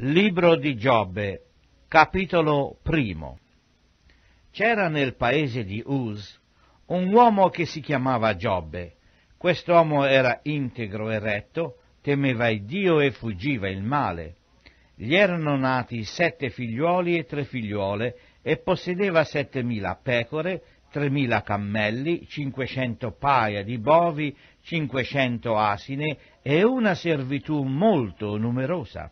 Libro di Giobbe, capitolo primo. C'era nel paese di Uz un uomo che si chiamava Giobbe. Quest'uomo era integro e retto, temeva il Dio e fuggiva il male. Gli erano nati sette figliuoli e tre figliuole e possedeva settemila pecore, tremila cammelli, cinquecento paia di bovi, cinquecento asine e una servitù molto numerosa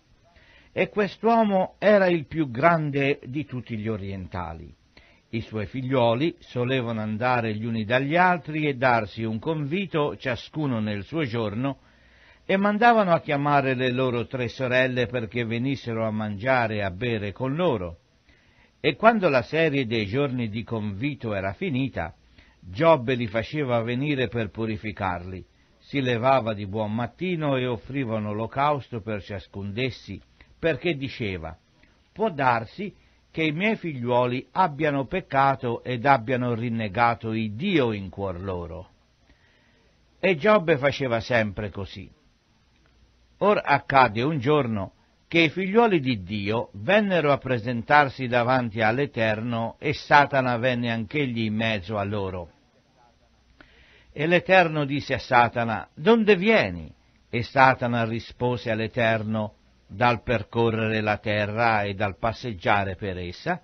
e quest'uomo era il più grande di tutti gli orientali. I suoi figlioli solevano andare gli uni dagli altri e darsi un convito, ciascuno nel suo giorno, e mandavano a chiamare le loro tre sorelle perché venissero a mangiare e a bere con loro. E quando la serie dei giorni di convito era finita, Giobbe li faceva venire per purificarli, si levava di buon mattino e offriva un olocausto per ciascun d'essi, perché diceva può darsi che i miei figliuoli abbiano peccato ed abbiano rinnegato il Dio in cuor loro. E Giobbe faceva sempre così. Or accade un giorno che i figliuoli di Dio vennero a presentarsi davanti all'Eterno e Satana venne anch'egli in mezzo a loro. E l'Eterno disse a Satana, Donde vieni? E Satana rispose all'Eterno, dal percorrere la terra e dal passeggiare per essa?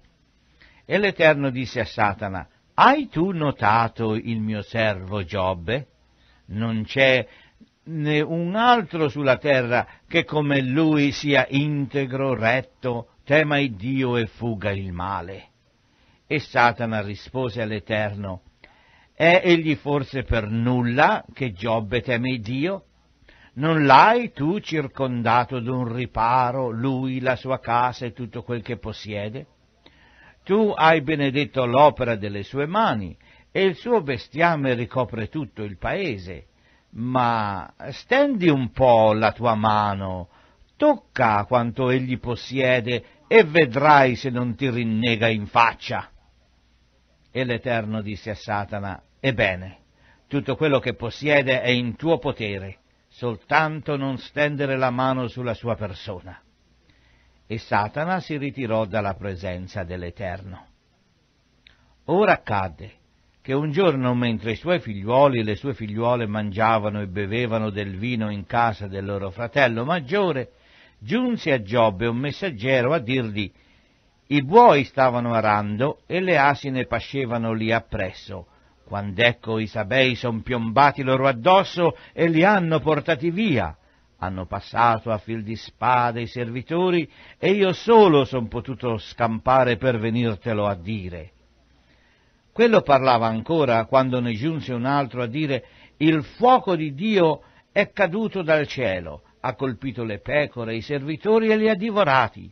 E l'Eterno disse a Satana, hai tu notato il mio servo Giobbe? Non c'è né un altro sulla terra che come lui sia integro, retto, tema il Dio e fuga il male. E Satana rispose all'Eterno, è egli forse per nulla che Giobbe teme Dio non l'hai tu circondato d'un riparo, lui, la sua casa e tutto quel che possiede? Tu hai benedetto l'opera delle sue mani e il suo bestiame ricopre tutto il paese. Ma stendi un po' la tua mano, tocca quanto egli possiede e vedrai se non ti rinnega in faccia. E l'Eterno disse a Satana, Ebbene, tutto quello che possiede è in tuo potere soltanto non stendere la mano sulla sua persona. E Satana si ritirò dalla presenza dell'Eterno. Ora accadde che un giorno, mentre i suoi figliuoli e le sue figliuole mangiavano e bevevano del vino in casa del loro fratello maggiore, giunse a Giobbe un messaggero a dirgli i buoi stavano arando e le asine pascevano lì appresso, ecco i Sabei son piombati loro addosso e li hanno portati via. Hanno passato a fil di spada i servitori e io solo son potuto scampare per venirtelo a dire. Quello parlava ancora quando ne giunse un altro a dire il fuoco di Dio è caduto dal cielo, ha colpito le pecore, i servitori e li ha divorati.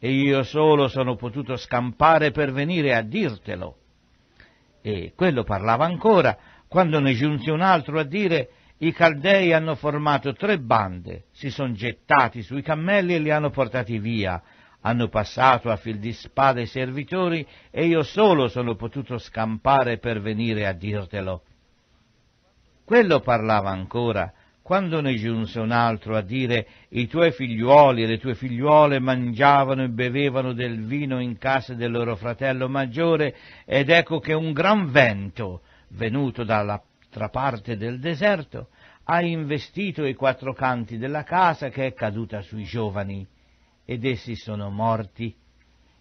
E io solo sono potuto scampare per venire a dirtelo. E quello parlava ancora, quando ne giunse un altro a dire i Caldei hanno formato tre bande, si sono gettati sui cammelli e li hanno portati via. Hanno passato a fil di spada i servitori e io solo sono potuto scampare per venire a dirtelo. Quello parlava ancora, quando ne giunse un altro a dire i tuoi figliuoli e le tue figliuole mangiavano e bevevano del vino in casa del loro fratello maggiore, ed ecco che un gran vento, venuto dall'altra parte del deserto, ha investito i quattro canti della casa che è caduta sui giovani, ed essi sono morti,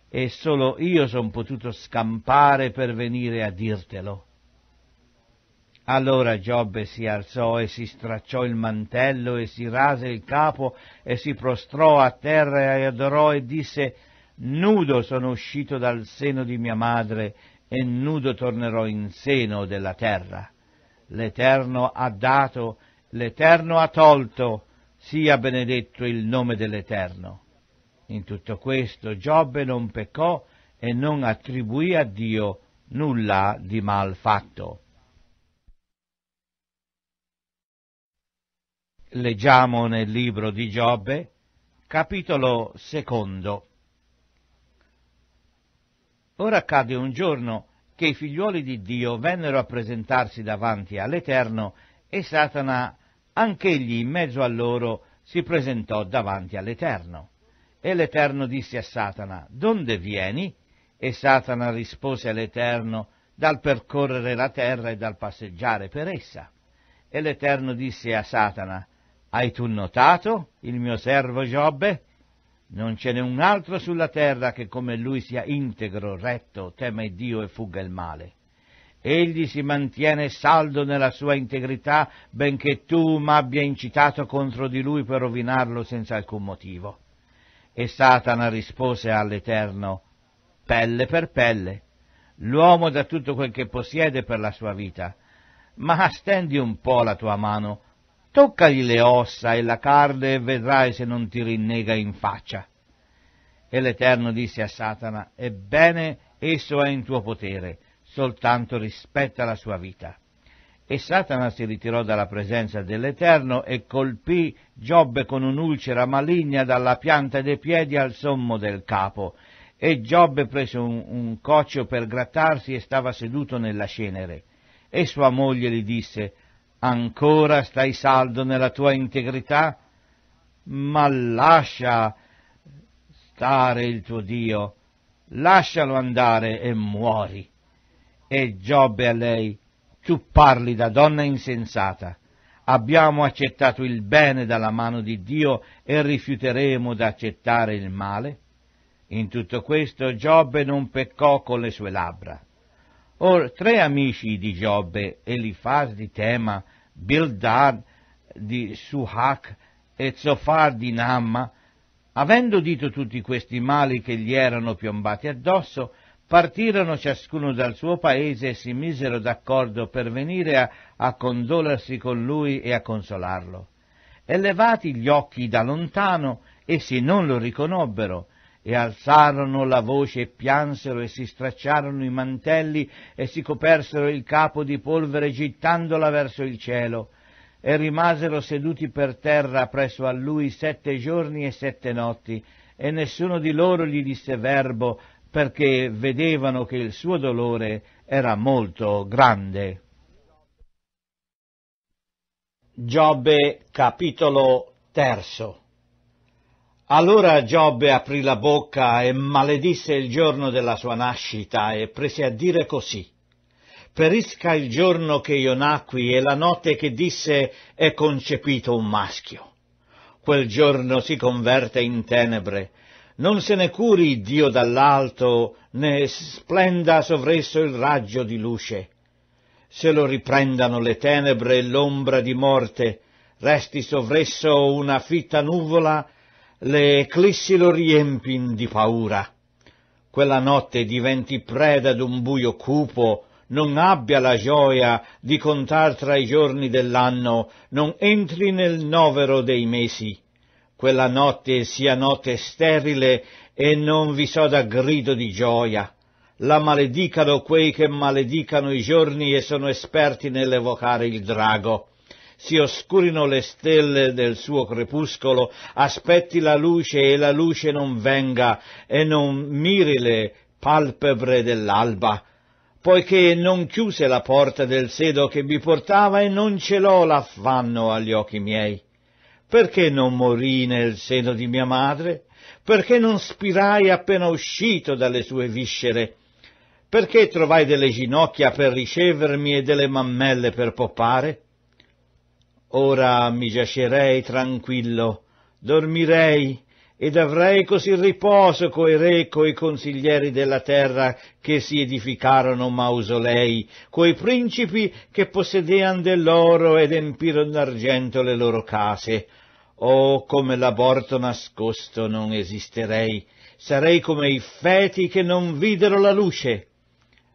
e solo io son potuto scampare per venire a dirtelo. Allora Giobbe si alzò e si stracciò il mantello e si rase il capo e si prostrò a terra e adorò e disse Nudo sono uscito dal seno di mia madre e nudo tornerò in seno della terra. L'Eterno ha dato, l'Eterno ha tolto, sia benedetto il nome dell'Eterno. In tutto questo Giobbe non peccò e non attribuì a Dio nulla di mal fatto. leggiamo nel libro di Giobbe, capitolo secondo. Ora accade un giorno che i figliuoli di Dio vennero a presentarsi davanti all'Eterno e Satana, anch'egli in mezzo a loro, si presentò davanti all'Eterno. E l'Eterno disse a Satana, Donde vieni? E Satana rispose all'Eterno, Dal percorrere la terra e dal passeggiare per essa. E l'Eterno disse a Satana, hai tu notato il mio servo Giobbe? Non ce n'è un altro sulla terra che come lui sia integro, retto, tema Dio e fugga il male. Egli si mantiene saldo nella sua integrità, benché tu m'abbia incitato contro di lui per rovinarlo senza alcun motivo. E Satana rispose all'Eterno, pelle per pelle, l'uomo dà tutto quel che possiede per la sua vita, ma stendi un po' la tua mano toccagli le ossa e la carne e vedrai se non ti rinnega in faccia. E l'Eterno disse a Satana, ebbene, esso è in tuo potere, soltanto rispetta la sua vita. E Satana si ritirò dalla presenza dell'Eterno e colpì Giobbe con un'ulcera maligna dalla pianta dei piedi al sommo del capo. E Giobbe prese un, un coccio per grattarsi e stava seduto nella cenere. E sua moglie gli disse, ancora stai saldo nella tua integrità? Ma lascia stare il tuo Dio, lascialo andare e muori. E Giobbe a lei, tu parli da donna insensata. Abbiamo accettato il bene dalla mano di Dio e rifiuteremo d'accettare il male? In tutto questo Giobbe non peccò con le sue labbra. Or tre amici di Giobbe, Elifaz di Tema, Bildad di Suhac e Zofar di Namma, avendo udito tutti questi mali che gli erano piombati addosso, partirono ciascuno dal suo paese e si misero d'accordo per venire a, a condolersi con lui e a consolarlo. E levati gli occhi da lontano, essi non lo riconobbero, e alzarono la voce e piansero e si stracciarono i mantelli e si copersero il capo di polvere gittandola verso il cielo e rimasero seduti per terra presso a lui sette giorni e sette notti e nessuno di loro gli disse verbo perché vedevano che il suo dolore era molto grande. Giobbe capitolo terzo allora Giobbe aprì la bocca e maledisse il giorno della sua nascita e prese a dire così. Perisca il giorno che io nacqui e la notte che disse è concepito un maschio. Quel giorno si converte in tenebre. Non se ne curi Dio dall'alto, né splenda sovresso il raggio di luce. Se lo riprendano le tenebre e l'ombra di morte, resti sovresso una fitta nuvola le eclissi lo riempin di paura. Quella notte diventi preda d'un buio cupo, non abbia la gioia di contar tra i giorni dell'anno, non entri nel novero dei mesi. Quella notte sia notte sterile e non vi soda grido di gioia. La maledicano quei che maledicano i giorni e sono esperti nell'evocare il drago si oscurino le stelle del suo crepuscolo, aspetti la luce e la luce non venga e non miri le palpebre dell'alba poiché non chiuse la porta del sedo che vi portava e non celò l'affanno agli occhi miei. Perché non morì nel seno di mia madre? Perché non spirai appena uscito dalle sue viscere? Perché trovai delle ginocchia per ricevermi e delle mammelle per poppare? Ora mi giacerei tranquillo, dormirei ed avrei così riposo coi re, coi consiglieri della terra che si edificarono mausolei, coi principi che possedean dell'oro ed empiron d'argento le loro case. Oh, come l'aborto nascosto non esisterei, sarei come i feti che non videro la luce.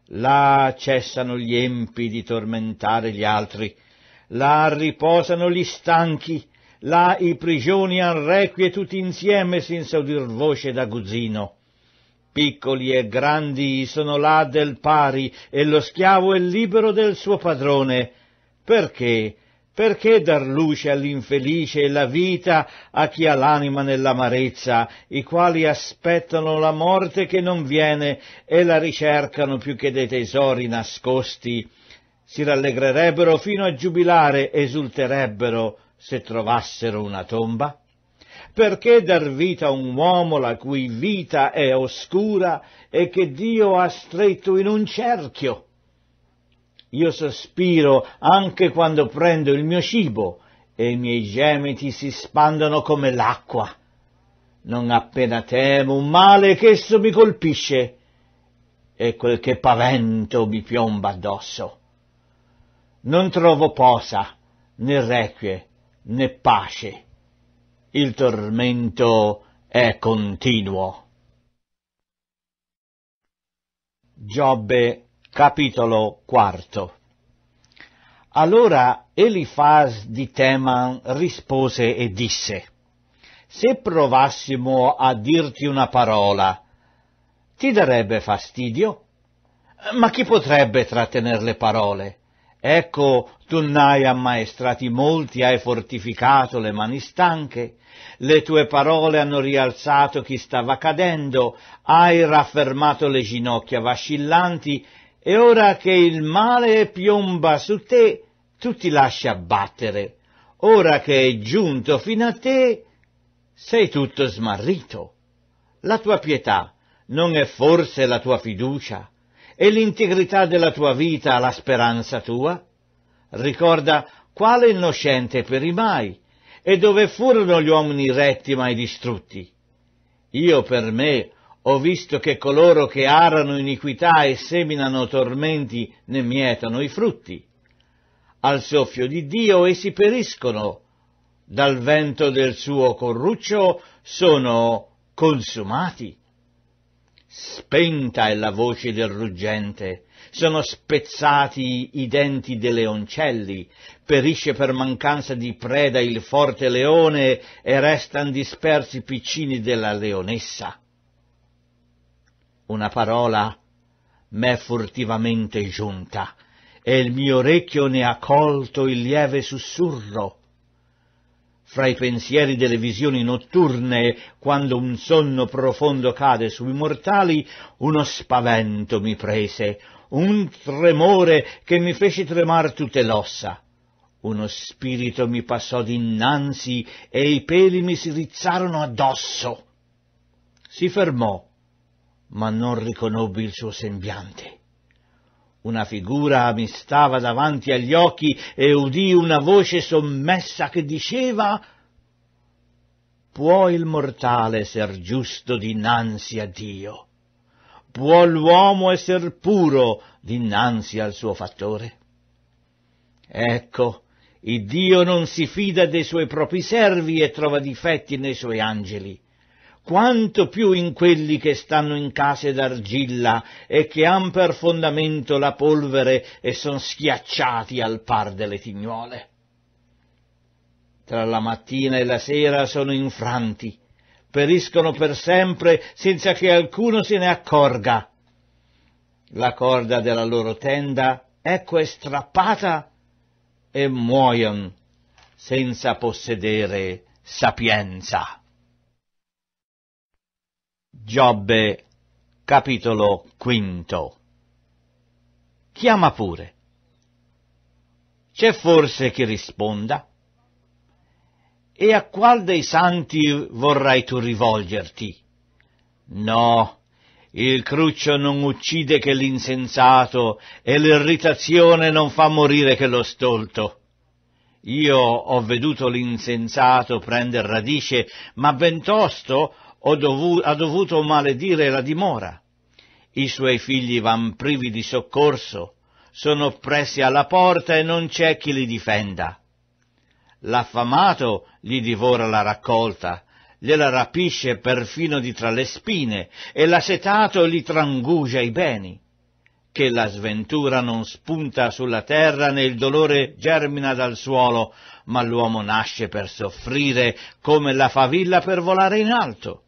Là cessano gli empi di tormentare gli altri, là riposano gli stanchi, là i prigioni han requie tutti insieme senza udir voce d'aguzzino. Piccoli e grandi sono là del pari, e lo schiavo è libero del suo padrone. Perché? Perché dar luce all'infelice e la vita a chi ha l'anima nell'amarezza, i quali aspettano la morte che non viene e la ricercano più che dei tesori nascosti? si rallegrerebbero fino a giubilare, esulterebbero se trovassero una tomba? Perché dar vita a un uomo la cui vita è oscura e che Dio ha stretto in un cerchio? Io sospiro anche quando prendo il mio cibo e i miei gemiti si spandono come l'acqua. Non appena temo un male che esso mi colpisce e quel che pavento mi piomba addosso. Non trovo posa, né requie, né pace. Il tormento è continuo. Giobbe capitolo quarto Allora Elifaz di Teman rispose e disse Se provassimo a dirti una parola, ti darebbe fastidio? Ma chi potrebbe trattenere le parole? Ecco, tu n'hai ammaestrati molti, hai fortificato le mani stanche, le tue parole hanno rialzato chi stava cadendo, hai raffermato le ginocchia vacillanti, e ora che il male piomba su te, tu ti lasci abbattere. Ora che è giunto fino a te, sei tutto smarrito. La tua pietà non è forse la tua fiducia? e l'integrità della tua vita la speranza tua? Ricorda quale innocente perì mai e dove furono gli uomini retti mai distrutti. Io per me ho visto che coloro che arano iniquità e seminano tormenti ne mietano i frutti. Al soffio di Dio essi periscono, dal vento del suo corruccio sono consumati. Spenta è la voce del ruggente, sono spezzati i denti dei leoncelli, perisce per mancanza di preda il forte leone e restan dispersi i piccini della leonessa. Una parola m'è furtivamente giunta, e il mio orecchio ne ha colto il lieve sussurro fra i pensieri delle visioni notturne, quando un sonno profondo cade sui mortali, uno spavento mi prese, un tremore che mi fece tremar tutte l'ossa. Uno spirito mi passò dinanzi e i peli mi si rizzarono addosso. Si fermò, ma non riconobbi il suo sembiante. Una figura mi stava davanti agli occhi e udì una voce sommessa che diceva Può il mortale esser giusto dinanzi a Dio? Può l'uomo esser puro dinanzi al suo fattore? Ecco, il Dio non si fida dei suoi propri servi e trova difetti nei suoi angeli quanto più in quelli che stanno in case d'argilla e che han per fondamento la polvere e son schiacciati al par delle tignuole. Tra la mattina e la sera sono infranti, periscono per sempre senza che alcuno se ne accorga. La corda della loro tenda ecco è strappata e muoion senza possedere sapienza. Giobbe capitolo quinto. Chiama pure. C'è forse chi risponda? E a qual dei santi vorrai tu rivolgerti? No, il cruccio non uccide che l'insensato e l'irritazione non fa morire che lo stolto. Io ho veduto l'insensato prendere radice, ma ben tosto ha dovuto maledire la dimora. I suoi figli van privi di soccorso, sono oppressi alla porta e non c'è chi li difenda. L'affamato gli divora la raccolta, gliela rapisce perfino di tra le spine, e l'assetato gli trangugia i beni. Che la sventura non spunta sulla terra né il dolore germina dal suolo, ma l'uomo nasce per soffrire come la favilla per volare in alto.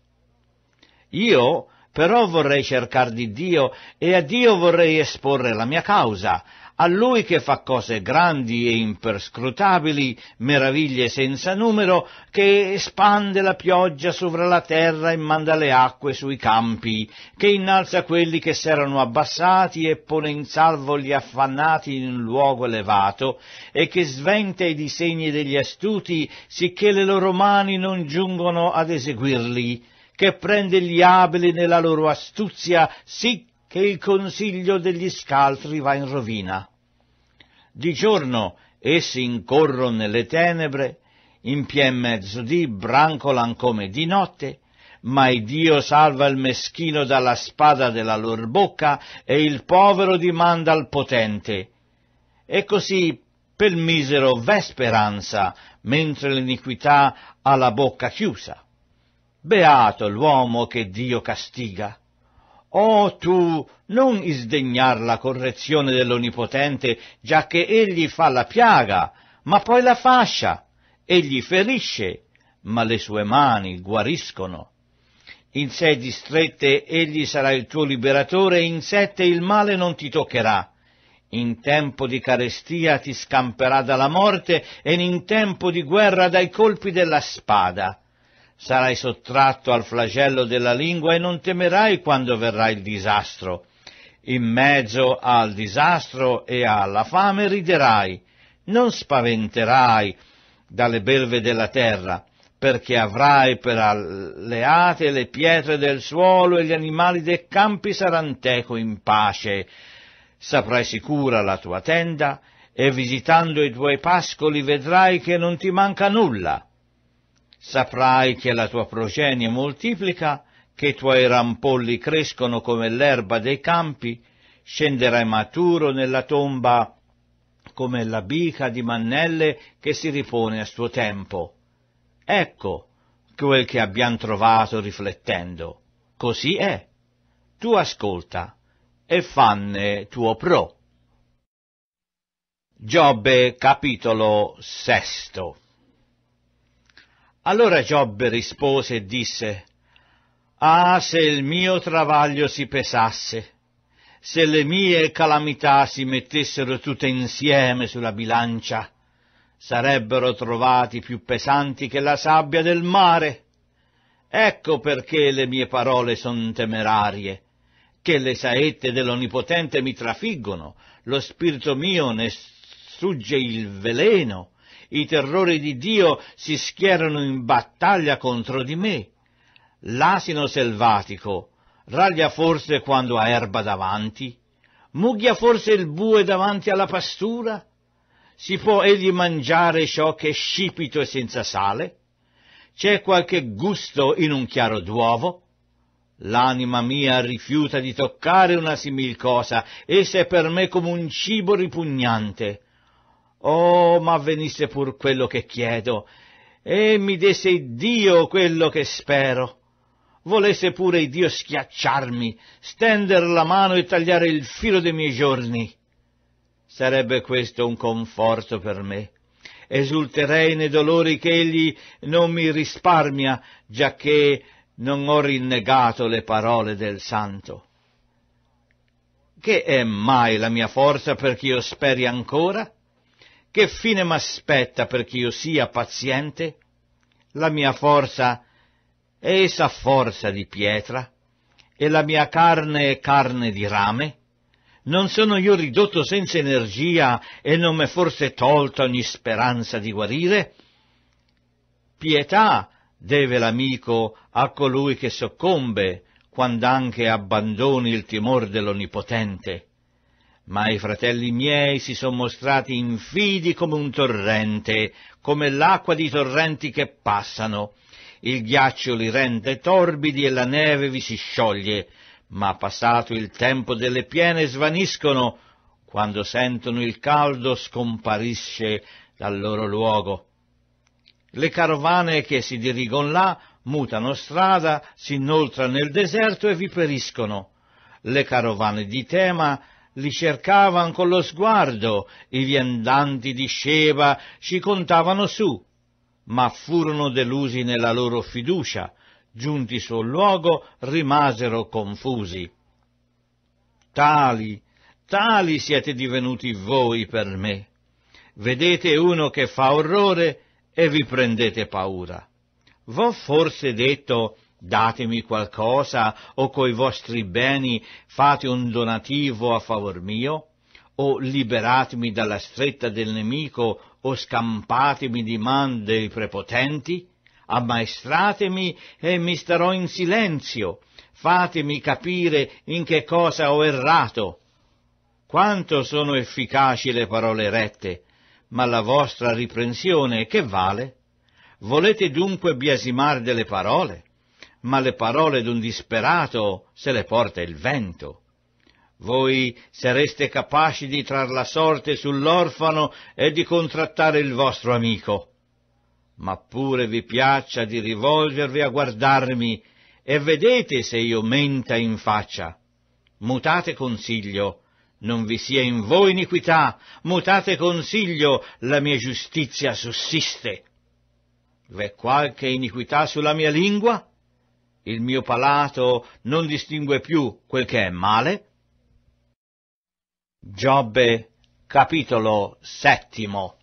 Io però vorrei cercare di Dio e a Dio vorrei esporre la mia causa, a Lui che fa cose grandi e imperscrutabili, meraviglie senza numero, che espande la pioggia sovra la terra e manda le acque sui campi, che innalza quelli che s'erano abbassati e pone in salvo gli affannati in un luogo elevato, e che sventa i disegni degli astuti, sicché le loro mani non giungono ad eseguirli che prende gli abili nella loro astuzia, sì che il consiglio degli scaltri va in rovina. Di giorno essi incorrono nelle tenebre, in pien di brancolan come di notte, ma il Dio salva il meschino dalla spada della lor bocca e il povero dimanda al potente. E così pel misero v'è speranza, mentre l'iniquità ha la bocca chiusa. Beato l'uomo che Dio castiga. O tu, non isdegnar la correzione dell'Onipotente, già che egli fa la piaga, ma poi la fascia. Egli ferisce, ma le sue mani guariscono. In sei distrette egli sarà il tuo liberatore, in sette il male non ti toccherà. In tempo di carestia ti scamperà dalla morte, e in tempo di guerra dai colpi della spada sarai sottratto al flagello della lingua e non temerai quando verrà il disastro. In mezzo al disastro e alla fame riderai, non spaventerai dalle belve della terra, perché avrai per alleate le pietre del suolo e gli animali dei campi saranno teco in pace. Saprai sicura la tua tenda e visitando i tuoi pascoli vedrai che non ti manca nulla. Saprai che la tua progenie moltiplica, che i tuoi rampolli crescono come l'erba dei campi, scenderai maturo nella tomba come la bica di mannelle che si ripone a suo tempo. Ecco quel che abbiamo trovato riflettendo. Così è. Tu ascolta e fanne tuo pro. Giobbe capitolo sesto allora Giobbe rispose e disse, Ah, se il mio travaglio si pesasse, se le mie calamità si mettessero tutte insieme sulla bilancia, sarebbero trovati più pesanti che la sabbia del mare. Ecco perché le mie parole son temerarie, che le saette dell'Onnipotente mi trafiggono, lo spirito mio ne strugge il veleno, i terrori di Dio si schierano in battaglia contro di me. L'asino selvatico raglia forse quando ha erba davanti? Mughia forse il bue davanti alla pastura? Si può egli mangiare ciò che è scipito e senza sale? C'è qualche gusto in un chiaro d'uovo? L'anima mia rifiuta di toccare una simil cosa, essa è per me come un cibo ripugnante. Oh, ma venisse pur quello che chiedo, e mi desse Dio quello che spero. Volesse pure Dio schiacciarmi, stender la mano e tagliare il filo dei miei giorni. Sarebbe questo un conforto per me. Esulterei nei dolori che egli non mi risparmia, giacché non ho rinnegato le parole del santo. Che è mai la mia forza perché io speri ancora? Che fine m'aspetta perché io sia paziente? La mia forza è essa forza di pietra, e la mia carne è carne di rame? Non sono io ridotto senza energia e non m'è forse tolta ogni speranza di guarire? Pietà deve l'amico a colui che soccombe, quand'anche abbandoni il timor dell'Onnipotente ma i fratelli miei si sono mostrati infidi come un torrente, come l'acqua di torrenti che passano. Il ghiaccio li rende torbidi e la neve vi si scioglie, ma passato il tempo delle piene svaniscono, quando sentono il caldo scomparisce dal loro luogo. Le carovane che si dirigono là mutano strada, si inoltrano nel deserto e vi periscono. Le carovane di Tema li cercavan con lo sguardo, i viandanti di Sceva ci contavano su, ma furono delusi nella loro fiducia, giunti sul luogo rimasero confusi. Tali, tali siete divenuti voi per me. Vedete uno che fa orrore e vi prendete paura. V'ho forse detto datemi qualcosa o coi vostri beni fate un donativo a favor mio, o liberatemi dalla stretta del nemico o scampatemi di man dei prepotenti, ammaestratemi e mi starò in silenzio, fatemi capire in che cosa ho errato. Quanto sono efficaci le parole rette, ma la vostra riprensione che vale? Volete dunque biasimar delle parole? ma le parole d'un disperato se le porta il vento. Voi sareste capaci di trar la sorte sull'orfano e di contrattare il vostro amico. Ma pure vi piaccia di rivolvervi a guardarmi e vedete se io menta in faccia. Mutate consiglio, non vi sia in voi iniquità, mutate consiglio, la mia giustizia sussiste. V'è qualche iniquità sulla mia lingua? il mio palato non distingue più quel che è male? Giobbe capitolo settimo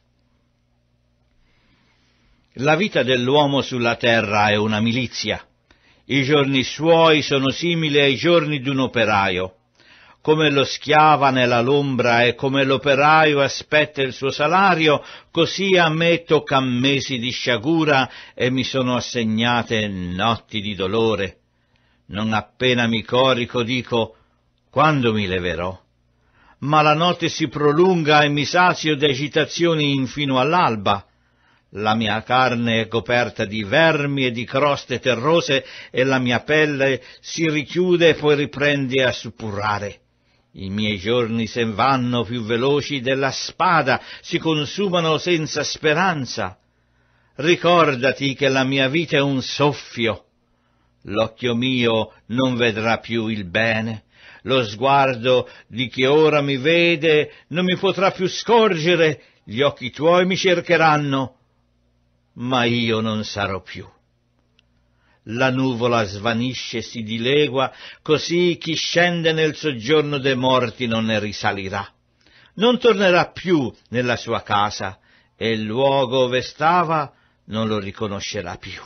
La vita dell'uomo sulla terra è una milizia. I giorni suoi sono simili ai giorni d'un operaio come lo schiava nella lombra e come l'operaio aspetta il suo salario, così a me tocca mesi di sciagura e mi sono assegnate notti di dolore. Non appena mi corico dico, quando mi leverò? Ma la notte si prolunga e mi sazio d'agitazioni infino all'alba. La mia carne è coperta di vermi e di croste terrose e la mia pelle si richiude e poi riprende a suppurare. I miei giorni sen vanno più veloci della spada, si consumano senza speranza. Ricordati che la mia vita è un soffio. L'occhio mio non vedrà più il bene. Lo sguardo di chi ora mi vede non mi potrà più scorgere. Gli occhi tuoi mi cercheranno, ma io non sarò più la nuvola svanisce e si dilegua, così chi scende nel soggiorno dei morti non ne risalirà. Non tornerà più nella sua casa e il luogo ove stava non lo riconoscerà più.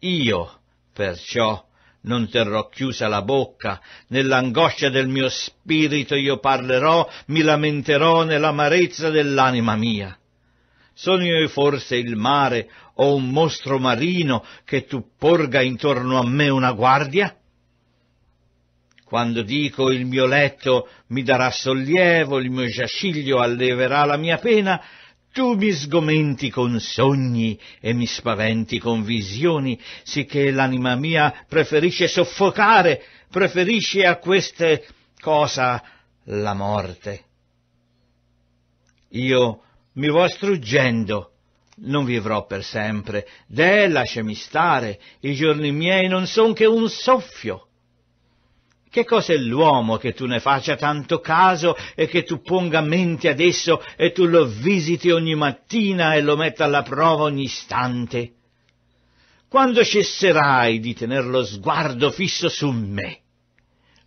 Io, perciò, non terrò chiusa la bocca, nell'angoscia del mio spirito io parlerò, mi lamenterò nell'amarezza dell'anima mia. Sono io forse il mare o un mostro marino che tu porga intorno a me una guardia? Quando dico il mio letto mi darà sollievo, il mio giaciglio alleverà la mia pena, tu mi sgomenti con sogni e mi spaventi con visioni, sicché l'anima mia preferisce soffocare, preferisce a queste cosa la morte. Io mi vo struggendo. Non vivrò per sempre, deh, lasciami stare, i giorni miei non son che un soffio. Che cosa è l'uomo che tu ne faccia tanto caso e che tu ponga mente ad esso e tu lo visiti ogni mattina e lo metta alla prova ogni istante? Quando cesserai di tener lo sguardo fisso su me?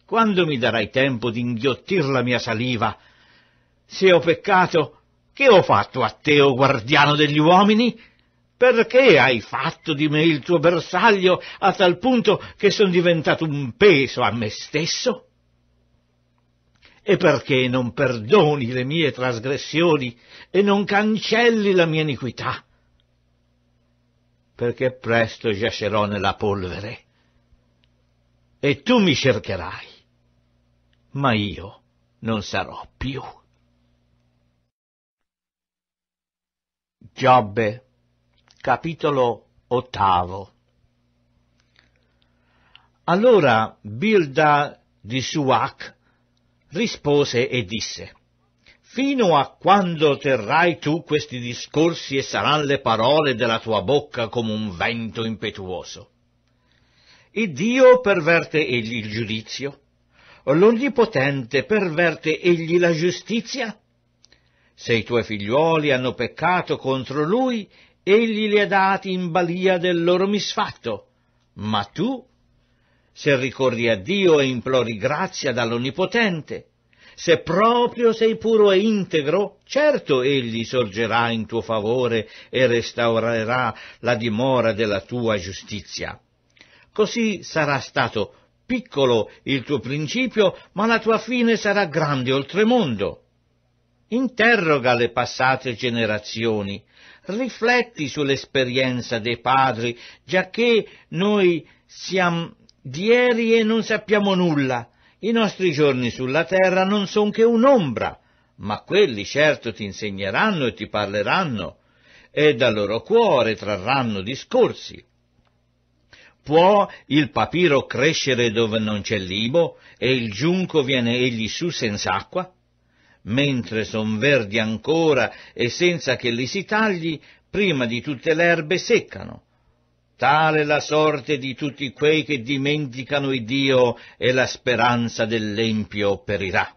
Quando mi darai tempo di inghiottir la mia saliva? Se ho peccato, che ho fatto a te, o guardiano degli uomini? Perché hai fatto di me il tuo bersaglio a tal punto che sono diventato un peso a me stesso? E perché non perdoni le mie trasgressioni e non cancelli la mia iniquità? Perché presto giacerò nella polvere e tu mi cercherai, ma io non sarò più. Giobbe, capitolo ottavo. Allora Birda di Suac rispose e disse, Fino a quando terrai tu questi discorsi e saranno le parole della tua bocca come un vento impetuoso? E Dio perverte egli il giudizio? L'Onnipotente perverte egli la giustizia? Se i tuoi figliuoli hanno peccato contro lui, egli li ha dati in balia del loro misfatto. Ma tu, se ricordi a Dio e implori grazia dall'Onnipotente, se proprio sei puro e integro, certo egli sorgerà in tuo favore e restaurerà la dimora della tua giustizia. Così sarà stato piccolo il tuo principio, ma la tua fine sarà grande oltremondo. Interroga le passate generazioni, rifletti sull'esperienza dei padri, giacché noi siamo dieri e non sappiamo nulla. I nostri giorni sulla terra non son che un'ombra, ma quelli certo ti insegneranno e ti parleranno, e dal loro cuore trarranno discorsi. Può il papiro crescere dove non c'è libo, e il giunco viene egli su senza acqua? mentre son verdi ancora e senza che li si tagli, prima di tutte le erbe seccano. Tale la sorte di tutti quei che dimenticano il Dio e la speranza dell'empio perirà.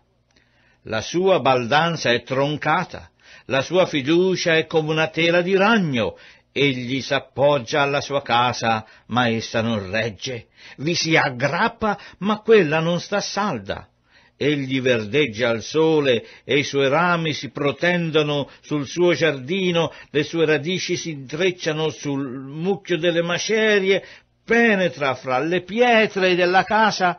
La sua baldanza è troncata, la sua fiducia è come una tela di ragno, egli s'appoggia alla sua casa, ma essa non regge, vi si aggrappa, ma quella non sta salda egli verdeggia al sole e i suoi rami si protendono sul suo giardino, le sue radici si intrecciano sul mucchio delle macerie, penetra fra le pietre della casa,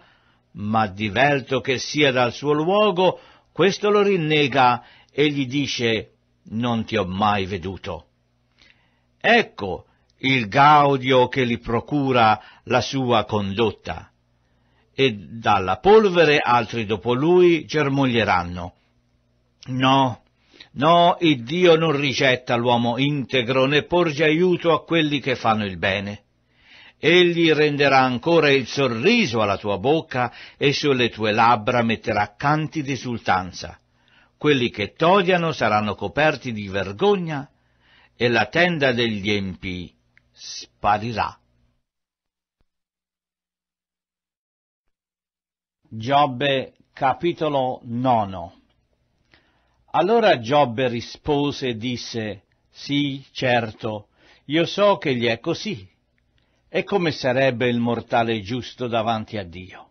ma divelto che sia dal suo luogo, questo lo rinnega e gli dice non ti ho mai veduto. Ecco il gaudio che gli procura la sua condotta e dalla polvere altri dopo lui germoglieranno. No, no, il Dio non ricetta l'uomo integro né porge aiuto a quelli che fanno il bene. Egli renderà ancora il sorriso alla tua bocca e sulle tue labbra metterà canti di d'esultanza. Quelli che t'odiano saranno coperti di vergogna e la tenda degli empi sparirà. Giobbe capitolo 9. Allora Giobbe rispose e disse, sì, certo, io so che gli è così. E come sarebbe il mortale giusto davanti a Dio?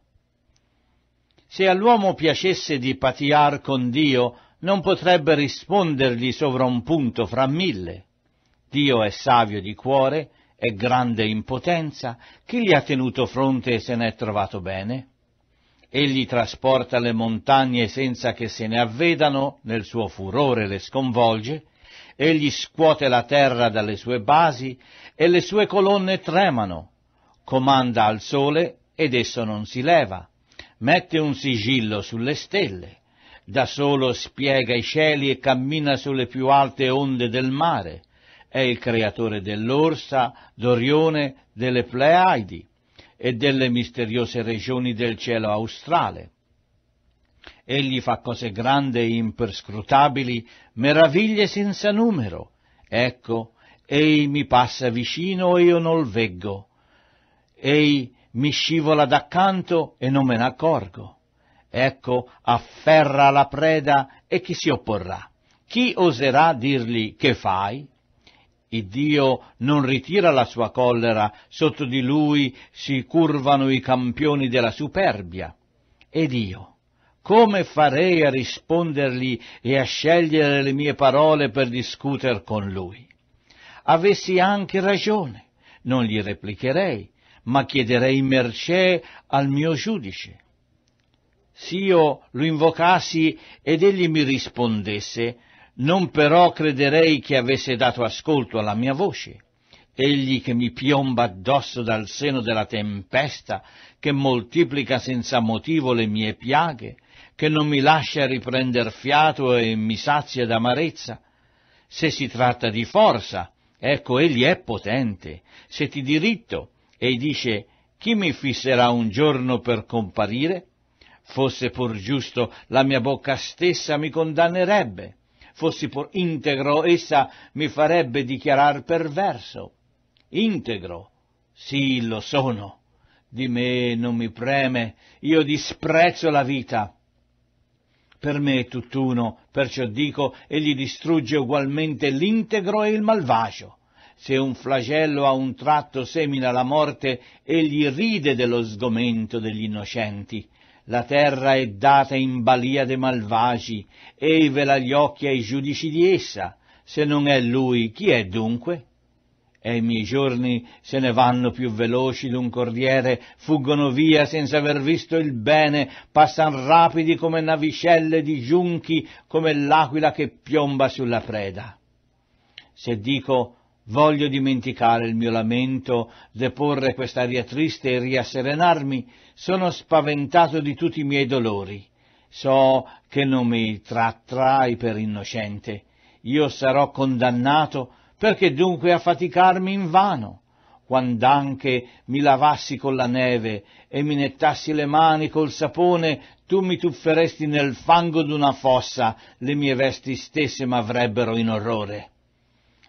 Se all'uomo piacesse di patiar con Dio, non potrebbe rispondergli sovra un punto fra mille. Dio è savio di cuore, è grande in potenza, chi gli ha tenuto fronte e se n'è trovato bene? Egli trasporta le montagne senza che se ne avvedano, nel suo furore le sconvolge, egli scuote la terra dalle sue basi e le sue colonne tremano, comanda al sole ed esso non si leva, mette un sigillo sulle stelle, da solo spiega i cieli e cammina sulle più alte onde del mare, è il creatore dell'orsa, d'Orione, delle Pleaidi, e delle misteriose regioni del cielo australe. Egli fa cose grandi e imperscrutabili, meraviglie senza numero. Ecco, ei mi passa vicino e io non veggo. Ei mi scivola d'accanto e non me ne accorgo. Ecco, afferra la preda e chi si opporrà? Chi oserà dirgli che fai? Il Dio non ritira la sua collera, sotto di lui si curvano i campioni della superbia. Ed io, come farei a rispondergli e a scegliere le mie parole per discuter con lui? Avessi anche ragione, non gli replicherei, ma chiederei mercè al mio giudice. S'io lo invocassi ed egli mi rispondesse, non però crederei che avesse dato ascolto alla mia voce, egli che mi piomba addosso dal seno della tempesta, che moltiplica senza motivo le mie piaghe, che non mi lascia riprender fiato e mi sazia d'amarezza. Se si tratta di forza, ecco, egli è potente. Se ti diritto e dice, chi mi fisserà un giorno per comparire? Fosse pur giusto, la mia bocca stessa mi condannerebbe fossi pur integro, essa mi farebbe dichiarar perverso. Integro, sì, lo sono. Di me non mi preme, io disprezzo la vita. Per me è tutt'uno, perciò dico, egli distrugge ugualmente l'integro e il malvagio. Se un flagello a un tratto semina la morte, egli ride dello sgomento degli innocenti la terra è data in balia dei malvagi, ei vela gli occhi ai giudici di essa. Se non è lui, chi è dunque? E i miei giorni se ne vanno più veloci d'un corriere, fuggono via senza aver visto il bene, passan rapidi come navicelle di giunchi, come l'aquila che piomba sulla preda. Se dico Voglio dimenticare il mio lamento, deporre quest'aria triste e riasserenarmi. Sono spaventato di tutti i miei dolori. So che non mi trattrai per innocente. Io sarò condannato, perché dunque affaticarmi in vano? Quand'anche mi lavassi con la neve e mi nettassi le mani col sapone, tu mi tufferesti nel fango d'una fossa, le mie vesti stesse m'avrebbero in orrore.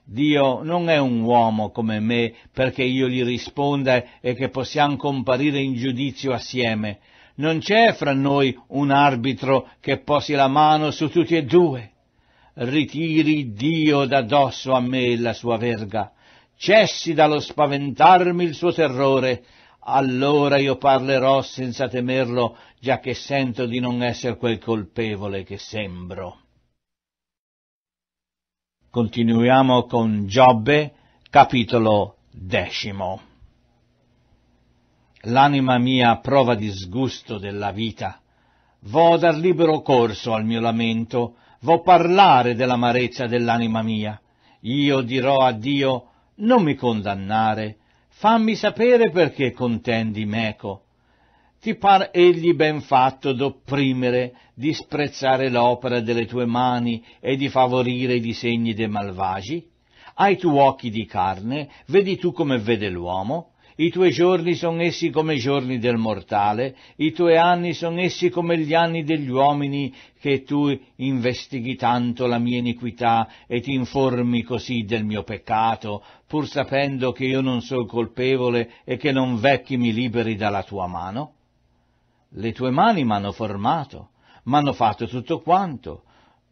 Dio non è un uomo come me perché io gli risponda e che possiamo comparire in giudizio assieme. Non c'è fra noi un arbitro che posi la mano su tutti e due. Ritiri Dio da dosso a me la sua verga. Cessi dallo spaventarmi il suo terrore. Allora io parlerò senza temerlo, già che sento di non essere quel colpevole che sembro. Continuiamo con Giobbe, capitolo decimo. L'anima mia prova disgusto della vita. Vo dar libero corso al mio lamento, vo parlare dell'amarezza dell'anima mia. Io dirò a Dio, non mi condannare, fammi sapere perché contendi meco ti par egli ben fatto d'opprimere, di sprezzare l'opera delle tue mani e di favorire i disegni dei malvagi? Hai tu occhi di carne, vedi tu come vede l'uomo? I tuoi giorni sono essi come i giorni del mortale, i tuoi anni sono essi come gli anni degli uomini, che tu investighi tanto la mia iniquità e ti informi così del mio peccato, pur sapendo che io non sono colpevole e che non vecchi mi liberi dalla tua mano? le tue mani m'hanno formato, m'hanno fatto tutto quanto,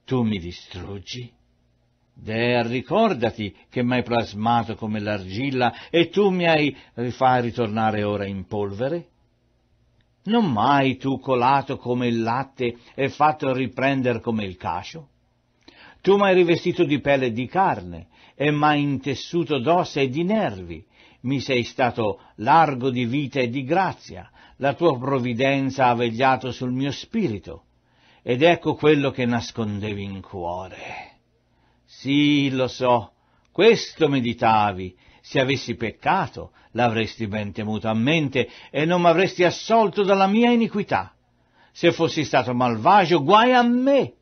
tu mi distruggi. Dea, ricordati che m'hai plasmato come l'argilla e tu mi hai eh, fai ritornare ora in polvere? Non mai tu colato come il latte e fatto riprender come il cascio? Tu m'hai rivestito di pelle e di carne e m'hai intessuto d'ossa e di nervi, mi sei stato largo di vita e di grazia, la tua provvidenza ha vegliato sul mio spirito, ed ecco quello che nascondevi in cuore. Sì, lo so, questo meditavi, se avessi peccato l'avresti ben temuto a mente e non m'avresti assolto dalla mia iniquità. Se fossi stato malvagio, guai a me!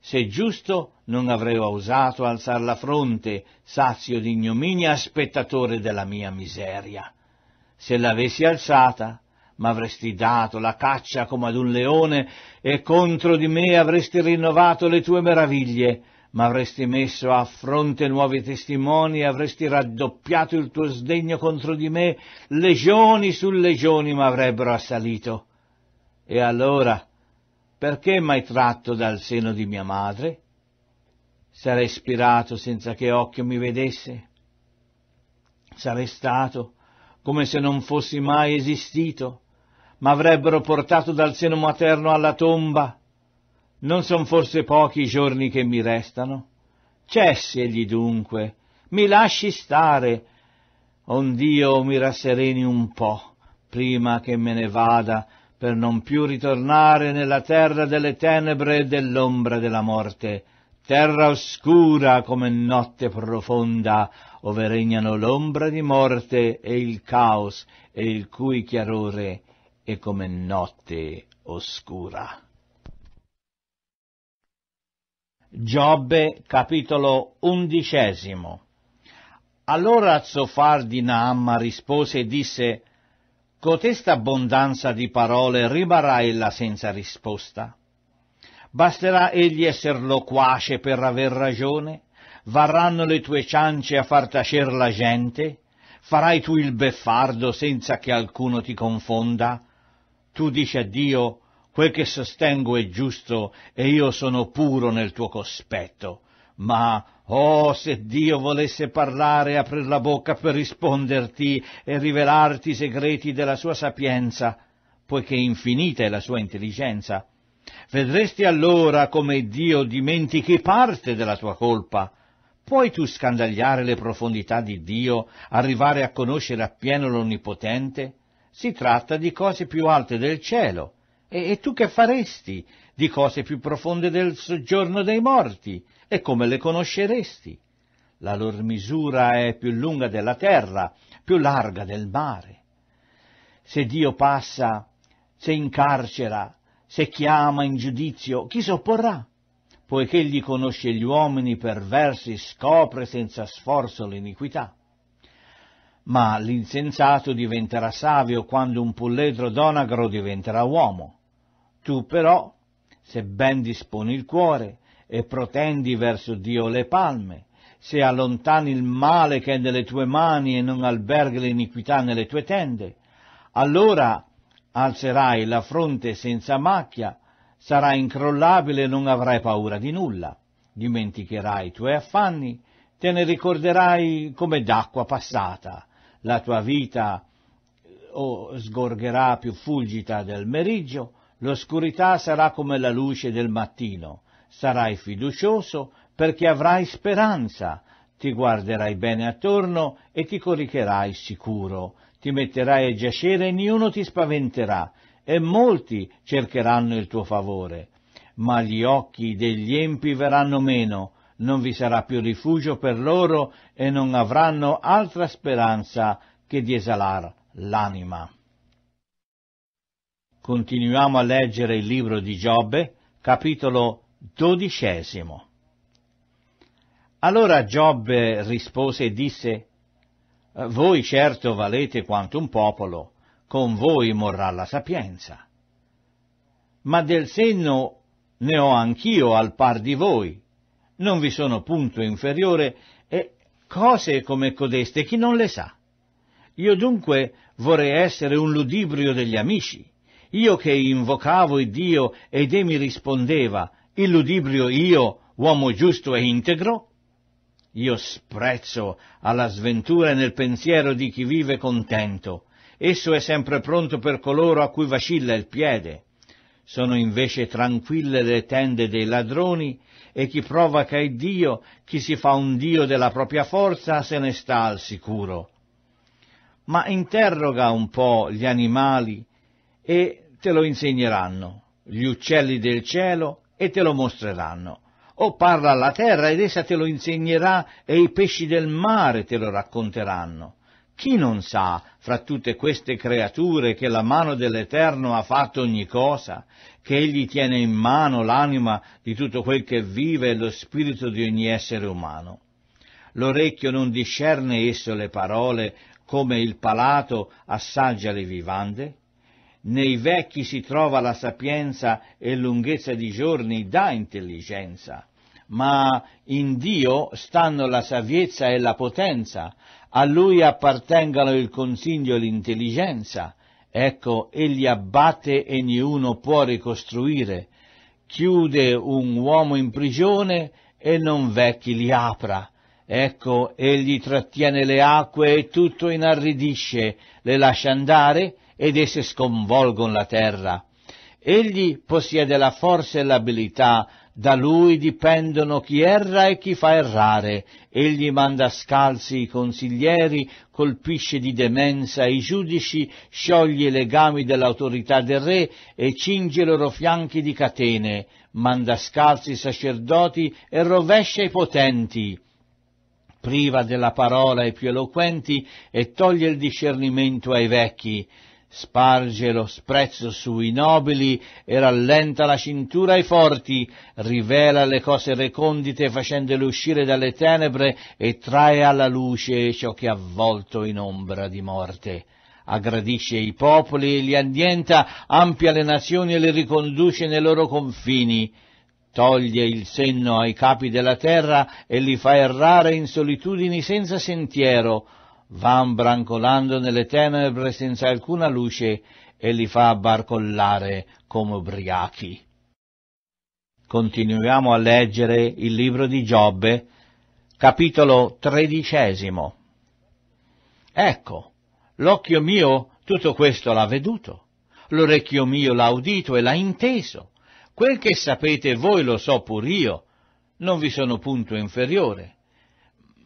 Se giusto, non avrei osato alzar la fronte, sazio di ignominia, spettatore della mia miseria. Se l'avessi alzata, m'avresti dato la caccia come ad un leone e contro di me avresti rinnovato le tue meraviglie, m'avresti messo a fronte nuovi testimoni avresti raddoppiato il tuo sdegno contro di me, legioni su legioni m'avrebbero assalito. E allora, perché mai tratto dal seno di mia madre? Sarei spirato senza che occhio mi vedesse? Sarei stato come se non fossi mai esistito? m'avrebbero portato dal seno materno alla tomba? Non son forse pochi i giorni che mi restano? Cessi egli dunque, mi lasci stare, ond'io mi rassereni un po', prima che me ne vada, per non più ritornare nella terra delle tenebre e dell'ombra della morte, terra oscura come notte profonda, ove regnano l'ombra di morte e il caos e il cui chiarore e come notte oscura. Giobbe capitolo undicesimo Allora Zofar di Naamma rispose e disse Cotesta abbondanza di parole rimarrà ella senza risposta. Basterà egli esser loquace per aver ragione? Varranno le tue ciance a far tacer la gente? Farai tu il beffardo senza che alcuno ti confonda? Tu dici a Dio, quel che sostengo è giusto e io sono puro nel tuo cospetto. Ma, oh, se Dio volesse parlare, e aprir la bocca per risponderti e rivelarti i segreti della sua sapienza, poiché infinita è la sua intelligenza, vedresti allora come Dio dimentichi parte della tua colpa. Puoi tu scandagliare le profondità di Dio, arrivare a conoscere appieno l'Onnipotente? si tratta di cose più alte del cielo. E, e tu che faresti di cose più profonde del soggiorno dei morti? E come le conosceresti? La lor misura è più lunga della terra, più larga del mare. Se Dio passa, se incarcera, se chiama in giudizio, chi s'opporrà? Poiché egli conosce gli uomini perversi, scopre senza sforzo l'iniquità ma l'insensato diventerà savio quando un polledro d'onagro diventerà uomo. Tu però, se ben disponi il cuore e protendi verso Dio le palme, se allontani il male che è nelle tue mani e non alberga l'iniquità nelle tue tende, allora alzerai la fronte senza macchia, sarai incrollabile e non avrai paura di nulla, dimenticherai i tuoi affanni, te ne ricorderai come d'acqua passata, la tua vita oh, sgorgerà più fulgida del meriggio, l'oscurità sarà come la luce del mattino, sarai fiducioso perché avrai speranza, ti guarderai bene attorno e ti coricherai sicuro, ti metterai a giacere e niuno ti spaventerà, e molti cercheranno il tuo favore. Ma gli occhi degli empi verranno meno, non vi sarà più rifugio per loro e non avranno altra speranza che di esalar l'anima. Continuiamo a leggere il libro di Giobbe, capitolo dodicesimo. Allora Giobbe rispose e disse, Voi certo valete quanto un popolo, con voi morrà la sapienza. Ma del senno ne ho anch'io al par di voi, non vi sono punto inferiore e cose come codeste chi non le sa. Io dunque vorrei essere un ludibrio degli amici, io che invocavo il Dio ed e mi rispondeva, il ludibrio io, uomo giusto e integro? Io sprezzo alla sventura nel pensiero di chi vive contento, esso è sempre pronto per coloro a cui vacilla il piede. Sono invece tranquille le tende dei ladroni e chi provoca che è Dio, chi si fa un Dio della propria forza, se ne sta al sicuro. Ma interroga un po' gli animali e te lo insegneranno, gli uccelli del cielo e te lo mostreranno. O parla alla terra ed essa te lo insegnerà e i pesci del mare te lo racconteranno. Chi non sa, fra tutte queste creature, che la mano dell'Eterno ha fatto ogni cosa, che Egli tiene in mano l'anima di tutto quel che vive e lo spirito di ogni essere umano? L'orecchio non discerne esso le parole, come il palato assaggia le vivande? Nei vecchi si trova la sapienza e lunghezza di giorni dà intelligenza, ma in Dio stanno la saviezza e la potenza, a lui appartengano il consiglio e l'intelligenza, ecco, egli abbatte e niuno può ricostruire, chiude un uomo in prigione e non vecchi li apra. Ecco, egli trattiene le acque e tutto inarridisce, le lascia andare ed esse sconvolgono la terra. Egli possiede la forza e l'abilità da lui dipendono chi erra e chi fa errare. Egli manda scalzi i consiglieri, colpisce di demenza i giudici, scioglie i legami dell'autorità del re e cinge i loro fianchi di catene. Manda scalzi i sacerdoti e rovescia i potenti priva della parola i più eloquenti e toglie il discernimento ai vecchi. Sparge lo sprezzo sui nobili e rallenta la cintura ai forti, rivela le cose recondite facendole uscire dalle tenebre e trae alla luce ciò che è avvolto in ombra di morte aggradisce i popoli e li annienta, ampia le nazioni e le riconduce nei loro confini, toglie il senno ai capi della terra e li fa errare in solitudini senza sentiero, van brancolando nelle tenebre senza alcuna luce e li fa barcollare come ubriachi. Continuiamo a leggere il libro di Giobbe, capitolo tredicesimo. Ecco, l'occhio mio tutto questo l'ha veduto, l'orecchio mio l'ha udito e l'ha inteso, quel che sapete voi lo so pur io, non vi sono punto inferiore.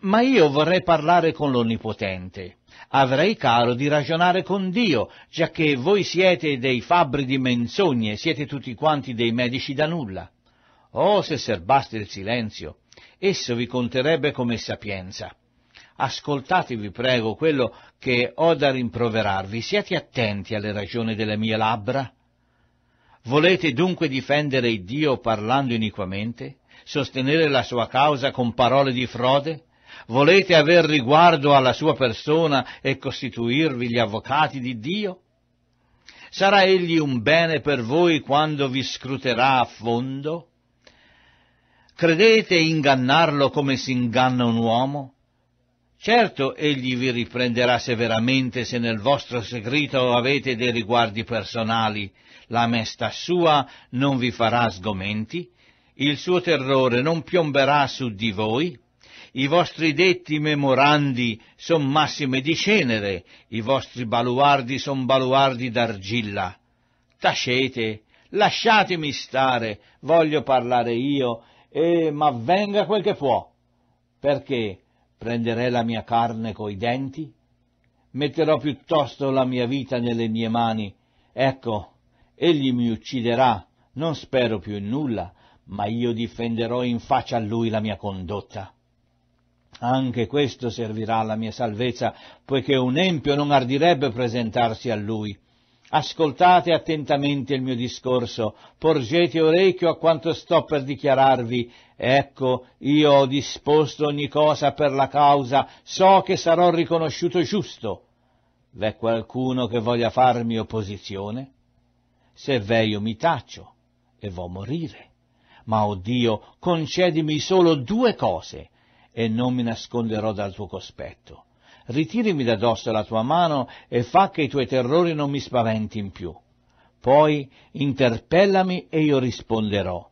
Ma io vorrei parlare con l'Onnipotente. Avrei caro di ragionare con Dio, giacché voi siete dei fabbri di menzogne, siete tutti quanti dei medici da nulla. Oh, se serbaste il silenzio, esso vi conterebbe come sapienza. Ascoltate, vi prego, quello che ho da rimproverarvi, Siete attenti alle ragioni delle mie labbra. Volete dunque difendere Dio parlando iniquamente? Sostenere la sua causa con parole di frode? Volete aver riguardo alla sua persona e costituirvi gli avvocati di Dio? Sarà egli un bene per voi quando vi scruterà a fondo? Credete ingannarlo come si inganna un uomo? Certo, egli vi riprenderà severamente se nel vostro segreto avete dei riguardi personali. La mesta sua non vi farà sgomenti, il suo terrore non piomberà su di voi, i vostri detti memorandi son massime di cenere, i vostri baluardi son baluardi d'argilla. Tacete, lasciatemi stare, voglio parlare io, e m'avvenga quel che può. Perché prenderei la mia carne coi denti? Metterò piuttosto la mia vita nelle mie mani. Ecco, egli mi ucciderà, non spero più in nulla, ma io difenderò in faccia a lui la mia condotta. Anche questo servirà alla mia salvezza, poiché un empio non ardirebbe presentarsi a lui. Ascoltate attentamente il mio discorso, porgete orecchio a quanto sto per dichiararvi. Ecco, io ho disposto ogni cosa per la causa, so che sarò riconosciuto giusto. V'è qualcuno che voglia farmi opposizione? Se v'è io mi taccio e vo morire. Ma, oh Dio, concedimi solo due cose, e non mi nasconderò dal tuo cospetto. Ritirimi da dosso la tua mano e fa che i tuoi terrori non mi spaventin più. Poi interpellami e io risponderò.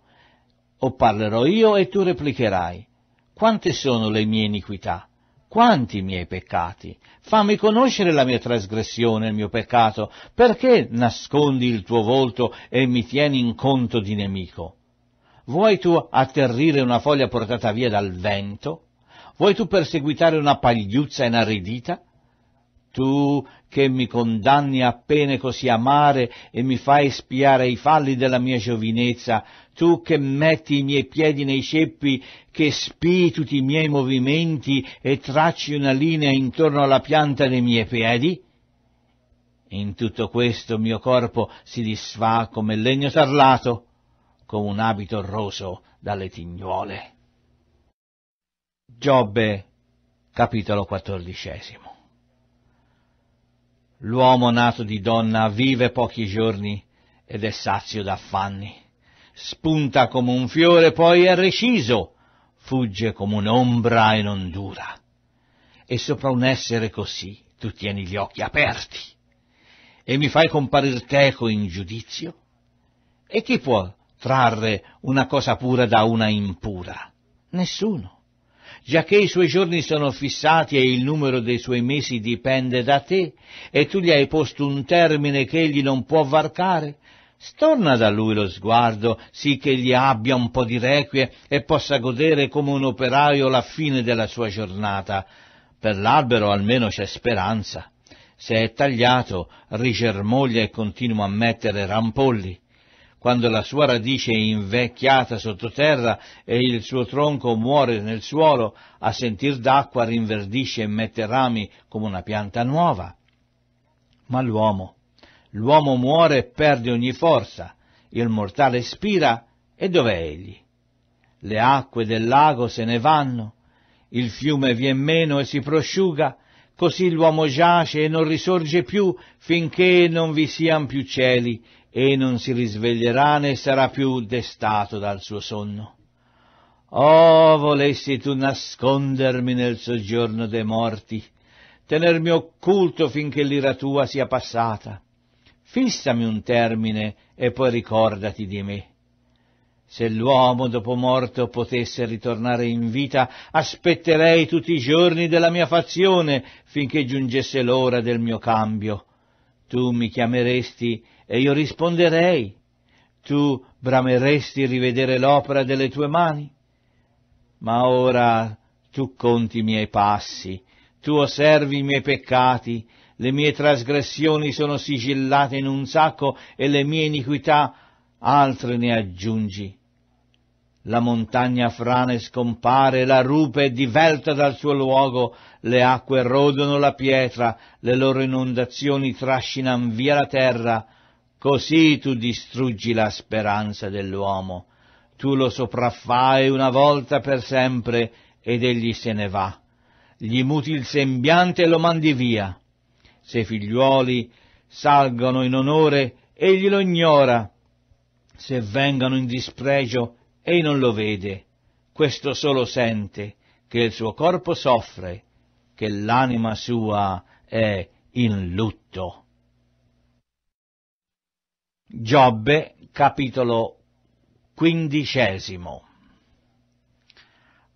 O parlerò io e tu replicherai. Quante sono le mie iniquità? Quanti i miei peccati? Fammi conoscere la mia trasgressione, il mio peccato. Perché nascondi il tuo volto e mi tieni in conto di nemico? Vuoi tu atterrire una foglia portata via dal vento? Vuoi tu perseguitare una pagliuzza inaridita? Tu che mi condanni a pene così amare e mi fai spiare i falli della mia giovinezza, tu che metti i miei piedi nei ceppi, che spii tutti i miei movimenti e tracci una linea intorno alla pianta dei miei piedi? In tutto questo mio corpo si disfà come legno tarlato, come un abito roso dalle tignuole. Giobbe, capitolo quattordicesimo. L'uomo nato di donna vive pochi giorni ed è sazio d'affanni. Spunta come un fiore, poi è reciso, fugge come un'ombra e non dura. E sopra un essere così tu tieni gli occhi aperti e mi fai comparir teco in giudizio? E chi può trarre una cosa pura da una impura? Nessuno giacché i suoi giorni sono fissati e il numero dei suoi mesi dipende da te, e tu gli hai posto un termine che egli non può varcare, storna da lui lo sguardo, sì che gli abbia un po' di requie e possa godere come un operaio la fine della sua giornata. Per l'albero almeno c'è speranza. Se è tagliato, rigermoglia e continua a mettere rampolli quando la sua radice è invecchiata sottoterra e il suo tronco muore nel suolo, a sentir d'acqua rinverdisce e mette rami come una pianta nuova. Ma l'uomo, l'uomo muore e perde ogni forza, il mortale spira e dov'è egli? Le acque del lago se ne vanno, il fiume vien meno e si prosciuga, così l'uomo giace e non risorge più finché non vi sian più cieli e non si risveglierà né sarà più destato dal suo sonno. Oh, volessi tu nascondermi nel soggiorno dei morti, tenermi occulto finché l'ira tua sia passata. Fissami un termine e poi ricordati di me. Se l'uomo dopo morto potesse ritornare in vita, aspetterei tutti i giorni della mia fazione finché giungesse l'ora del mio cambio. Tu mi chiameresti e io risponderei, tu brameresti rivedere l'opera delle tue mani? Ma ora tu conti i miei passi, tu osservi i miei peccati, le mie trasgressioni sono sigillate in un sacco e le mie iniquità altre ne aggiungi. La montagna frane scompare, la rupe è divelta dal suo luogo, le acque rodono la pietra, le loro inondazioni trascinan via la terra, Così tu distruggi la speranza dell'uomo, tu lo sopraffai una volta per sempre ed egli se ne va. Gli muti il sembiante e lo mandi via. Se figliuoli salgono in onore, egli lo ignora. Se vengano in dispregio, egli non lo vede. Questo solo sente che il suo corpo soffre, che l'anima sua è in lutto. Giobbe, capitolo quindicesimo.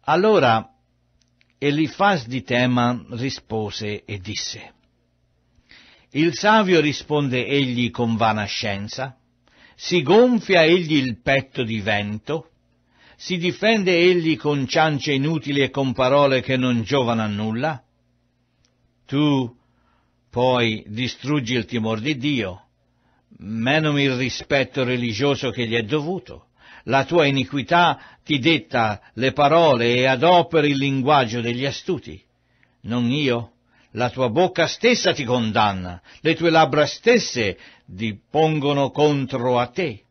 Allora Elifaz di Teman rispose e disse, Il savio risponde egli con vana scienza, si gonfia egli il petto di vento, si difende egli con ciance inutili e con parole che non giovano a nulla? Tu poi distruggi il timor di Dio, meno il rispetto religioso che gli è dovuto. La tua iniquità ti detta le parole e adoperi il linguaggio degli astuti. Non io, la tua bocca stessa ti condanna, le tue labbra stesse ti pongono contro a te.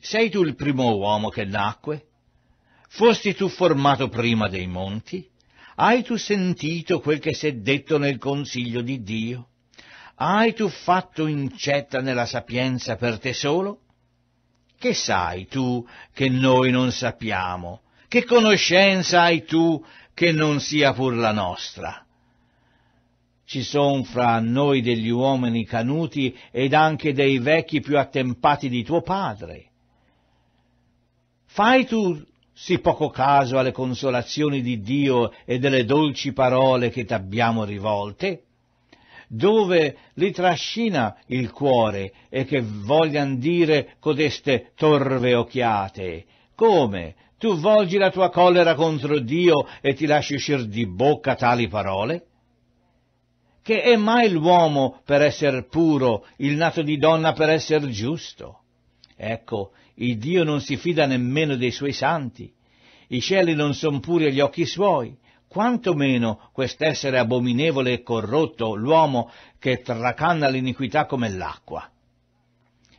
Sei tu il primo uomo che nacque? Fosti tu formato prima dei monti? Hai tu sentito quel che si è detto nel consiglio di Dio? hai tu fatto incetta nella sapienza per te solo? Che sai tu che noi non sappiamo? Che conoscenza hai tu che non sia pur la nostra? Ci son fra noi degli uomini canuti ed anche dei vecchi più attempati di tuo padre. Fai tu sì poco caso alle consolazioni di Dio e delle dolci parole che t'abbiamo rivolte? dove li trascina il cuore e che voglian dire codeste torve occhiate. Come? Tu volgi la tua collera contro Dio e ti lasci uscir di bocca tali parole? Che è mai l'uomo per essere puro, il nato di donna per essere giusto? Ecco, il Dio non si fida nemmeno dei suoi santi. I cieli non son puri agli occhi suoi, quanto meno quest'essere abominevole e corrotto, l'uomo che tracanna l'iniquità come l'acqua.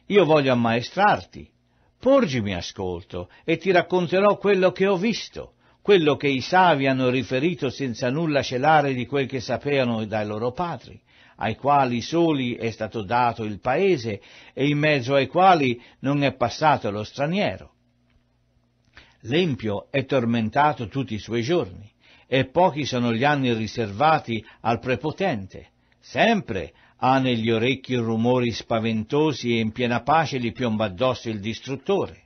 Io voglio ammaestrarti, porgimi ascolto e ti racconterò quello che ho visto, quello che i savi hanno riferito senza nulla celare di quel che sapevano dai loro padri, ai quali soli è stato dato il paese e in mezzo ai quali non è passato lo straniero. L'empio è tormentato tutti i suoi giorni e pochi sono gli anni riservati al prepotente. Sempre ha negli orecchi rumori spaventosi e in piena pace gli piomba addosso il distruttore.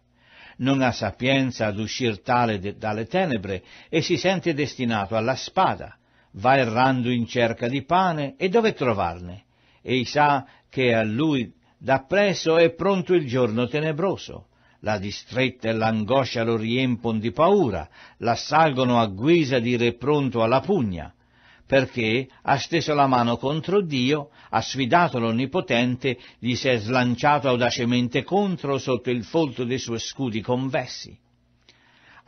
Non ha sapienza ad uscir tale de- dalle tenebre e si sente destinato alla spada. Va errando in cerca di pane e dove trovarne? Ei sa che a lui da presso è pronto il giorno tenebroso. La distretta e l'angoscia lo riempon di paura, l'assalgono a guisa di re pronto alla pugna, perché ha steso la mano contro Dio, ha sfidato l'Onnipotente, gli si è slanciato audacemente contro sotto il folto dei suoi scudi convessi.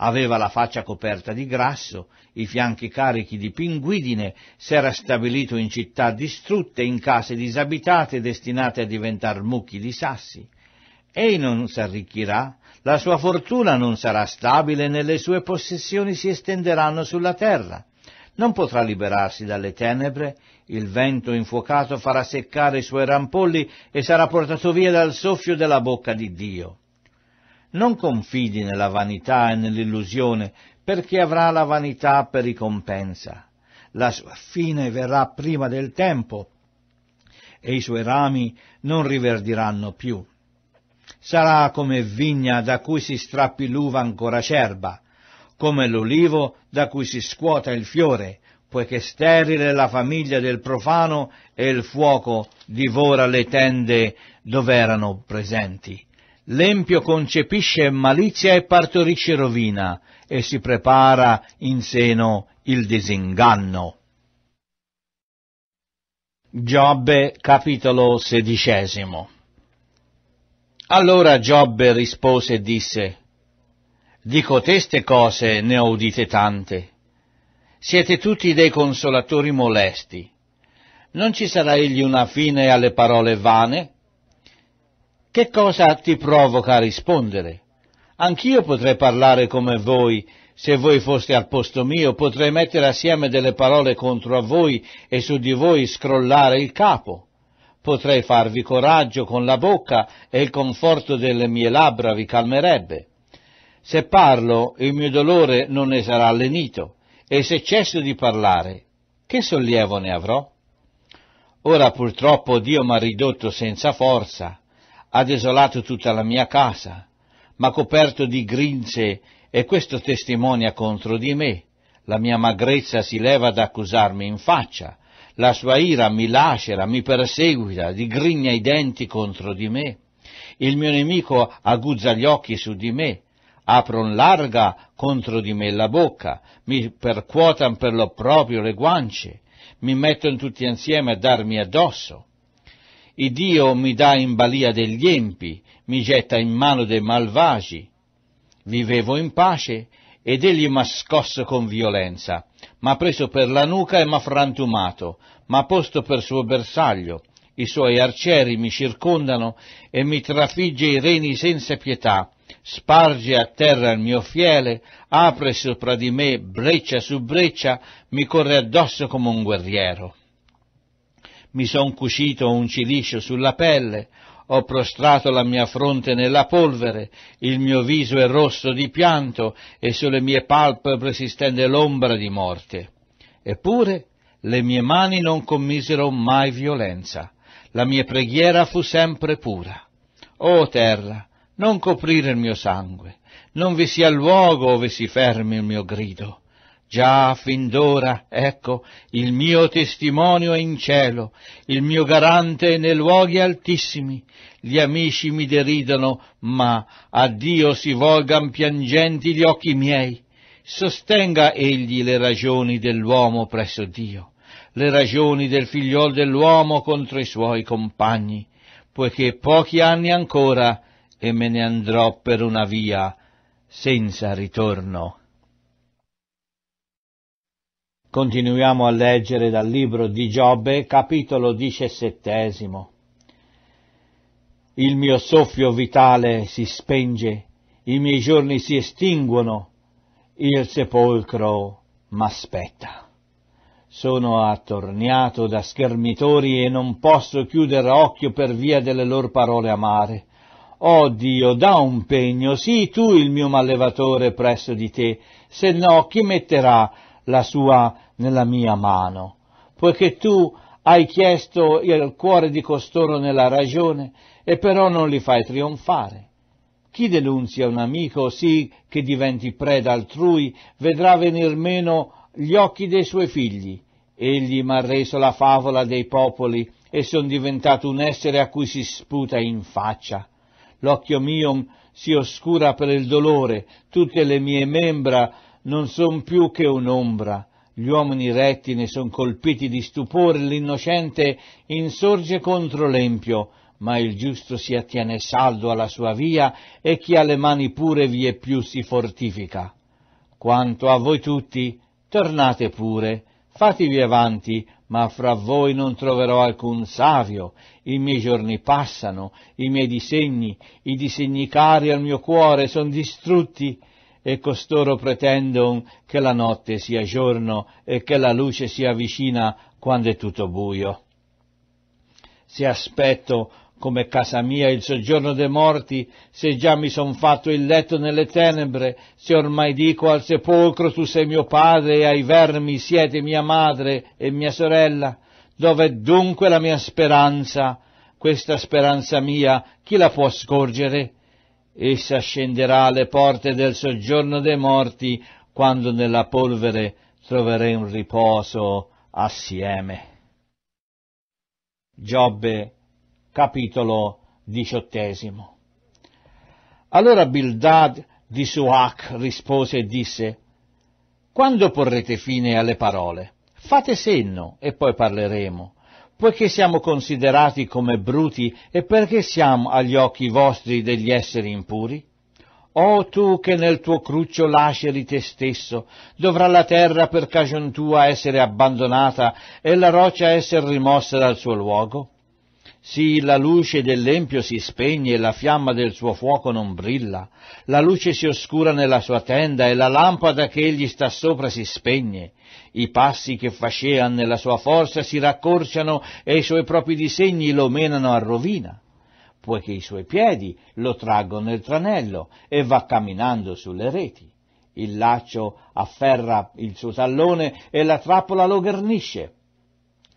Aveva la faccia coperta di grasso, i fianchi carichi di pinguidine, s'era stabilito in città distrutte, in case disabitate, destinate a diventare mucchi di sassi. Ei non s'arricchirà, la sua fortuna non sarà stabile né le sue possessioni si estenderanno sulla terra. Non potrà liberarsi dalle tenebre, il vento infuocato farà seccare i suoi rampolli e sarà portato via dal soffio della bocca di Dio. Non confidi nella vanità e nell'illusione, perché avrà la vanità per ricompensa. La sua fine verrà prima del tempo e i suoi rami non riverdiranno più sarà come vigna da cui si strappi l'uva ancora acerba, come l'olivo da cui si scuota il fiore, poiché sterile la famiglia del profano e il fuoco divora le tende dove erano presenti. L'empio concepisce malizia e partorisce rovina, e si prepara in seno il disinganno. Giobbe capitolo sedicesimo allora Giobbe rispose e disse, di coteste cose ne ho udite tante. Siete tutti dei consolatori molesti. Non ci sarà egli una fine alle parole vane? Che cosa ti provoca a rispondere? Anch'io potrei parlare come voi, se voi foste al posto mio, potrei mettere assieme delle parole contro a voi e su di voi scrollare il capo potrei farvi coraggio con la bocca e il conforto delle mie labbra vi calmerebbe. Se parlo, il mio dolore non ne sarà lenito, e se cesso di parlare, che sollievo ne avrò? Ora purtroppo Dio m'ha ridotto senza forza, ha desolato tutta la mia casa, m'ha coperto di grinze e questo testimonia contro di me. La mia magrezza si leva ad accusarmi in faccia, la sua ira mi lacera, mi perseguita, digrigna i denti contro di me. Il mio nemico aguzza gli occhi su di me, apron larga contro di me la bocca, mi percuotan per lo proprio le guance, mi mettono tutti insieme a darmi addosso. Il Dio mi dà in balia degli empi, mi getta in mano dei malvagi. Vivevo in pace ed egli m'ha scosso con violenza m'ha preso per la nuca e m'ha frantumato, m'ha posto per suo bersaglio, i suoi arcieri mi circondano e mi trafigge i reni senza pietà, sparge a terra il mio fiele, apre sopra di me breccia su breccia, mi corre addosso come un guerriero. Mi son cucito un ciliscio sulla pelle, ho prostrato la mia fronte nella polvere, il mio viso è rosso di pianto e sulle mie palpebre si stende l'ombra di morte. Eppure le mie mani non commisero mai violenza, la mia preghiera fu sempre pura. O terra, non coprire il mio sangue, non vi sia luogo dove si fermi il mio grido. Già fin d'ora, ecco, il mio testimonio è in cielo, il mio garante è nei luoghi altissimi. Gli amici mi deridono, ma a Dio si volgan piangenti gli occhi miei. Sostenga egli le ragioni dell'uomo presso Dio, le ragioni del figliol dell'uomo contro i suoi compagni, poiché pochi anni ancora e me ne andrò per una via senza ritorno. Continuiamo a leggere dal libro di Giobbe, capitolo diciassettesimo. Il mio soffio vitale si spenge, i miei giorni si estinguono, il sepolcro m'aspetta. Sono attorniato da schermitori e non posso chiudere occhio per via delle loro parole amare. Oh Dio, da un pegno, sii tu il mio mallevatore presso di te, se no chi metterà la sua nella mia mano, poiché tu hai chiesto il cuore di costoro nella ragione e però non li fai trionfare. Chi denunzia un amico sì che diventi preda altrui vedrà venir meno gli occhi dei suoi figli. Egli m'ha reso la favola dei popoli e son diventato un essere a cui si sputa in faccia. L'occhio mio si oscura per il dolore, tutte le mie membra non son più che un'ombra gli uomini retti ne sono colpiti di stupore, l'innocente insorge contro l'empio, ma il giusto si attiene saldo alla sua via e chi ha le mani pure vie più si fortifica. Quanto a voi tutti, tornate pure, fatevi avanti, ma fra voi non troverò alcun savio, i miei giorni passano, i miei disegni, i disegni cari al mio cuore sono distrutti, e costoro pretendon che la notte sia giorno e che la luce sia vicina quando è tutto buio. Se aspetto come casa mia il soggiorno dei morti, se già mi son fatto il letto nelle tenebre, se ormai dico al sepolcro tu sei mio padre e ai vermi siete mia madre e mia sorella, dov'è dunque la mia speranza? Questa speranza mia chi la può scorgere? Essa scenderà alle porte del soggiorno dei morti quando nella polvere troveremo riposo assieme. Giobbe, capitolo diciottesimo. Allora Bildad di Suac rispose e disse, Quando porrete fine alle parole? Fate senno e poi parleremo poiché siamo considerati come bruti e perché siamo agli occhi vostri degli esseri impuri? O tu che nel tuo cruccio lasceri te stesso, dovrà la terra per cagion tua essere abbandonata e la roccia essere rimossa dal suo luogo? Sì, la luce dell'empio si spegne e la fiamma del suo fuoco non brilla, la luce si oscura nella sua tenda e la lampada che egli sta sopra si spegne. I passi che facean nella sua forza si raccorciano e i suoi propri disegni lo menano a rovina, poiché i suoi piedi lo traggono nel tranello e va camminando sulle reti. Il laccio afferra il suo tallone e la trappola lo garnisce.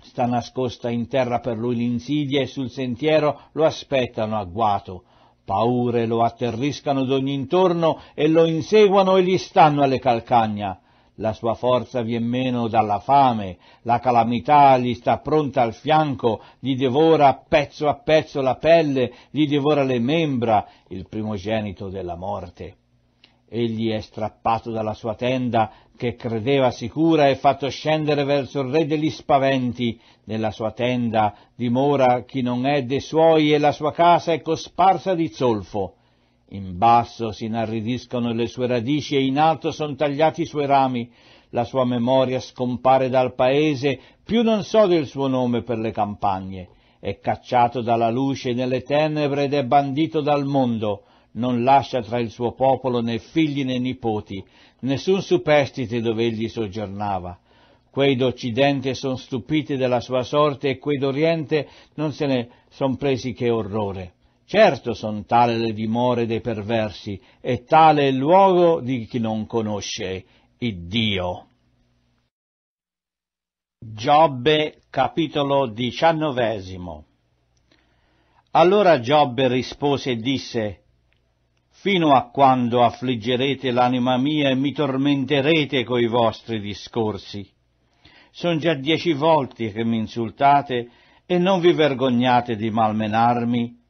Sta nascosta in terra per lui l'insidia e sul sentiero lo aspettano agguato. Paure lo atterriscano d'ogni intorno e lo inseguono e gli stanno alle calcagna la sua forza vien meno dalla fame, la calamità gli sta pronta al fianco, gli devora pezzo a pezzo la pelle, gli devora le membra, il primogenito della morte. Egli è strappato dalla sua tenda che credeva sicura e fatto scendere verso il re degli spaventi. Nella sua tenda dimora chi non è dei suoi e la sua casa è cosparsa di zolfo. In basso si inarridiscono le sue radici e in alto son tagliati i suoi rami. La sua memoria scompare dal paese, più non so del suo nome per le campagne. È cacciato dalla luce nelle tenebre ed è bandito dal mondo. Non lascia tra il suo popolo né figli né nipoti, nessun superstite dove egli soggiornava. Quei d'Occidente son stupiti della sua sorte e quei d'Oriente non se ne son presi che orrore. Certo son tale le dimore dei perversi e tale il luogo di chi non conosce il Dio. Giobbe capitolo diciannovesimo Allora Giobbe rispose e disse Fino a quando affliggerete l'anima mia e mi tormenterete coi vostri discorsi? Son già dieci volte che mi insultate e non vi vergognate di malmenarmi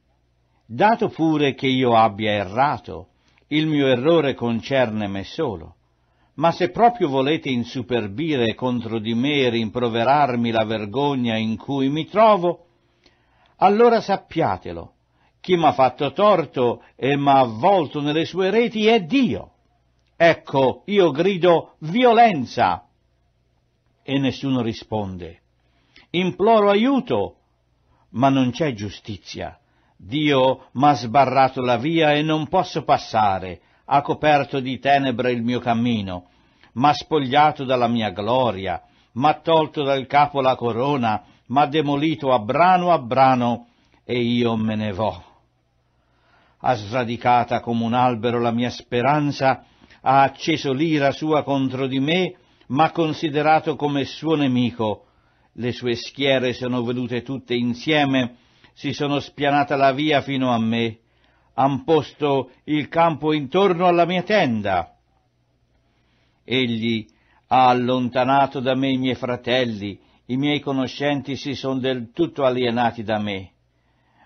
dato pure che io abbia errato, il mio errore concerne me solo. Ma se proprio volete insuperbire contro di me e rimproverarmi la vergogna in cui mi trovo, allora sappiatelo, chi m'ha fatto torto e m'ha avvolto nelle sue reti è Dio. Ecco, io grido violenza e nessuno risponde. Imploro aiuto, ma non c'è giustizia Dio m'ha sbarrato la via e non posso passare, ha coperto di tenebre il mio cammino, m'ha spogliato dalla mia gloria, m'ha tolto dal capo la corona, m'ha demolito a brano a brano, e io me ne vo. Ha sradicata come un albero la mia speranza, ha acceso l'ira sua contro di me, m'ha considerato come suo nemico. Le sue schiere sono vedute tutte insieme, si sono spianata la via fino a me, han posto il campo intorno alla mia tenda. Egli ha allontanato da me i miei fratelli, i miei conoscenti si sono del tutto alienati da me.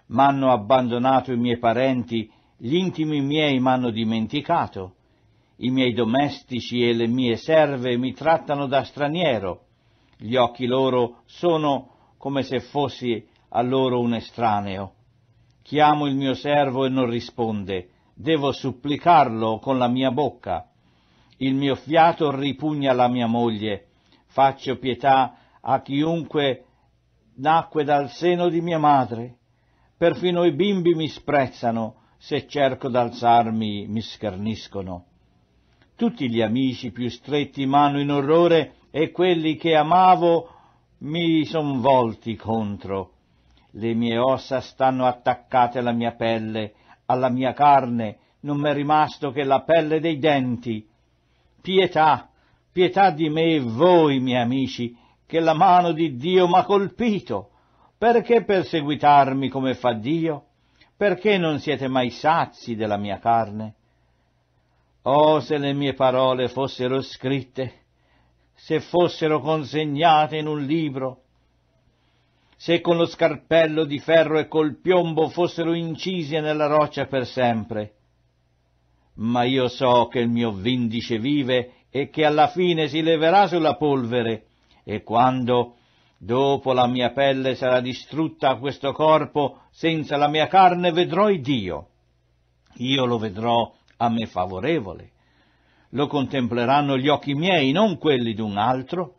M'hanno abbandonato i miei parenti, gli intimi miei m'hanno dimenticato. I miei domestici e le mie serve mi trattano da straniero. Gli occhi loro sono come se fossi a loro un estraneo. Chiamo il mio servo e non risponde, devo supplicarlo con la mia bocca. Il mio fiato ripugna la mia moglie, faccio pietà a chiunque nacque dal seno di mia madre. Perfino i bimbi mi sprezzano, se cerco d'alzarmi mi scherniscono. Tutti gli amici più stretti mano in orrore e quelli che amavo mi son volti contro. Le mie ossa stanno attaccate alla mia pelle, alla mia carne, non m'è rimasto che la pelle dei denti. Pietà, pietà di me e voi, miei amici, che la mano di Dio m'ha colpito. Perché perseguitarmi come fa Dio? Perché non siete mai sazi della mia carne? Oh, se le mie parole fossero scritte, se fossero consegnate in un libro, se con lo scarpello di ferro e col piombo fossero incisi nella roccia per sempre. Ma io so che il mio vindice vive e che alla fine si leverà sulla polvere, e quando, dopo la mia pelle sarà distrutta questo corpo, senza la mia carne vedrò il Dio. Io lo vedrò a me favorevole. Lo contempleranno gli occhi miei, non quelli d'un altro.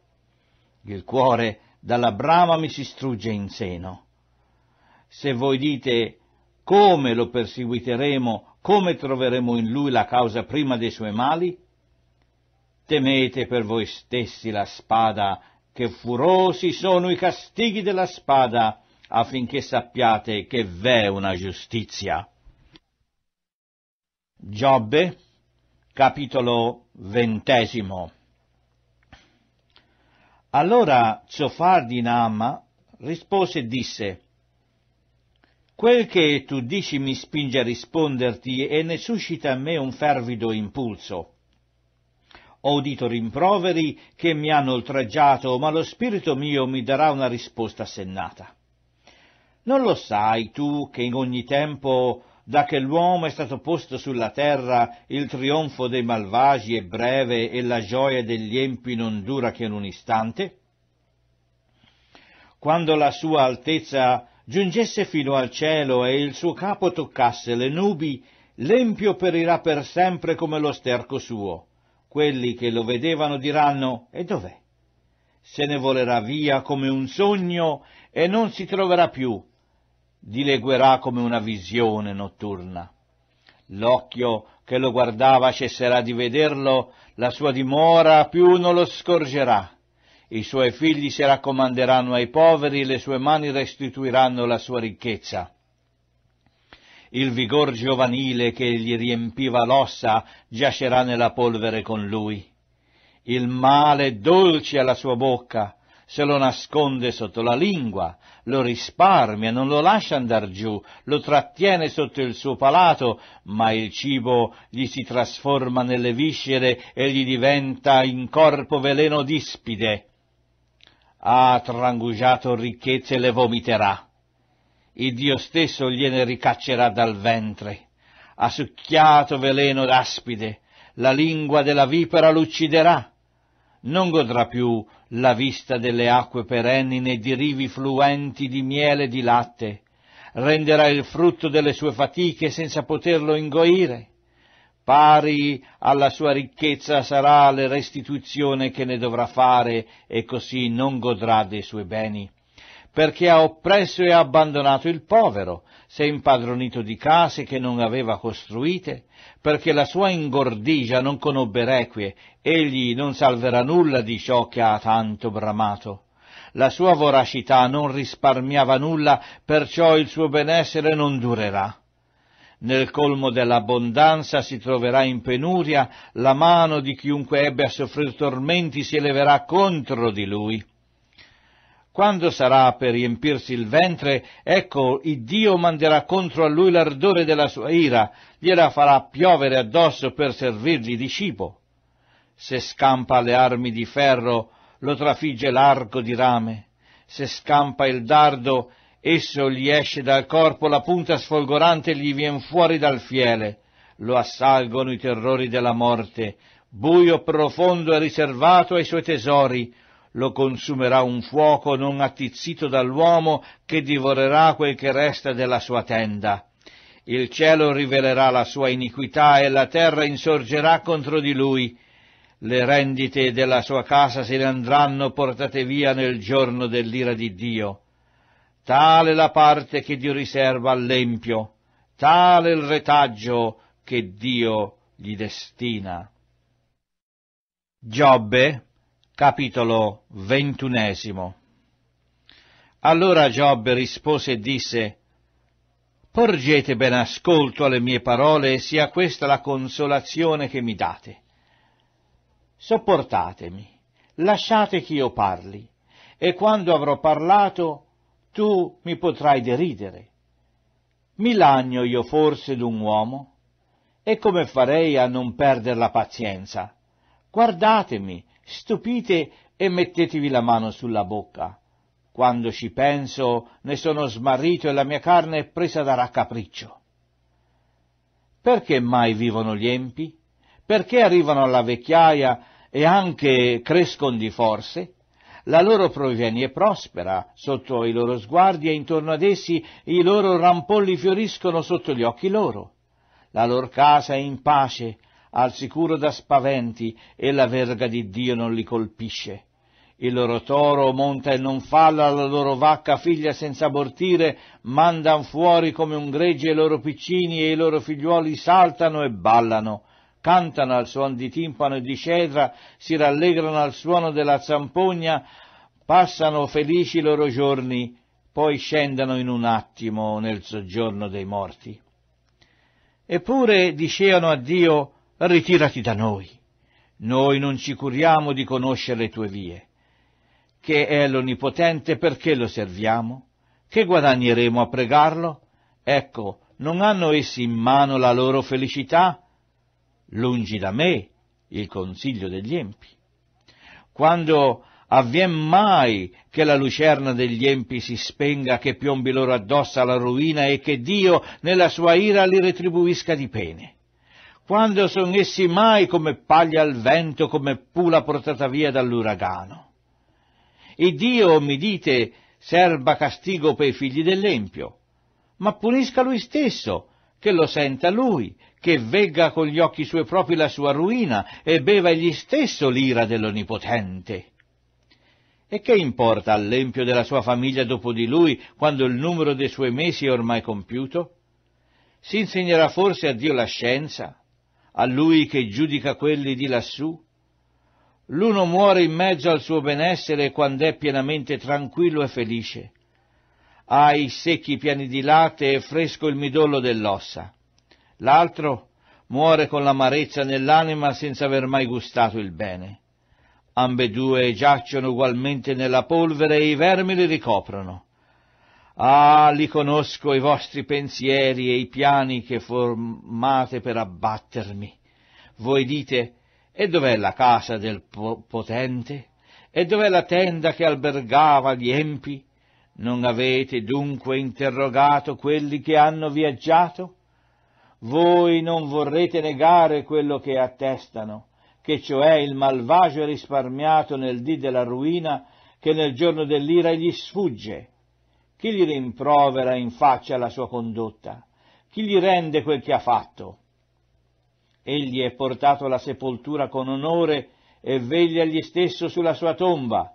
Il cuore dalla brava mi si strugge in seno. Se voi dite come lo perseguiteremo, come troveremo in lui la causa prima dei suoi mali, temete per voi stessi la spada, che furosi sono i castighi della spada, affinché sappiate che v'è una giustizia. Giobbe, capitolo ventesimo. Allora Zofar di Naama rispose e disse, Quel che tu dici mi spinge a risponderti e ne suscita a me un fervido impulso. Ho udito rimproveri che mi hanno oltraggiato, ma lo spirito mio mi darà una risposta assennata. Non lo sai tu che in ogni tempo da che l'uomo è stato posto sulla terra, il trionfo dei malvagi è breve e la gioia degli empi non dura che in un istante? Quando la sua altezza giungesse fino al cielo e il suo capo toccasse le nubi, l'empio perirà per sempre come lo sterco suo. Quelli che lo vedevano diranno, e dov'è? Se ne volerà via come un sogno e non si troverà più, dileguerà come una visione notturna. L'occhio che lo guardava cesserà di vederlo, la sua dimora più non lo scorgerà. I suoi figli si raccomanderanno ai poveri, le sue mani restituiranno la sua ricchezza. Il vigor giovanile che gli riempiva l'ossa giacerà nella polvere con lui. Il male dolce alla sua bocca, se lo nasconde sotto la lingua, lo risparmia, non lo lascia andar giù, lo trattiene sotto il suo palato, ma il cibo gli si trasforma nelle viscere e gli diventa in corpo veleno dispide. Ha trangugiato ricchezze e le vomiterà. Il Dio stesso gliene ricaccerà dal ventre. Ha succhiato veleno d'aspide, la lingua della vipera l'ucciderà non godrà più la vista delle acque perenni né di rivi fluenti di miele e di latte, renderà il frutto delle sue fatiche senza poterlo ingoire. Pari alla sua ricchezza sarà la restituzione che ne dovrà fare e così non godrà dei suoi beni perché ha oppresso e abbandonato il povero, si è impadronito di case che non aveva costruite, perché la sua ingordigia non conobbe requie, egli non salverà nulla di ciò che ha tanto bramato. La sua voracità non risparmiava nulla, perciò il suo benessere non durerà. Nel colmo dell'abbondanza si troverà in penuria, la mano di chiunque ebbe a soffrir tormenti si eleverà contro di lui. Quando sarà per riempirsi il ventre, ecco, il Dio manderà contro a lui l'ardore della sua ira, gliela farà piovere addosso per servirgli di cibo. Se scampa le armi di ferro, lo trafigge l'arco di rame. Se scampa il dardo, esso gli esce dal corpo, la punta sfolgorante gli vien fuori dal fiele. Lo assalgono i terrori della morte, buio profondo e riservato ai suoi tesori, lo consumerà un fuoco non attizzito dall'uomo che divorerà quel che resta della sua tenda. Il cielo rivelerà la sua iniquità e la terra insorgerà contro di lui. Le rendite della sua casa se ne andranno portate via nel giorno dell'ira di Dio. Tale la parte che Dio riserva all'empio, tale il retaggio che Dio gli destina. Giobbe capitolo ventunesimo. Allora Giobbe rispose e disse, Porgete ben ascolto alle mie parole e sia questa la consolazione che mi date. Sopportatemi, lasciate che io parli, e quando avrò parlato tu mi potrai deridere. Mi lagno io forse d'un uomo? E come farei a non perdere la pazienza? Guardatemi, stupite e mettetevi la mano sulla bocca. Quando ci penso ne sono smarrito e la mia carne è presa da raccapriccio. Perché mai vivono gli empi? Perché arrivano alla vecchiaia e anche crescono di forze? La loro provenienza è prospera sotto i loro sguardi e intorno ad essi i loro rampolli fioriscono sotto gli occhi loro. La loro casa è in pace, al sicuro da spaventi, e la verga di Dio non li colpisce. Il loro toro monta e non falla, la loro vacca figlia senza abortire, mandan fuori come un gregge i loro piccini e i loro figliuoli saltano e ballano cantano al suono di timpano e di cedra, si rallegrano al suono della zampogna, passano felici i loro giorni, poi scendono in un attimo nel soggiorno dei morti. Eppure dicevano a Dio, ritirati da noi. Noi non ci curiamo di conoscere le tue vie. Che è l'Onnipotente, perché lo serviamo? Che guadagneremo a pregarlo? Ecco, non hanno essi in mano la loro felicità? Lungi da me il consiglio degli empi. Quando avvien mai che la lucerna degli empi si spenga, che piombi loro addosso alla rovina e che Dio nella sua ira li retribuisca di pene? quando son essi mai come paglia al vento, come pula portata via dall'uragano? E Dio, mi dite, serba castigo per i figli dell'empio, ma punisca lui stesso, che lo senta lui, che vegga con gli occhi suoi propri la sua ruina e beva egli stesso l'ira dell'Onnipotente. E che importa all'empio della sua famiglia dopo di lui quando il numero dei suoi mesi è ormai compiuto? Si insegnerà forse a Dio la scienza? a lui che giudica quelli di lassù? L'uno muore in mezzo al suo benessere quando è pienamente tranquillo e felice. Ha i secchi pieni di latte e fresco il midollo dell'ossa. L'altro muore con l'amarezza nell'anima senza aver mai gustato il bene. Ambedue giacciono ugualmente nella polvere e i vermi li ricoprono. Ah, li conosco i vostri pensieri e i piani che formate per abbattermi. Voi dite, e dov'è la casa del potente? E dov'è la tenda che albergava gli empi? Non avete dunque interrogato quelli che hanno viaggiato? Voi non vorrete negare quello che attestano, che cioè il malvagio è risparmiato nel dì della ruina che nel giorno dell'ira gli sfugge chi gli rimprovera in faccia la sua condotta? Chi gli rende quel che ha fatto? Egli è portato alla sepoltura con onore e veglia gli stesso sulla sua tomba.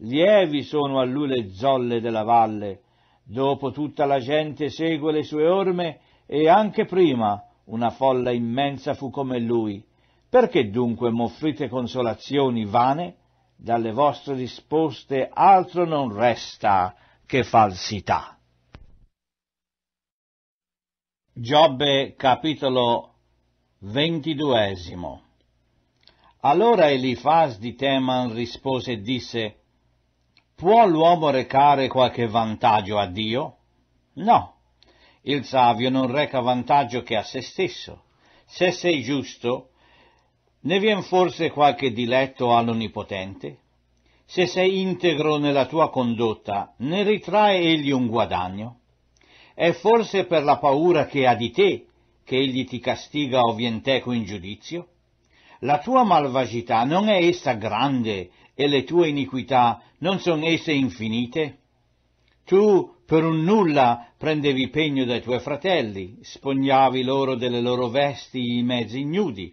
Lievi sono a lui le zolle della valle. Dopo tutta la gente segue le sue orme e anche prima una folla immensa fu come lui. Perché dunque m'offrite consolazioni vane? Dalle vostre risposte altro non resta che falsità. Giobbe capitolo ventiduesimo Allora Elifaz di Teman rispose e disse, Può l'uomo recare qualche vantaggio a Dio? No, il savio non reca vantaggio che a se stesso. Se sei giusto, ne vien forse qualche diletto all'Onnipotente? se sei integro nella tua condotta, ne ritrae egli un guadagno? È forse per la paura che ha di te che egli ti castiga o vien teco in giudizio? La tua malvagità non è essa grande e le tue iniquità non sono esse infinite? Tu per un nulla prendevi pegno dai tuoi fratelli, spognavi loro delle loro vesti i mezzi ignudi,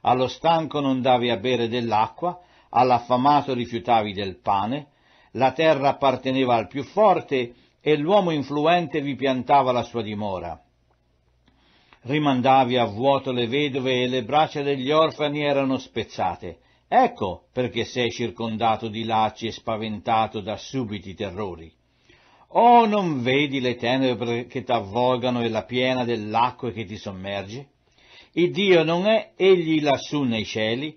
allo stanco non davi a bere dell'acqua, all'affamato rifiutavi del pane, la terra apparteneva al più forte e l'uomo influente vi piantava la sua dimora. Rimandavi a vuoto le vedove e le braccia degli orfani erano spezzate. Ecco perché sei circondato di lacci e spaventato da subiti terrori. Oh, non vedi le tenebre che t'avvolgano e la piena dell'acqua che ti sommerge? Il Dio non è egli lassù nei cieli,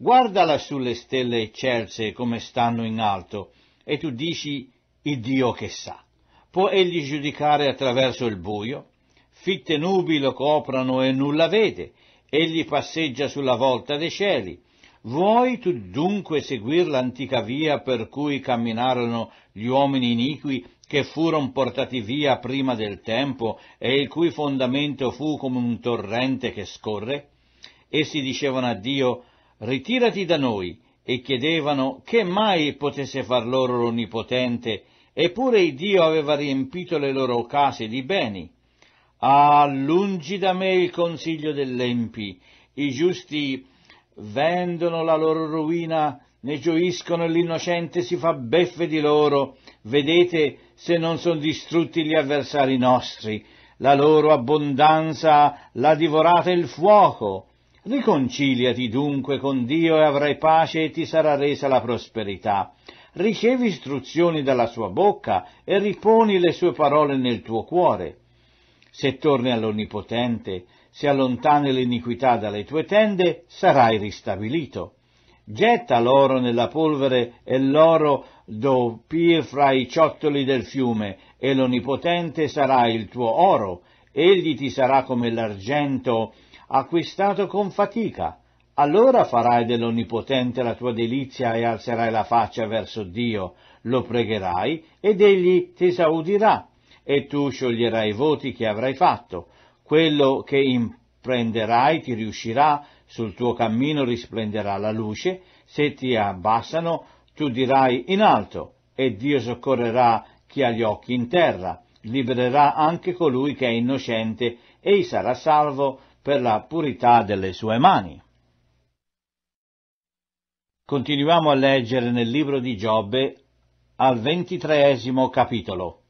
Guardala sulle stelle celse come stanno in alto, e tu dici, il Dio che sa. Può egli giudicare attraverso il buio? Fitte nubi lo coprano e nulla vede, egli passeggia sulla volta dei cieli. Vuoi tu dunque seguir l'antica via per cui camminarono gli uomini iniqui che furono portati via prima del tempo e il cui fondamento fu come un torrente che scorre? Essi dicevano a Dio, ritirati da noi, e chiedevano che mai potesse far loro l'Onnipotente, eppure il Dio aveva riempito le loro case di beni. Ah, lungi da me il consiglio dell'empi, i giusti vendono la loro ruina, ne gioiscono e l'innocente si fa beffe di loro, vedete se non sono distrutti gli avversari nostri, la loro abbondanza l'ha divorata il fuoco, Riconciliati dunque con Dio e avrai pace e ti sarà resa la prosperità. Ricevi istruzioni dalla sua bocca e riponi le sue parole nel tuo cuore. Se torni all'Onnipotente, se allontani l'iniquità dalle tue tende, sarai ristabilito. Getta l'oro nella polvere e l'oro doppie fra i ciottoli del fiume, e l'Onnipotente sarà il tuo oro, egli ti sarà come l'argento acquistato con fatica, allora farai dell'Onnipotente la tua delizia e alzerai la faccia verso Dio, lo pregherai ed egli ti saudirà, e tu scioglierai i voti che avrai fatto. Quello che imprenderai ti riuscirà, sul tuo cammino risplenderà la luce, se ti abbassano tu dirai in alto, e Dio soccorrerà chi ha gli occhi in terra, libererà anche colui che è innocente, ei sarà salvo per la purità delle sue mani. Continuiamo a leggere nel libro di Giobbe al ventitreesimo capitolo.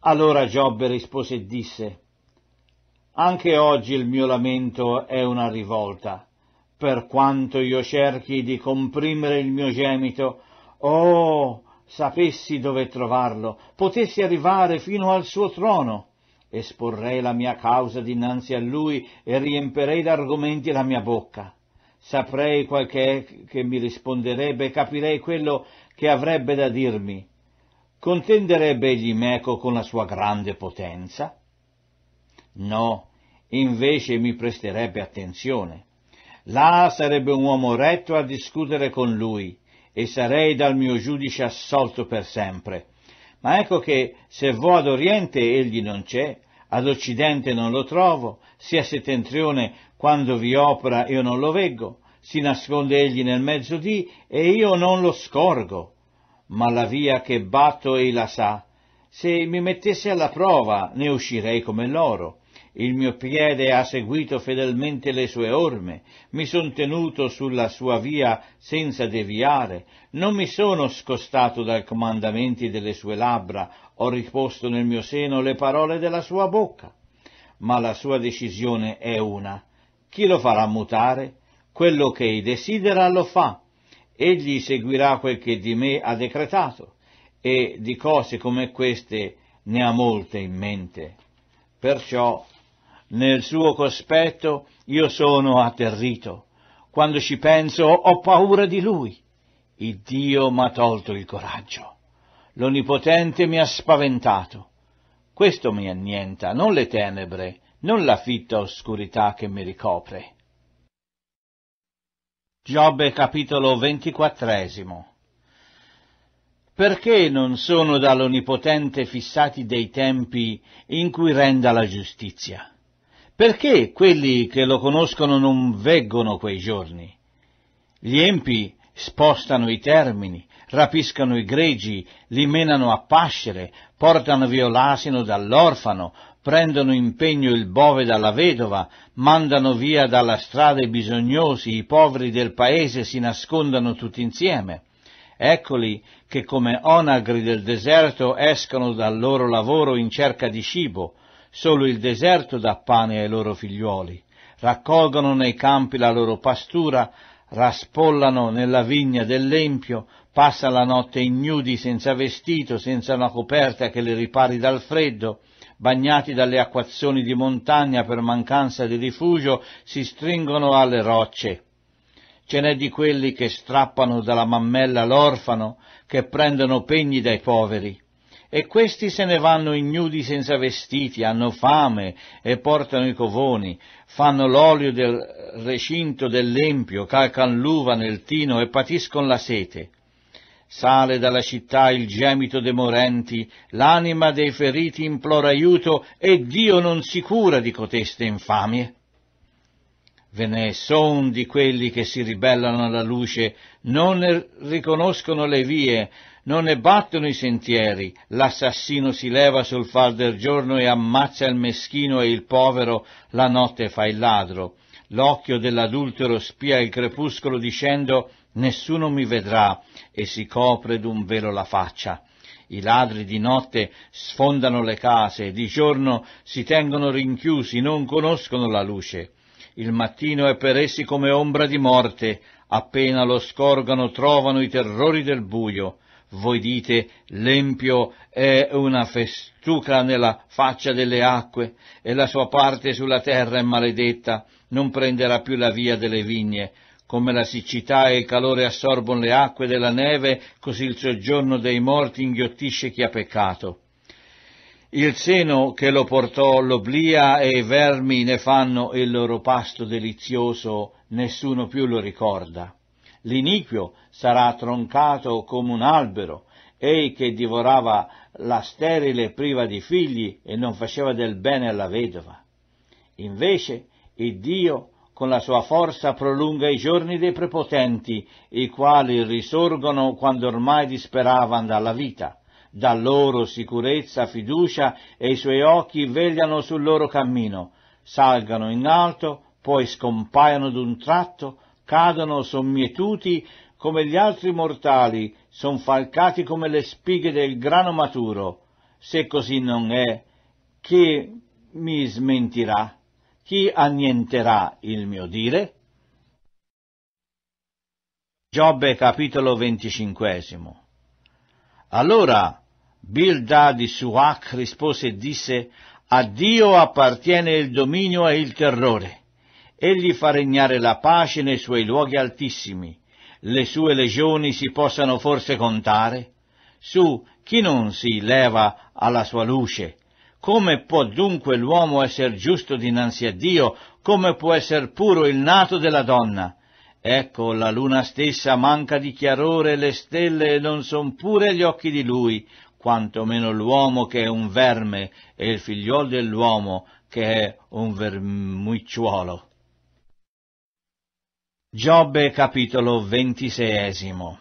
Allora Giobbe rispose e disse, Anche oggi il mio lamento è una rivolta, per quanto io cerchi di comprimere il mio gemito, oh, sapessi dove trovarlo, potessi arrivare fino al suo trono esporrei la mia causa dinanzi a lui e riemperei d'argomenti la mia bocca. Saprei qual che che mi risponderebbe e capirei quello che avrebbe da dirmi. Contenderebbe egli meco con la sua grande potenza? No, invece mi presterebbe attenzione. Là sarebbe un uomo retto a discutere con lui e sarei dal mio giudice assolto per sempre. Ma ecco che se vo ad Oriente egli non c'è, ad occidente non lo trovo, sia settentrione quando vi opera io non lo veggo, si nasconde egli nel mezzodì e io non lo scorgo, ma la via che batto ei la sa. Se mi mettesse alla prova ne uscirei come l'oro. Il mio piede ha seguito fedelmente le sue orme, mi son tenuto sulla sua via senza deviare, non mi sono scostato dai comandamenti delle sue labbra, ho riposto nel mio seno le parole della sua bocca. Ma la sua decisione è una. Chi lo farà mutare? Quello che ei desidera lo fa. Egli seguirà quel che di me ha decretato, e di cose come queste ne ha molte in mente. Perciò nel suo cospetto io sono atterrito. Quando ci penso ho paura di lui. Il Dio m'ha tolto il coraggio. L'Onnipotente mi ha spaventato. Questo mi annienta, non le tenebre, non la fitta oscurità che mi ricopre. Giobbe capitolo ventiquattresimo Perché non sono dall'Onnipotente fissati dei tempi in cui renda la giustizia? Perché quelli che lo conoscono non veggono quei giorni? Gli empi spostano i termini, rapiscano i greggi, li menano a pascere, portano via l'asino dall'orfano, prendono impegno il bove dalla vedova, mandano via dalla strada i bisognosi, i poveri del paese si nascondono tutti insieme. Eccoli che come onagri del deserto escono dal loro lavoro in cerca di cibo, solo il deserto dà pane ai loro figliuoli, raccolgono nei campi la loro pastura, raspollano nella vigna dell'empio, passa la notte ignudi, senza vestito, senza una coperta che le ripari dal freddo, bagnati dalle acquazzoni di montagna per mancanza di rifugio, si stringono alle rocce. Ce n'è di quelli che strappano dalla mammella l'orfano, che prendono pegni dai poveri. E questi se ne vanno ignudi senza vestiti, hanno fame e portano i covoni, fanno l'olio del recinto dell'empio, calcan l'uva nel tino e patiscono la sete. Sale dalla città il gemito de morenti, l'anima dei feriti implora aiuto e Dio non si cura di coteste infamie. Ve ne son di quelli che si ribellano alla luce, non ne riconoscono le vie, non ne battono i sentieri. L'assassino si leva sul far del giorno e ammazza il meschino e il povero, la notte fa il ladro. L'occhio dell'adultero spia il crepuscolo dicendo nessuno mi vedrà e si copre d'un velo la faccia. I ladri di notte sfondano le case, di giorno si tengono rinchiusi, non conoscono la luce. Il mattino è per essi come ombra di morte, appena lo scorgano trovano i terrori del buio. Voi dite, l'empio è una festuca nella faccia delle acque, e la sua parte sulla terra è maledetta, non prenderà più la via delle vigne, come la siccità e il calore assorbono le acque della neve, così il soggiorno dei morti inghiottisce chi ha peccato. Il seno che lo portò l'oblia e i vermi ne fanno il loro pasto delizioso, nessuno più lo ricorda. L'iniquio sarà troncato come un albero, ei che divorava la sterile priva di figli e non faceva del bene alla vedova. Invece, il Dio con la sua forza prolunga i giorni dei prepotenti, i quali risorgono quando ormai disperavano dalla vita. Da loro sicurezza, fiducia e i suoi occhi vegliano sul loro cammino, salgano in alto, poi scompaiono d'un tratto, cadono sommietuti come gli altri mortali, son falcati come le spighe del grano maturo. Se così non è, chi mi smentirà? chi annienterà il mio dire? Giobbe capitolo venticinquesimo. Allora Bilda di Suac rispose e disse, a Dio appartiene il dominio e il terrore. Egli fa regnare la pace nei suoi luoghi altissimi. Le sue legioni si possano forse contare? Su, chi non si leva alla sua luce? Come può dunque l'uomo essere giusto dinanzi a Dio? Come può essere puro il nato della donna? Ecco, la luna stessa manca di chiarore, le stelle non son pure gli occhi di lui, quanto meno l'uomo che è un verme e il figliuol dell'uomo che è un vermicciuolo. Giobbe capitolo ventiseiesimo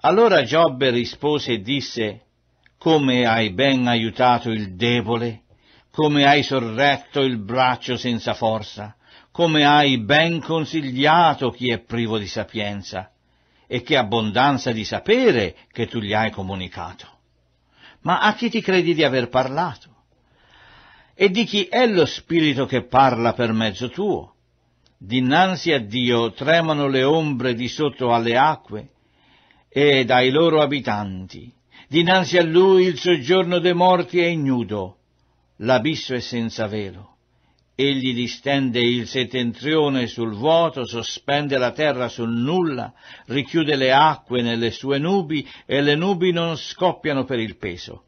Allora Giobbe rispose e disse, come hai ben aiutato il debole, come hai sorretto il braccio senza forza, come hai ben consigliato chi è privo di sapienza, e che abbondanza di sapere che tu gli hai comunicato. Ma a chi ti credi di aver parlato? E di chi è lo Spirito che parla per mezzo tuo? Dinanzi a Dio tremano le ombre di sotto alle acque e dai loro abitanti Dinanzi a lui il soggiorno dei morti è ignudo, l'abisso è senza velo. Egli distende il settentrione sul vuoto, sospende la terra sul nulla, richiude le acque nelle sue nubi e le nubi non scoppiano per il peso.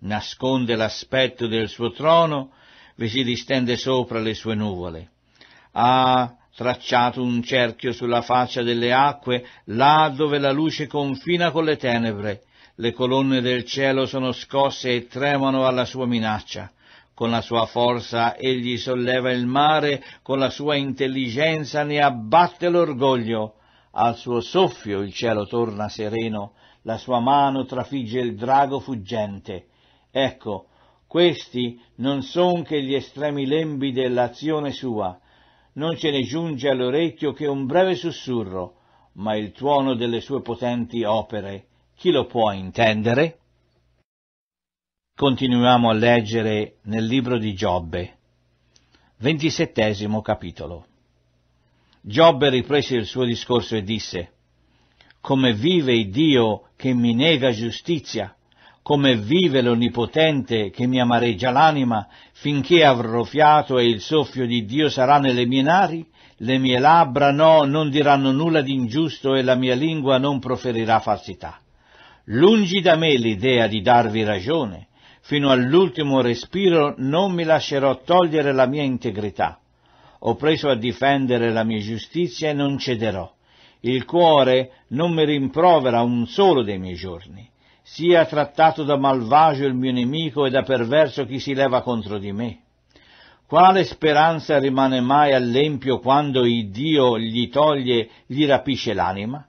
Nasconde l'aspetto del suo trono, vi si distende sopra le sue nuvole. Ha tracciato un cerchio sulla faccia delle acque, là dove la luce confina con le tenebre, le colonne del cielo sono scosse e tremano alla sua minaccia. Con la sua forza egli solleva il mare, con la sua intelligenza ne abbatte l'orgoglio. Al suo soffio il cielo torna sereno, la sua mano trafigge il drago fuggente. Ecco, questi non son che gli estremi lembi dell'azione sua. Non ce ne giunge all'orecchio che un breve sussurro, ma il tuono delle sue potenti opere chi lo può intendere? Continuiamo a leggere nel libro di Giobbe, ventisettesimo capitolo. Giobbe riprese il suo discorso e disse, Come vive il Dio che mi nega giustizia, come vive l'Onnipotente che mi amareggia l'anima, finché avrò fiato e il soffio di Dio sarà nelle mie nari, le mie labbra no, non diranno nulla di ingiusto e la mia lingua non proferirà falsità. Lungi da me l'idea di darvi ragione, fino all'ultimo respiro non mi lascerò togliere la mia integrità. Ho preso a difendere la mia giustizia e non cederò. Il cuore non mi rimprovera un solo dei miei giorni. Sia trattato da malvagio il mio nemico e da perverso chi si leva contro di me. Quale speranza rimane mai all'empio quando il Dio gli toglie, gli rapisce l'anima?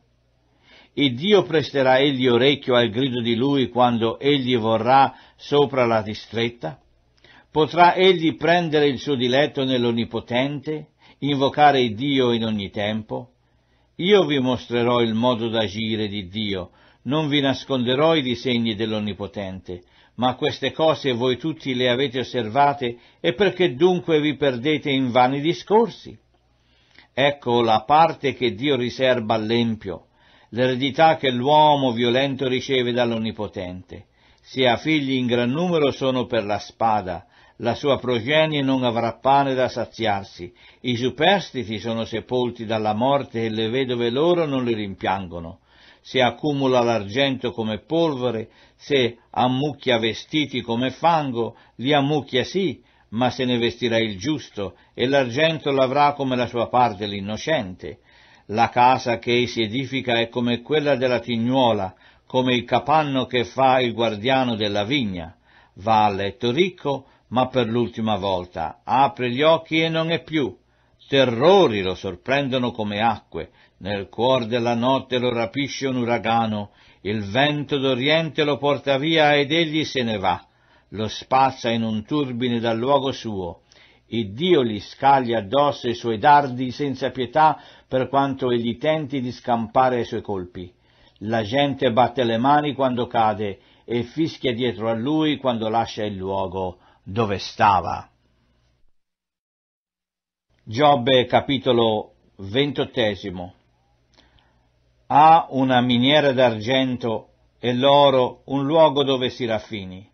e Dio presterà egli orecchio al grido di lui quando egli vorrà sopra la distretta? Potrà egli prendere il suo diletto nell'Onnipotente, invocare il Dio in ogni tempo? Io vi mostrerò il modo d'agire di Dio, non vi nasconderò i disegni dell'Onnipotente, ma queste cose voi tutti le avete osservate e perché dunque vi perdete in vani discorsi? Ecco la parte che Dio riserba all'empio, l'eredità che l'uomo violento riceve dall'Onnipotente. Se ha figli in gran numero sono per la spada, la sua progenie non avrà pane da saziarsi, i superstiti sono sepolti dalla morte e le vedove loro non li rimpiangono. Se accumula l'argento come polvere, se ammucchia vestiti come fango, li ammucchia sì, ma se ne vestirà il giusto, e l'argento l'avrà come la sua parte l'innocente. La casa che si edifica è come quella della tignuola, come il capanno che fa il guardiano della vigna. Va a letto ricco, ma per l'ultima volta apre gli occhi e non è più. Terrori lo sorprendono come acque, nel cuor della notte lo rapisce un uragano, il vento d'Oriente lo porta via ed egli se ne va, lo spazza in un turbine dal luogo suo, e Dio gli scaglia addosso i suoi dardi senza pietà per quanto egli tenti di scampare ai suoi colpi. La gente batte le mani quando cade e fischia dietro a lui quando lascia il luogo dove stava. Giobbe capitolo ventottesimo Ha una miniera d'argento e l'oro un luogo dove si raffini.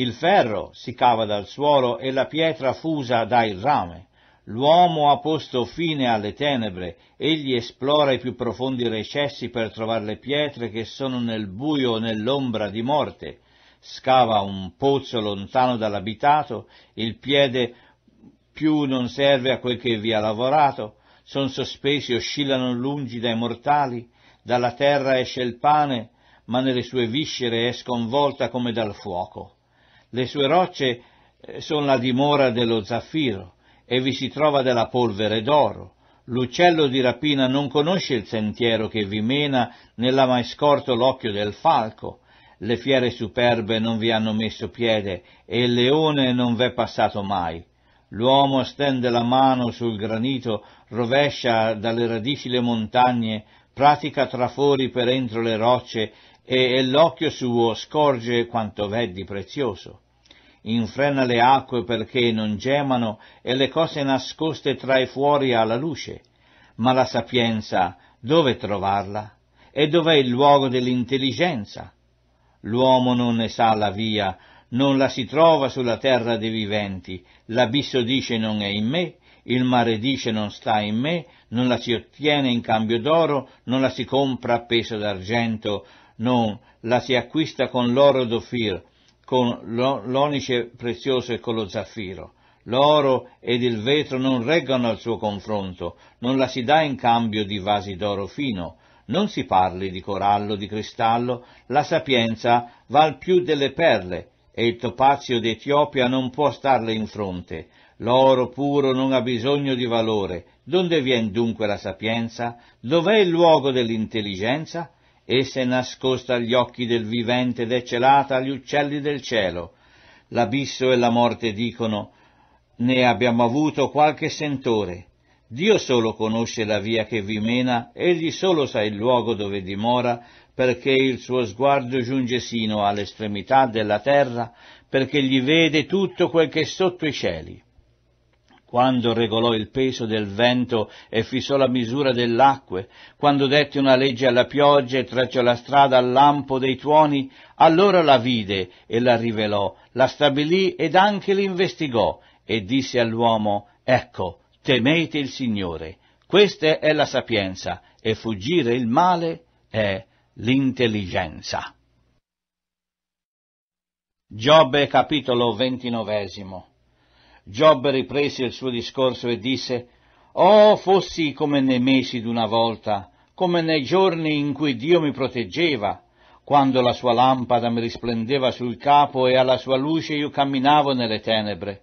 Il ferro si cava dal suolo e la pietra fusa dà il rame. L'uomo ha posto fine alle tenebre, egli esplora i più profondi recessi per trovare le pietre che sono nel buio o nell'ombra di morte. Scava un pozzo lontano dall'abitato, il piede più non serve a quel che vi ha lavorato, son sospesi, oscillano lungi dai mortali, dalla terra esce il pane, ma nelle sue viscere è sconvolta come dal fuoco. Le sue rocce eh, sono la dimora dello zaffiro e vi si trova della polvere d'oro. L'uccello di rapina non conosce il sentiero che vi mena, né l'ha mai scorto l'occhio del falco. Le fiere superbe non vi hanno messo piede e il leone non v'è passato mai. L'uomo stende la mano sul granito, rovescia dalle radici le montagne, pratica trafori per entro le rocce e l'occhio suo scorge quanto v'è di prezioso. Infrena le acque perché non gemano e le cose nascoste trae fuori alla luce. Ma la sapienza, dove trovarla? E dov'è il luogo dell'intelligenza? L'uomo non ne sa la via, non la si trova sulla terra dei viventi, l'abisso dice non è in me, il mare dice non sta in me, non la si ottiene in cambio d'oro, non la si compra a peso d'argento, non la si acquista con l'oro d'Ofir, con l'onice prezioso e con lo zaffiro. L'oro ed il vetro non reggano al suo confronto, non la si dà in cambio di vasi d'oro fino, non si parli di corallo, di cristallo, la sapienza val più delle perle, e il topazio d'Etiopia non può starle in fronte. L'oro puro non ha bisogno di valore. Donde vien dunque la sapienza? Dov'è il luogo dell'intelligenza? essa è nascosta agli occhi del vivente ed è celata agli uccelli del cielo. L'abisso e la morte dicono, ne abbiamo avuto qualche sentore. Dio solo conosce la via che vi mena, egli solo sa il luogo dove dimora, perché il suo sguardo giunge sino all'estremità della terra, perché gli vede tutto quel che è sotto i cieli quando regolò il peso del vento e fissò la misura dell'acque, quando dette una legge alla pioggia e tracciò la strada al lampo dei tuoni, allora la vide e la rivelò, la stabilì ed anche l'investigò e disse all'uomo, ecco, temete il Signore, questa è la sapienza e fuggire il male è l'intelligenza. Giobbe capitolo ventinovesimo Giobbe riprese il suo discorso e disse, Oh, fossi come nei mesi d'una volta, come nei giorni in cui Dio mi proteggeva, quando la sua lampada mi risplendeva sul capo e alla sua luce io camminavo nelle tenebre.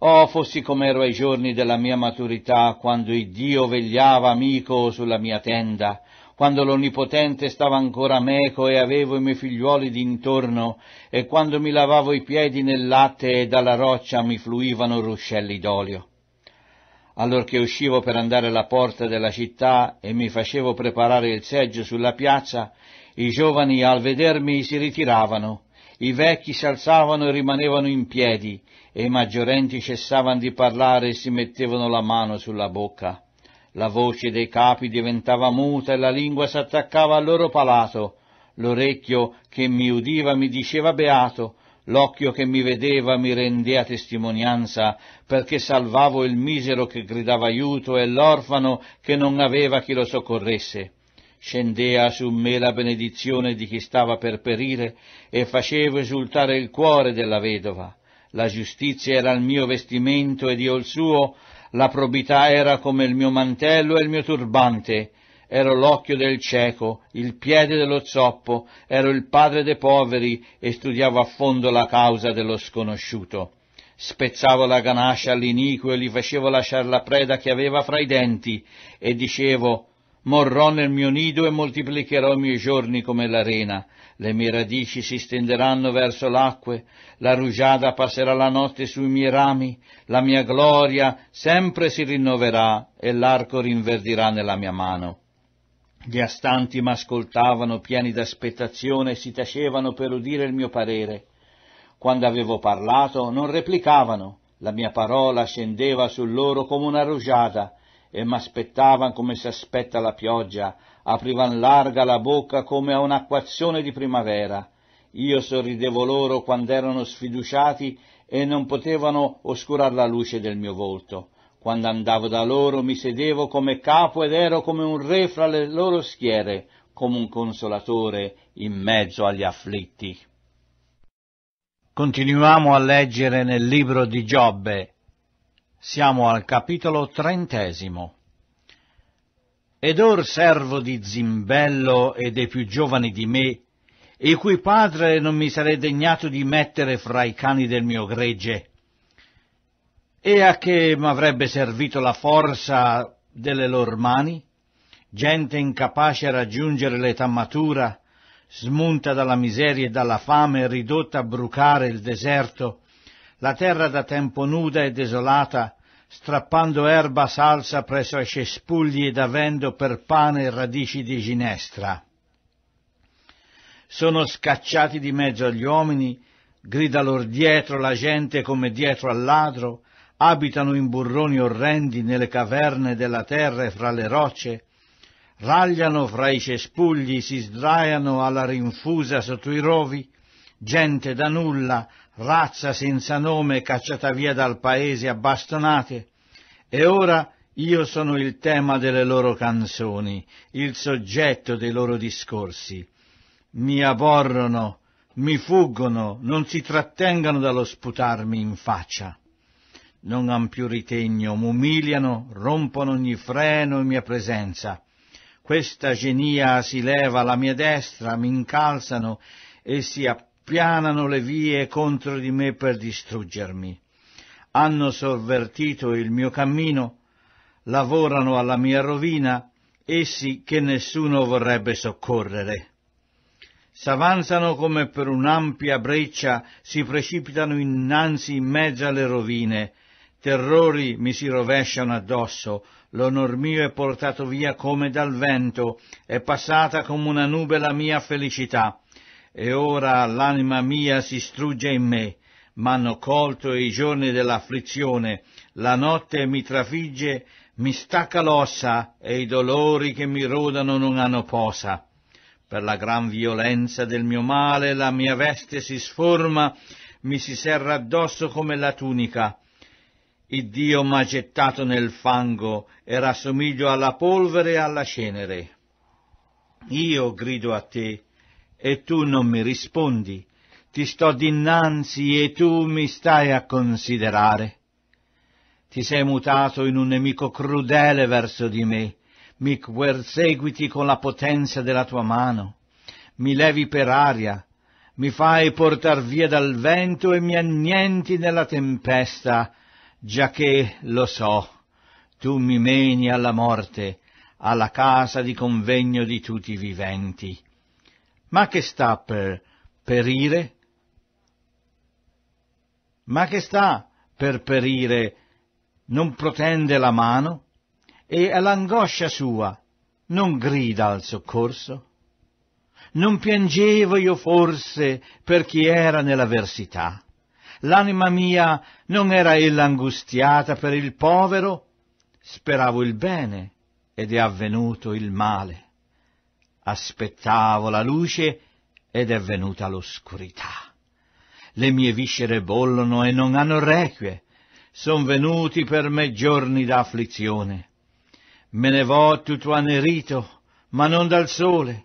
Oh, fossi come ero ai giorni della mia maturità, quando il Dio vegliava amico sulla mia tenda quando l'Onnipotente stava ancora meco e avevo i miei figliuoli d'intorno, e quando mi lavavo i piedi nel latte e dalla roccia mi fluivano ruscelli d'olio. Allorché uscivo per andare alla porta della città e mi facevo preparare il seggio sulla piazza, i giovani al vedermi si ritiravano, i vecchi si alzavano e rimanevano in piedi, e i maggiorenti cessavano di parlare e si mettevano la mano sulla bocca. La voce dei capi diventava muta e la lingua s'attaccava al loro palato. L'orecchio che mi udiva mi diceva beato, l'occhio che mi vedeva mi rendea testimonianza, perché salvavo il misero che gridava aiuto e l'orfano che non aveva chi lo soccorresse. Scendea su me la benedizione di chi stava per perire e facevo esultare il cuore della vedova. La giustizia era il mio vestimento ed io il suo, la probità era come il mio mantello e il mio turbante, ero l'occhio del cieco, il piede dello zoppo, ero il padre dei poveri e studiavo a fondo la causa dello sconosciuto. Spezzavo la ganascia all'iniquo e gli facevo lasciare la preda che aveva fra i denti e dicevo, morrò nel mio nido e moltiplicherò i miei giorni come l'arena le mie radici si stenderanno verso l'acque, la rugiada passerà la notte sui miei rami, la mia gloria sempre si rinnoverà e l'arco rinverdirà nella mia mano. Gli astanti m'ascoltavano pieni d'aspettazione e si tacevano per udire il mio parere. Quando avevo parlato non replicavano, la mia parola scendeva su loro come una rugiada e m'aspettavano come si aspetta la pioggia aprivan larga la bocca come a un'acquazione di primavera. Io sorridevo loro quando erano sfiduciati e non potevano oscurar la luce del mio volto. Quando andavo da loro mi sedevo come capo ed ero come un re fra le loro schiere, come un consolatore in mezzo agli afflitti. Continuiamo a leggere nel libro di Giobbe. Siamo al capitolo trentesimo. Ed or servo di zimbello e dei più giovani di me, il cui padre non mi sarei degnato di mettere fra i cani del mio gregge, e a che m'avrebbe servito la forza delle lor mani? Gente incapace a raggiungere l'età matura, smunta dalla miseria e dalla fame, ridotta a brucare il deserto, la terra da tempo nuda e desolata, strappando erba salsa presso ai cespugli ed avendo per pane radici di ginestra. Sono scacciati di mezzo agli uomini, grida lor dietro la gente come dietro al ladro, abitano in burroni orrendi nelle caverne della terra e fra le rocce, ragliano fra i cespugli, si sdraiano alla rinfusa sotto i rovi, gente da nulla, razza senza nome cacciata via dal paese a bastonate, e ora io sono il tema delle loro canzoni, il soggetto dei loro discorsi. Mi aborrono, mi fuggono, non si trattengano dallo sputarmi in faccia. Non han più ritegno, m'umiliano, rompono ogni freno in mia presenza. Questa genia si leva alla mia destra, mi incalzano e si app- spianano le vie contro di me per distruggermi. Hanno sovvertito il mio cammino, lavorano alla mia rovina, essi che nessuno vorrebbe soccorrere. S'avanzano come per un'ampia breccia, si precipitano innanzi in mezzo alle rovine, terrori mi si rovesciano addosso, l'onor mio è portato via come dal vento, è passata come una nube la mia felicità e ora l'anima mia si strugge in me. M'hanno colto i giorni dell'afflizione, la notte mi trafigge, mi stacca l'ossa e i dolori che mi rodano non hanno posa. Per la gran violenza del mio male la mia veste si sforma, mi si serra addosso come la tunica. Il Dio m'ha gettato nel fango e rassomiglio alla polvere e alla cenere. Io grido a te, e tu non mi rispondi, ti sto dinanzi e tu mi stai a considerare. Ti sei mutato in un nemico crudele verso di me, mi perseguiti con la potenza della tua mano, mi levi per aria, mi fai portar via dal vento e mi annienti nella tempesta, già che, lo so, tu mi meni alla morte, alla casa di convegno di tutti i viventi ma che sta per perire? Ma che sta per perire? Non protende la mano? E all'angoscia sua non grida al soccorso? Non piangevo io forse per chi era nell'avversità? L'anima mia non era ella angustiata per il povero? Speravo il bene ed è avvenuto il male. Aspettavo la luce ed è venuta l'oscurità. Le mie viscere bollono e non hanno requie. Son venuti per me giorni d'afflizione. Me ne vo tutto annerito, ma non dal sole.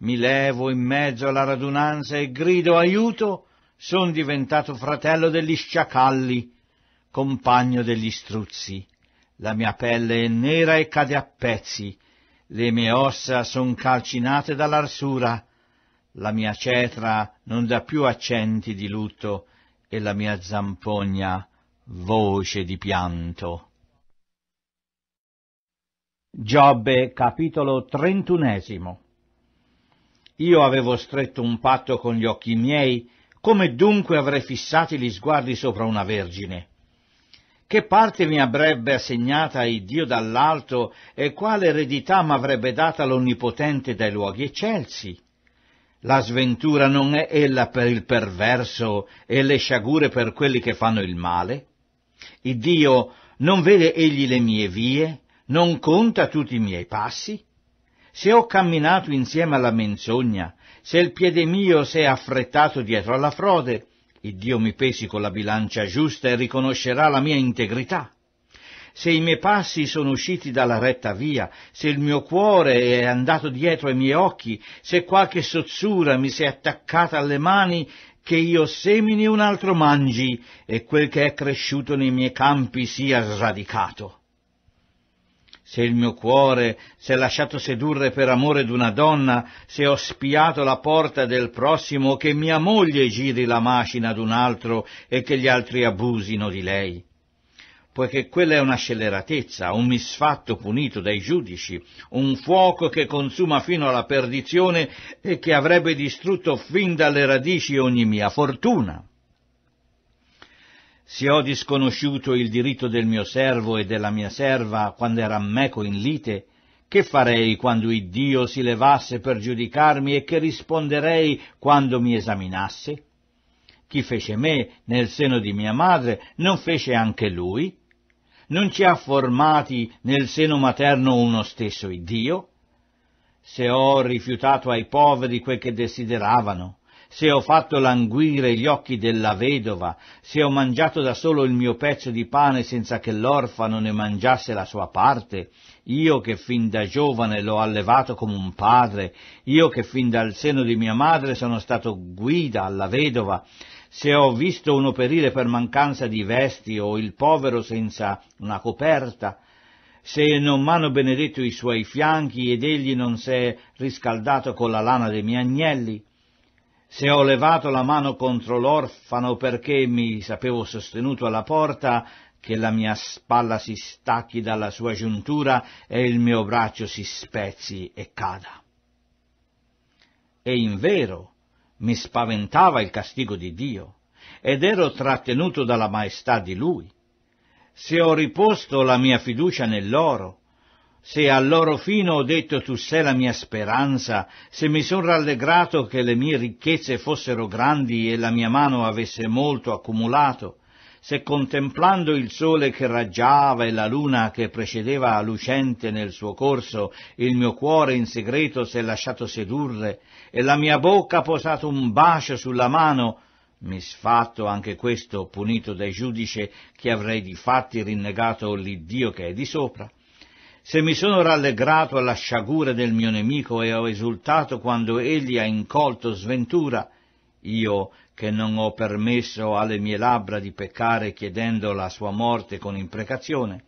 Mi levo in mezzo alla radunanza e grido aiuto. Son diventato fratello degli sciacalli, compagno degli struzzi. La mia pelle è nera e cade a pezzi le mie ossa son calcinate dall'arsura, la mia cetra non dà più accenti di lutto e la mia zampogna voce di pianto. Giobbe capitolo trentunesimo Io avevo stretto un patto con gli occhi miei, come dunque avrei fissati gli sguardi sopra una vergine? Che parte mi avrebbe assegnata il Dio dall'alto e quale eredità m'avrebbe data l'Onnipotente dai luoghi eccelsi? La sventura non è ella per il perverso e le sciagure per quelli che fanno il male? Il Dio non vede egli le mie vie, non conta tutti i miei passi? Se ho camminato insieme alla menzogna, se il piede mio si è affrettato dietro alla frode, il Dio mi pesi con la bilancia giusta e riconoscerà la mia integrità. Se i miei passi sono usciti dalla retta via, se il mio cuore è andato dietro ai miei occhi, se qualche sozzura mi si è attaccata alle mani, che io semini un altro mangi e quel che è cresciuto nei miei campi sia sradicato se il mio cuore si è lasciato sedurre per amore d'una donna, se ho spiato la porta del prossimo, che mia moglie giri la macina d'un altro e che gli altri abusino di lei. Poiché quella è una scelleratezza, un misfatto punito dai giudici, un fuoco che consuma fino alla perdizione e che avrebbe distrutto fin dalle radici ogni mia fortuna. Se ho disconosciuto il diritto del mio servo e della mia serva quando era meco in lite, che farei quando il Dio si levasse per giudicarmi e che risponderei quando mi esaminasse? Chi fece me nel seno di mia madre non fece anche lui? Non ci ha formati nel seno materno uno stesso Dio? Se ho rifiutato ai poveri quel che desideravano, se ho fatto languire gli occhi della vedova, se ho mangiato da solo il mio pezzo di pane senza che l'orfano ne mangiasse la sua parte, io che fin da giovane l'ho allevato come un padre, io che fin dal seno di mia madre sono stato guida alla vedova, se ho visto uno perire per mancanza di vesti o il povero senza una coperta, se non m'hanno benedetto i suoi fianchi ed egli non s'è riscaldato con la lana dei miei agnelli, se ho levato la mano contro l'orfano perché mi sapevo sostenuto alla porta, che la mia spalla si stacchi dalla sua giuntura e il mio braccio si spezzi e cada. E in vero mi spaventava il castigo di Dio, ed ero trattenuto dalla maestà di Lui. Se ho riposto la mia fiducia nell'oro, se al loro fino ho detto tu sei la mia speranza, se mi son rallegrato che le mie ricchezze fossero grandi e la mia mano avesse molto accumulato, se contemplando il sole che raggiava e la luna che precedeva lucente nel suo corso, il mio cuore in segreto s'è lasciato sedurre e la mia bocca ha posato un bacio sulla mano, misfatto anche questo punito dai giudice che avrei di fatti rinnegato l'Iddio che è di sopra se mi sono rallegrato alla sciagura del mio nemico e ho esultato quando egli ha incolto sventura, io che non ho permesso alle mie labbra di peccare chiedendo la sua morte con imprecazione,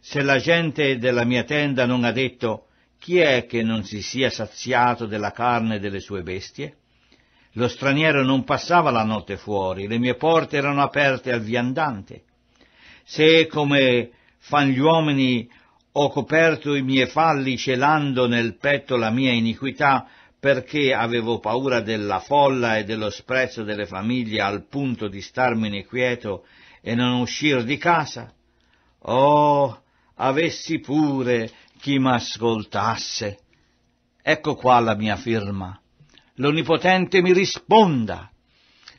se la gente della mia tenda non ha detto chi è che non si sia saziato della carne delle sue bestie? Lo straniero non passava la notte fuori, le mie porte erano aperte al viandante. Se come fan gli uomini ho coperto i miei falli celando nel petto la mia iniquità, perché avevo paura della folla e dello sprezzo delle famiglie al punto di starmene quieto e non uscir di casa? Oh, avessi pure chi m'ascoltasse! Ecco qua la mia firma. L'Onnipotente mi risponda.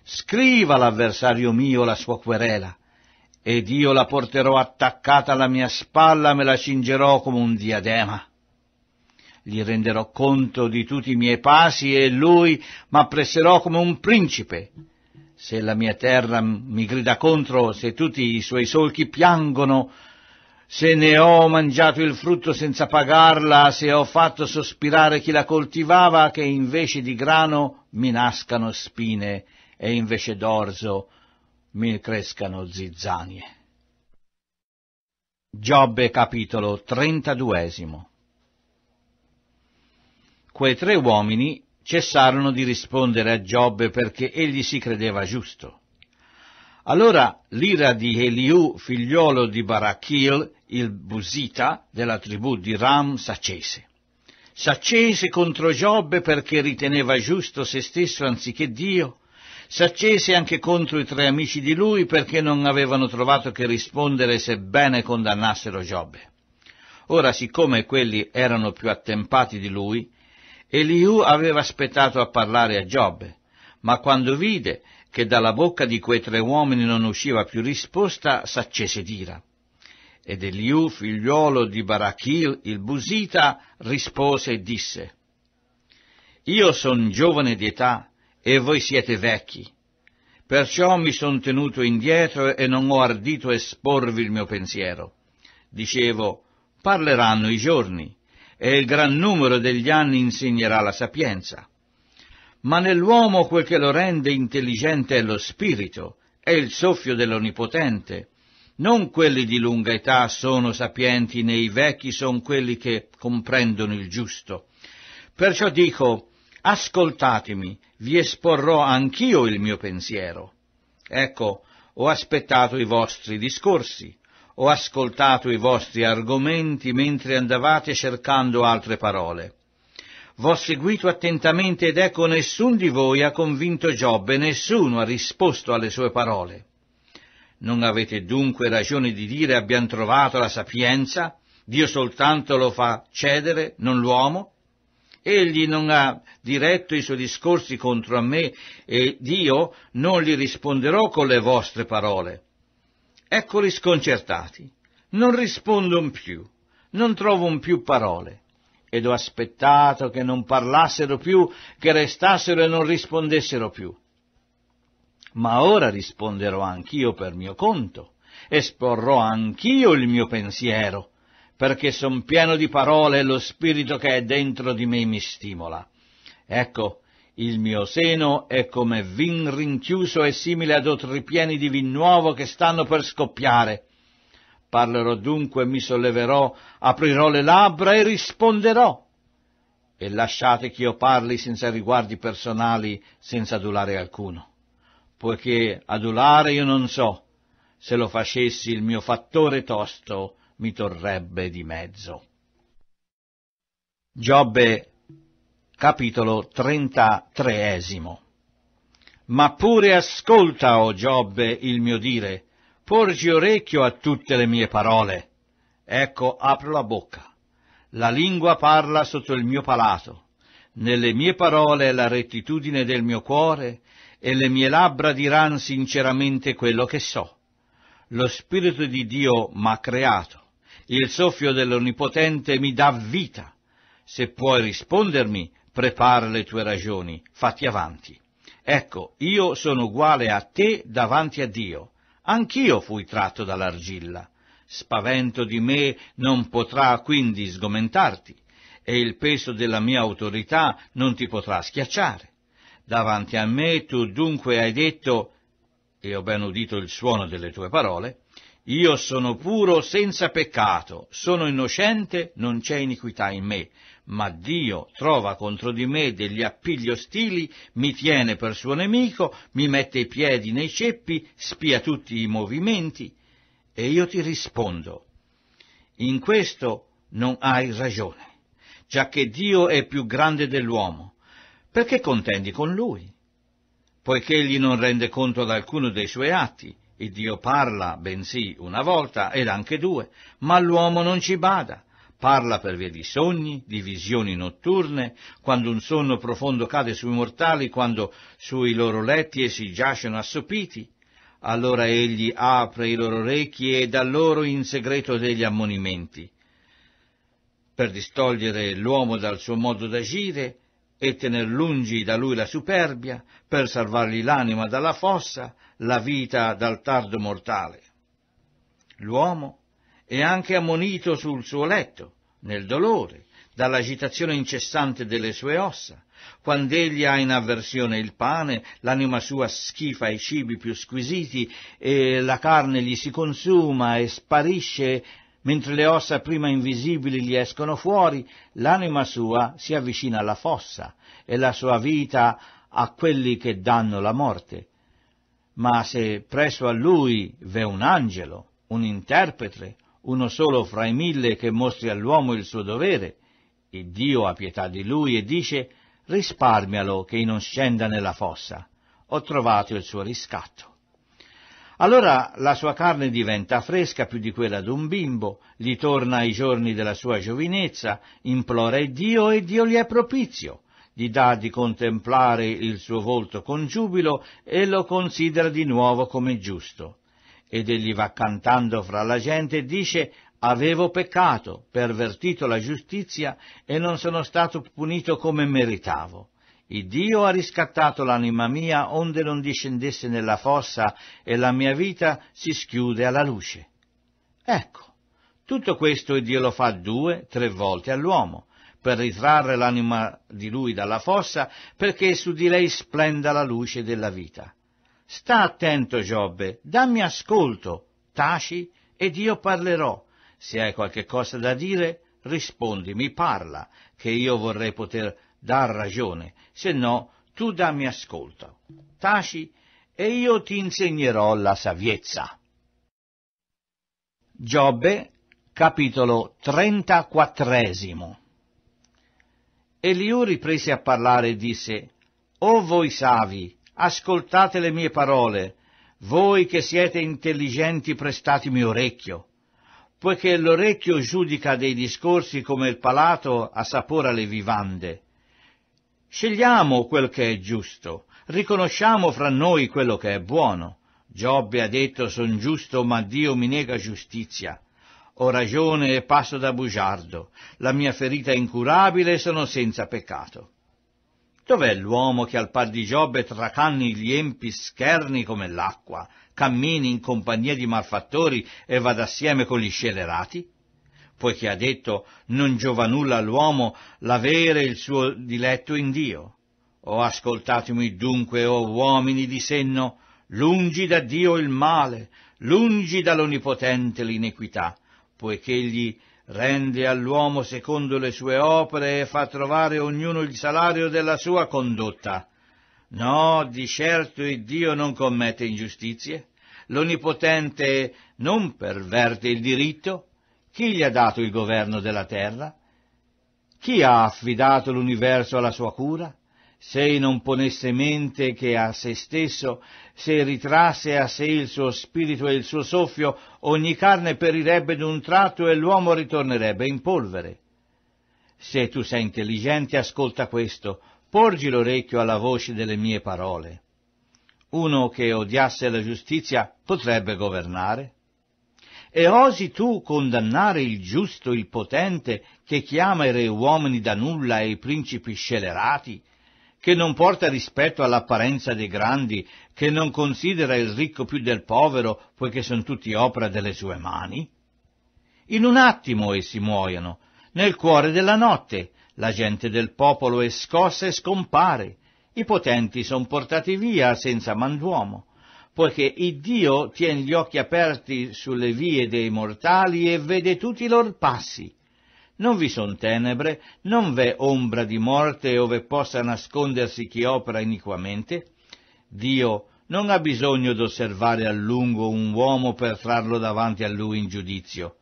Scriva l'avversario mio la sua querela ed io la porterò attaccata alla mia spalla, me la cingerò come un diadema. Gli renderò conto di tutti i miei passi e lui m'appresserò come un principe. Se la mia terra mi grida contro, se tutti i suoi solchi piangono, se ne ho mangiato il frutto senza pagarla, se ho fatto sospirare chi la coltivava, che invece di grano mi nascano spine e invece d'orzo mi crescano zizzanie. Giobbe capitolo 32 Quei tre uomini cessarono di rispondere a Giobbe perché egli si credeva giusto. Allora l'ira di Eliù, figliuolo di Barachil, il Busita, della tribù di Ram, s'accese. S'accese contro Giobbe perché riteneva giusto se stesso anziché Dio, S'accese anche contro i tre amici di lui perché non avevano trovato che rispondere sebbene condannassero Giobbe. Ora, siccome quelli erano più attempati di lui, Eliù aveva aspettato a parlare a Giobbe, ma quando vide che dalla bocca di quei tre uomini non usciva più risposta, s'accese d'ira. Ed Eliù, figliuolo di Barachil, il Busita, rispose e disse, Io son giovane di età, e voi siete vecchi. Perciò mi son tenuto indietro e non ho ardito esporvi il mio pensiero. Dicevo, parleranno i giorni, e il gran numero degli anni insegnerà la sapienza. Ma nell'uomo quel che lo rende intelligente è lo spirito, è il soffio dell'Onipotente. Non quelli di lunga età sono sapienti, né i vecchi sono quelli che comprendono il giusto. Perciò dico, ascoltatemi, vi esporrò anch'io il mio pensiero. Ecco, ho aspettato i vostri discorsi, ho ascoltato i vostri argomenti mentre andavate cercando altre parole. V'ho seguito attentamente ed ecco nessun di voi ha convinto Giobbe, nessuno ha risposto alle sue parole. Non avete dunque ragione di dire abbiamo trovato la sapienza? Dio soltanto lo fa cedere, non l'uomo? Egli non ha diretto i suoi discorsi contro a me ed io non li risponderò con le vostre parole. Eccoli sconcertati. Non rispondon più, non trovon più parole. Ed ho aspettato che non parlassero più, che restassero e non rispondessero più. Ma ora risponderò anch'io per mio conto, esporrò anch'io il mio pensiero perché son pieno di parole e lo spirito che è dentro di me mi stimola. Ecco, il mio seno è come vin rinchiuso e simile ad otri pieni di vin nuovo che stanno per scoppiare. Parlerò dunque, mi solleverò, aprirò le labbra e risponderò. E lasciate che io parli senza riguardi personali, senza adulare alcuno. Poiché adulare io non so, se lo facessi il mio fattore tosto mi torrebbe di mezzo. Giobbe capitolo 33 Ma pure ascolta, o oh Giobbe, il mio dire, porgi orecchio a tutte le mie parole. Ecco, apro la bocca. La lingua parla sotto il mio palato. Nelle mie parole la rettitudine del mio cuore e le mie labbra diran sinceramente quello che so. Lo Spirito di Dio m'ha creato il soffio dell'Onnipotente mi dà vita. Se puoi rispondermi, prepara le tue ragioni, fatti avanti. Ecco, io sono uguale a te davanti a Dio. Anch'io fui tratto dall'argilla. Spavento di me non potrà quindi sgomentarti, e il peso della mia autorità non ti potrà schiacciare. Davanti a me tu dunque hai detto, e ho ben udito il suono delle tue parole, io sono puro senza peccato, sono innocente, non c'è iniquità in me, ma Dio trova contro di me degli appigli ostili, mi tiene per suo nemico, mi mette i piedi nei ceppi, spia tutti i movimenti. E io ti rispondo, in questo non hai ragione, già che Dio è più grande dell'uomo, perché contendi con lui? Poiché egli non rende conto ad alcuno dei suoi atti, il Dio parla, bensì, una volta ed anche due, ma l'uomo non ci bada. Parla per via di sogni, di visioni notturne, quando un sonno profondo cade sui mortali, quando sui loro letti essi giacciono assopiti. Allora egli apre i loro orecchi e dà loro in segreto degli ammonimenti, per distogliere l'uomo dal suo modo d'agire e tener lungi da lui la superbia, per salvargli l'anima dalla fossa, la vita dal tardo mortale. L'uomo è anche ammonito sul suo letto, nel dolore, dall'agitazione incessante delle sue ossa. Quando egli ha in avversione il pane, l'anima sua schifa i cibi più squisiti e la carne gli si consuma e sparisce, mentre le ossa prima invisibili gli escono fuori, l'anima sua si avvicina alla fossa e la sua vita a quelli che danno la morte ma se presso a lui v'è un angelo, un interprete, uno solo fra i mille che mostri all'uomo il suo dovere, il Dio ha pietà di lui e dice risparmialo che non scenda nella fossa, ho trovato il suo riscatto. Allora la sua carne diventa fresca più di quella d'un bimbo, gli torna ai giorni della sua giovinezza, implora il Dio e Dio gli è propizio gli dà di contemplare il suo volto con giubilo e lo considera di nuovo come giusto. Ed egli va cantando fra la gente e dice avevo peccato, pervertito la giustizia e non sono stato punito come meritavo. Il Dio ha riscattato l'anima mia onde non discendesse nella fossa e la mia vita si schiude alla luce. Ecco, tutto questo il Dio lo fa due, tre volte all'uomo, per ritrarre l'anima di lui dalla fossa, perché su di lei splenda la luce della vita. Sta attento, Giobbe, dammi ascolto, taci ed io parlerò. Se hai qualche cosa da dire, rispondimi, parla, che io vorrei poter dar ragione, se no tu dammi ascolto. Taci e io ti insegnerò la saviezza. Giobbe, capitolo trentaquattresimo. Eliù riprese a parlare e disse, O voi savi, ascoltate le mie parole, voi che siete intelligenti prestatemi orecchio, poiché l'orecchio giudica dei discorsi come il palato assapora le vivande. Scegliamo quel che è giusto, riconosciamo fra noi quello che è buono. Giobbe ha detto son giusto, ma Dio mi nega giustizia. Ho ragione e passo da bugiardo. La mia ferita è incurabile e sono senza peccato. Dov'è l'uomo che al par di Giobbe tracanni gli empi scherni come l'acqua, cammini in compagnia di malfattori e vada assieme con gli scelerati? Poiché ha detto, non giova nulla all'uomo l'avere il suo diletto in Dio. O ascoltatemi dunque, o uomini di senno, lungi da Dio il male, lungi dall'onipotente l'inequità, poiché egli rende all'uomo secondo le sue opere e fa trovare ognuno il salario della sua condotta. No, di certo il Dio non commette ingiustizie, l'Onnipotente non perverte il diritto, chi gli ha dato il governo della terra? Chi ha affidato l'universo alla sua cura? Sei non ponesse mente che a se stesso, se ritrasse a sé il suo spirito e il suo soffio, ogni carne perirebbe d'un tratto e l'uomo ritornerebbe in polvere. Se tu sei intelligente, ascolta questo, porgi l'orecchio alla voce delle mie parole. Uno che odiasse la giustizia potrebbe governare? E osi tu condannare il giusto, il potente, che chiama i re uomini da nulla e i principi scelerati? che non porta rispetto all'apparenza dei grandi, che non considera il ricco più del povero, poiché sono tutti opera delle sue mani? In un attimo essi muoiono, nel cuore della notte, la gente del popolo è scossa e scompare, i potenti sono portati via senza manduomo, poiché il Dio tiene gli occhi aperti sulle vie dei mortali e vede tutti i loro passi. Non vi son tenebre, non v'è ombra di morte ove possa nascondersi chi opera iniquamente. Dio non ha bisogno d'osservare a lungo un uomo per trarlo davanti a lui in giudizio.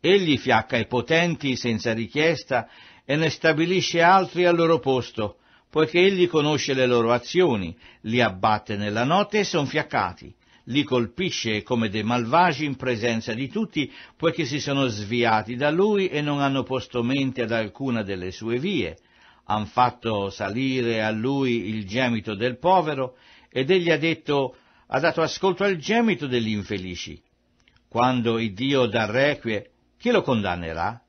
Egli fiacca i potenti senza richiesta e ne stabilisce altri al loro posto, poiché egli conosce le loro azioni, li abbatte nella notte e son fiaccati li colpisce come dei malvagi in presenza di tutti, poiché si sono sviati da lui e non hanno posto mente ad alcuna delle sue vie. Han fatto salire a lui il gemito del povero, ed egli ha detto, ha dato ascolto al gemito degli infelici. Quando il Dio dà requie, chi lo condannerà?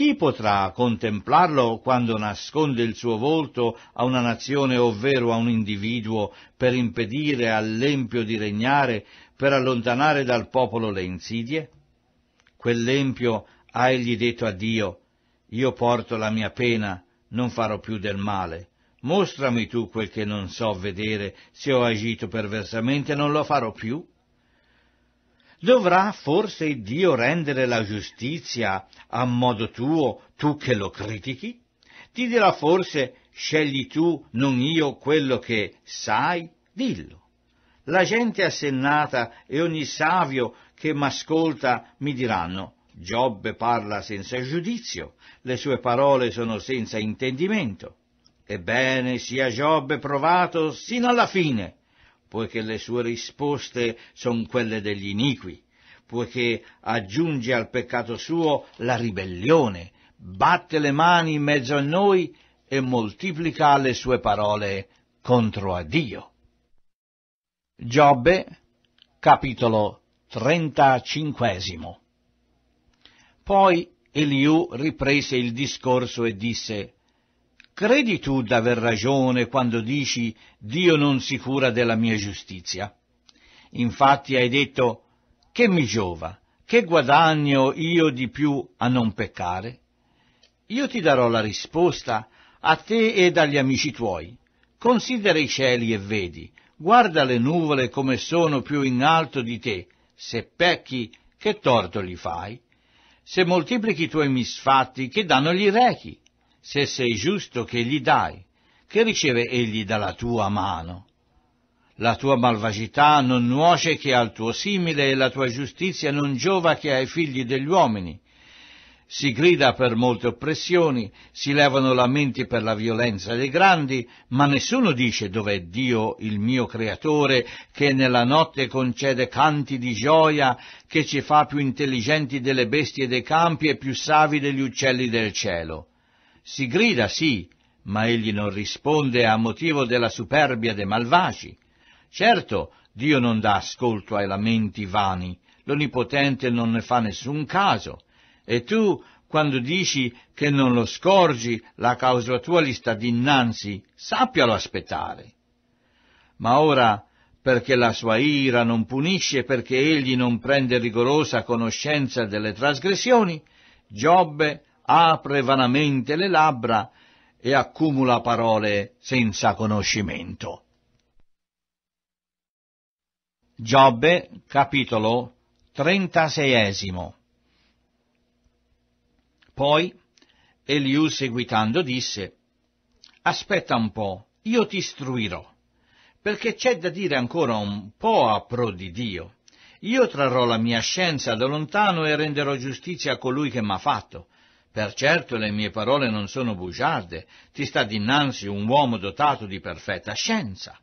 Chi potrà contemplarlo quando nasconde il suo volto a una nazione ovvero a un individuo per impedire all'empio di regnare, per allontanare dal popolo le insidie? Quell'empio ha egli detto a Dio, io porto la mia pena, non farò più del male. Mostrami tu quel che non so vedere, se ho agito perversamente non lo farò più. Dovrà forse Dio rendere la giustizia a modo tuo, tu che lo critichi? Ti dirà forse scegli tu, non io, quello che sai? Dillo. La gente assennata e ogni savio che m'ascolta mi diranno Giobbe parla senza giudizio, le sue parole sono senza intendimento. Ebbene sia Giobbe provato sino alla fine, poiché le sue risposte sono quelle degli iniqui, poiché aggiunge al peccato suo la ribellione, batte le mani in mezzo a noi e moltiplica le sue parole contro a Dio. Giobbe, capitolo 35. Poi Eliù riprese il discorso e disse, credi tu d'aver ragione quando dici Dio non si cura della mia giustizia? Infatti hai detto, che mi giova, che guadagno io di più a non peccare? Io ti darò la risposta a te ed agli amici tuoi. Considera i cieli e vedi, guarda le nuvole come sono più in alto di te, se pecchi, che torto gli fai? Se moltiplichi i tuoi misfatti, che danno gli rechi? se sei giusto che gli dai, che riceve egli dalla tua mano? La tua malvagità non nuoce che al tuo simile e la tua giustizia non giova che ai figli degli uomini. Si grida per molte oppressioni, si levano lamenti per la violenza dei grandi, ma nessuno dice dov'è Dio il mio creatore che nella notte concede canti di gioia, che ci fa più intelligenti delle bestie dei campi e più savi degli uccelli del cielo. Si grida, sì, ma egli non risponde a motivo della superbia dei malvagi. Certo, Dio non dà ascolto ai lamenti vani, l'Onipotente non ne fa nessun caso. E tu, quando dici che non lo scorgi, la causa tua gli sta dinanzi, sappialo aspettare. Ma ora, perché la sua ira non punisce, perché egli non prende rigorosa conoscenza delle trasgressioni, Giobbe apre vanamente le labbra e accumula parole senza conoscimento. Giobbe, capitolo 36 Poi Eliù seguitando disse, Aspetta un po', io ti istruirò, perché c'è da dire ancora un po' a pro di Dio. Io trarrò la mia scienza da lontano e renderò giustizia a colui che m'ha fatto, per certo le mie parole non sono bugiarde, ti sta dinanzi un uomo dotato di perfetta scienza.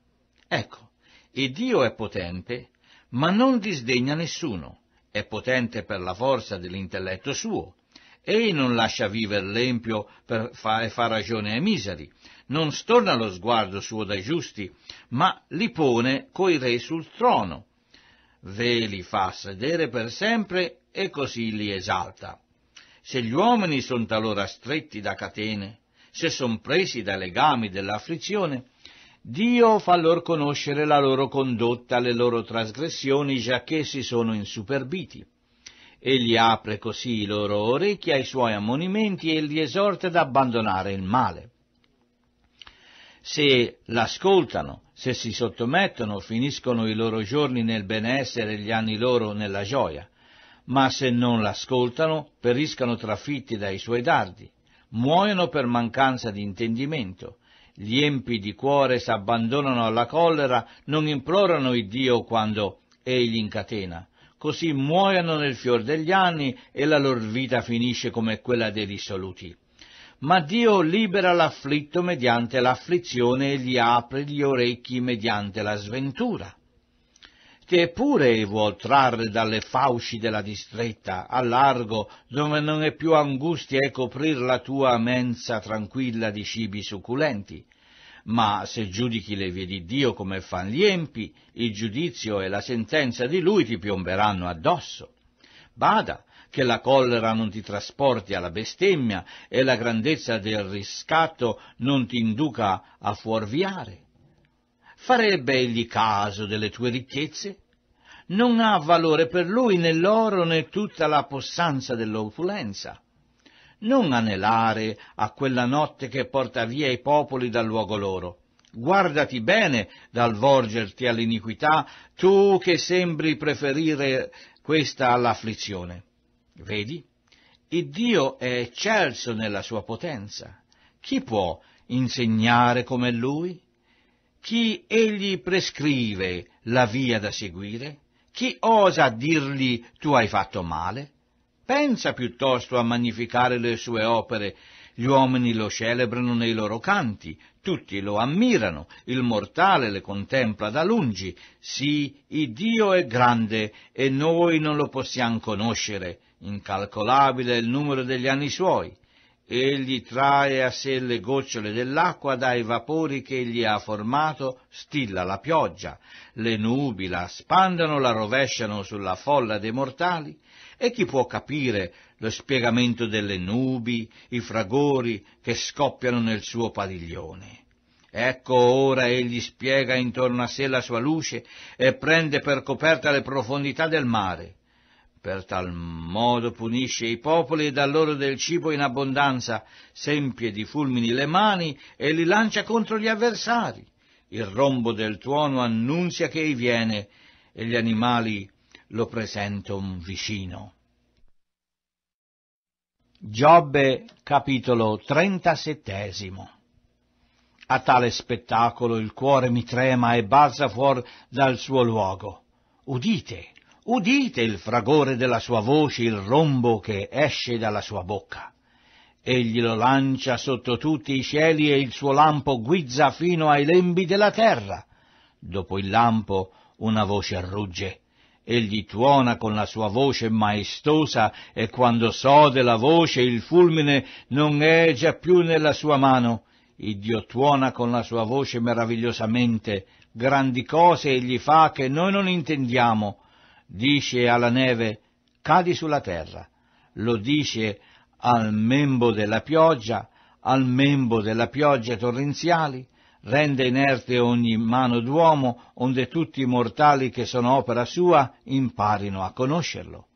Ecco, il Dio è potente, ma non disdegna nessuno, è potente per la forza dell'intelletto suo. Egli non lascia vivere l'empio e fa, fa ragione ai miseri, non storna lo sguardo suo dai giusti, ma li pone coi re sul trono. Ve li fa sedere per sempre e così li esalta se gli uomini sono talora stretti da catene, se sono presi dai legami dell'afflizione, Dio fa loro conoscere la loro condotta, le loro trasgressioni, già che si sono insuperbiti. Egli apre così i loro orecchi ai suoi ammonimenti e li esorta ad abbandonare il male. Se l'ascoltano, se si sottomettono, finiscono i loro giorni nel benessere e gli anni loro nella gioia ma se non l'ascoltano periscano trafitti dai suoi dardi, muoiono per mancanza di intendimento, gli empi di cuore s'abbandonano alla collera, non implorano il Dio quando egli incatena, così muoiono nel fior degli anni e la lor vita finisce come quella dei risoluti. Ma Dio libera l'afflitto mediante l'afflizione e gli apre gli orecchi mediante la sventura che pure vuol trarre dalle fauci della distretta, a largo, dove non è più angustia e coprir la tua mensa tranquilla di cibi succulenti. Ma se giudichi le vie di Dio come fan gli empi, il giudizio e la sentenza di lui ti piomberanno addosso. Bada, che la collera non ti trasporti alla bestemmia e la grandezza del riscatto non ti induca a fuorviare farebbe egli caso delle tue ricchezze? Non ha valore per lui né l'oro né tutta la possanza dell'opulenza. Non anelare a quella notte che porta via i popoli dal luogo loro. Guardati bene dal volgerti all'iniquità, tu che sembri preferire questa all'afflizione. Vedi? Il Dio è eccelso nella sua potenza. Chi può insegnare come Lui? Chi egli prescrive la via da seguire? Chi osa dirgli tu hai fatto male? Pensa piuttosto a magnificare le sue opere. Gli uomini lo celebrano nei loro canti, tutti lo ammirano, il mortale le contempla da lungi. Sì, il Dio è grande e noi non lo possiamo conoscere, incalcolabile è il numero degli anni suoi. Egli trae a sé le gocciole dell'acqua dai vapori che egli ha formato, stilla la pioggia, le nubi la spandano, la rovesciano sulla folla dei mortali, e chi può capire lo spiegamento delle nubi, i fragori che scoppiano nel suo padiglione? Ecco ora egli spiega intorno a sé la sua luce e prende per coperta le profondità del mare. Per tal modo punisce i popoli e dà loro del cibo in abbondanza, sempie di fulmini le mani e li lancia contro gli avversari. Il rombo del tuono annunzia che ei viene e gli animali lo presenton vicino. Giobbe capitolo trentasettesimo a tale spettacolo il cuore mi trema e balza fuor dal suo luogo. Udite, udite il fragore della sua voce, il rombo che esce dalla sua bocca. Egli lo lancia sotto tutti i cieli e il suo lampo guizza fino ai lembi della terra. Dopo il lampo una voce rugge. Egli tuona con la sua voce maestosa e quando sode la voce il fulmine non è già più nella sua mano. Il tuona con la sua voce meravigliosamente. Grandi cose egli fa che noi non intendiamo dice alla neve cadi sulla terra, lo dice al membo della pioggia, al membo della pioggia torrenziali, rende inerte ogni mano d'uomo, onde tutti i mortali che sono opera sua imparino a conoscerlo.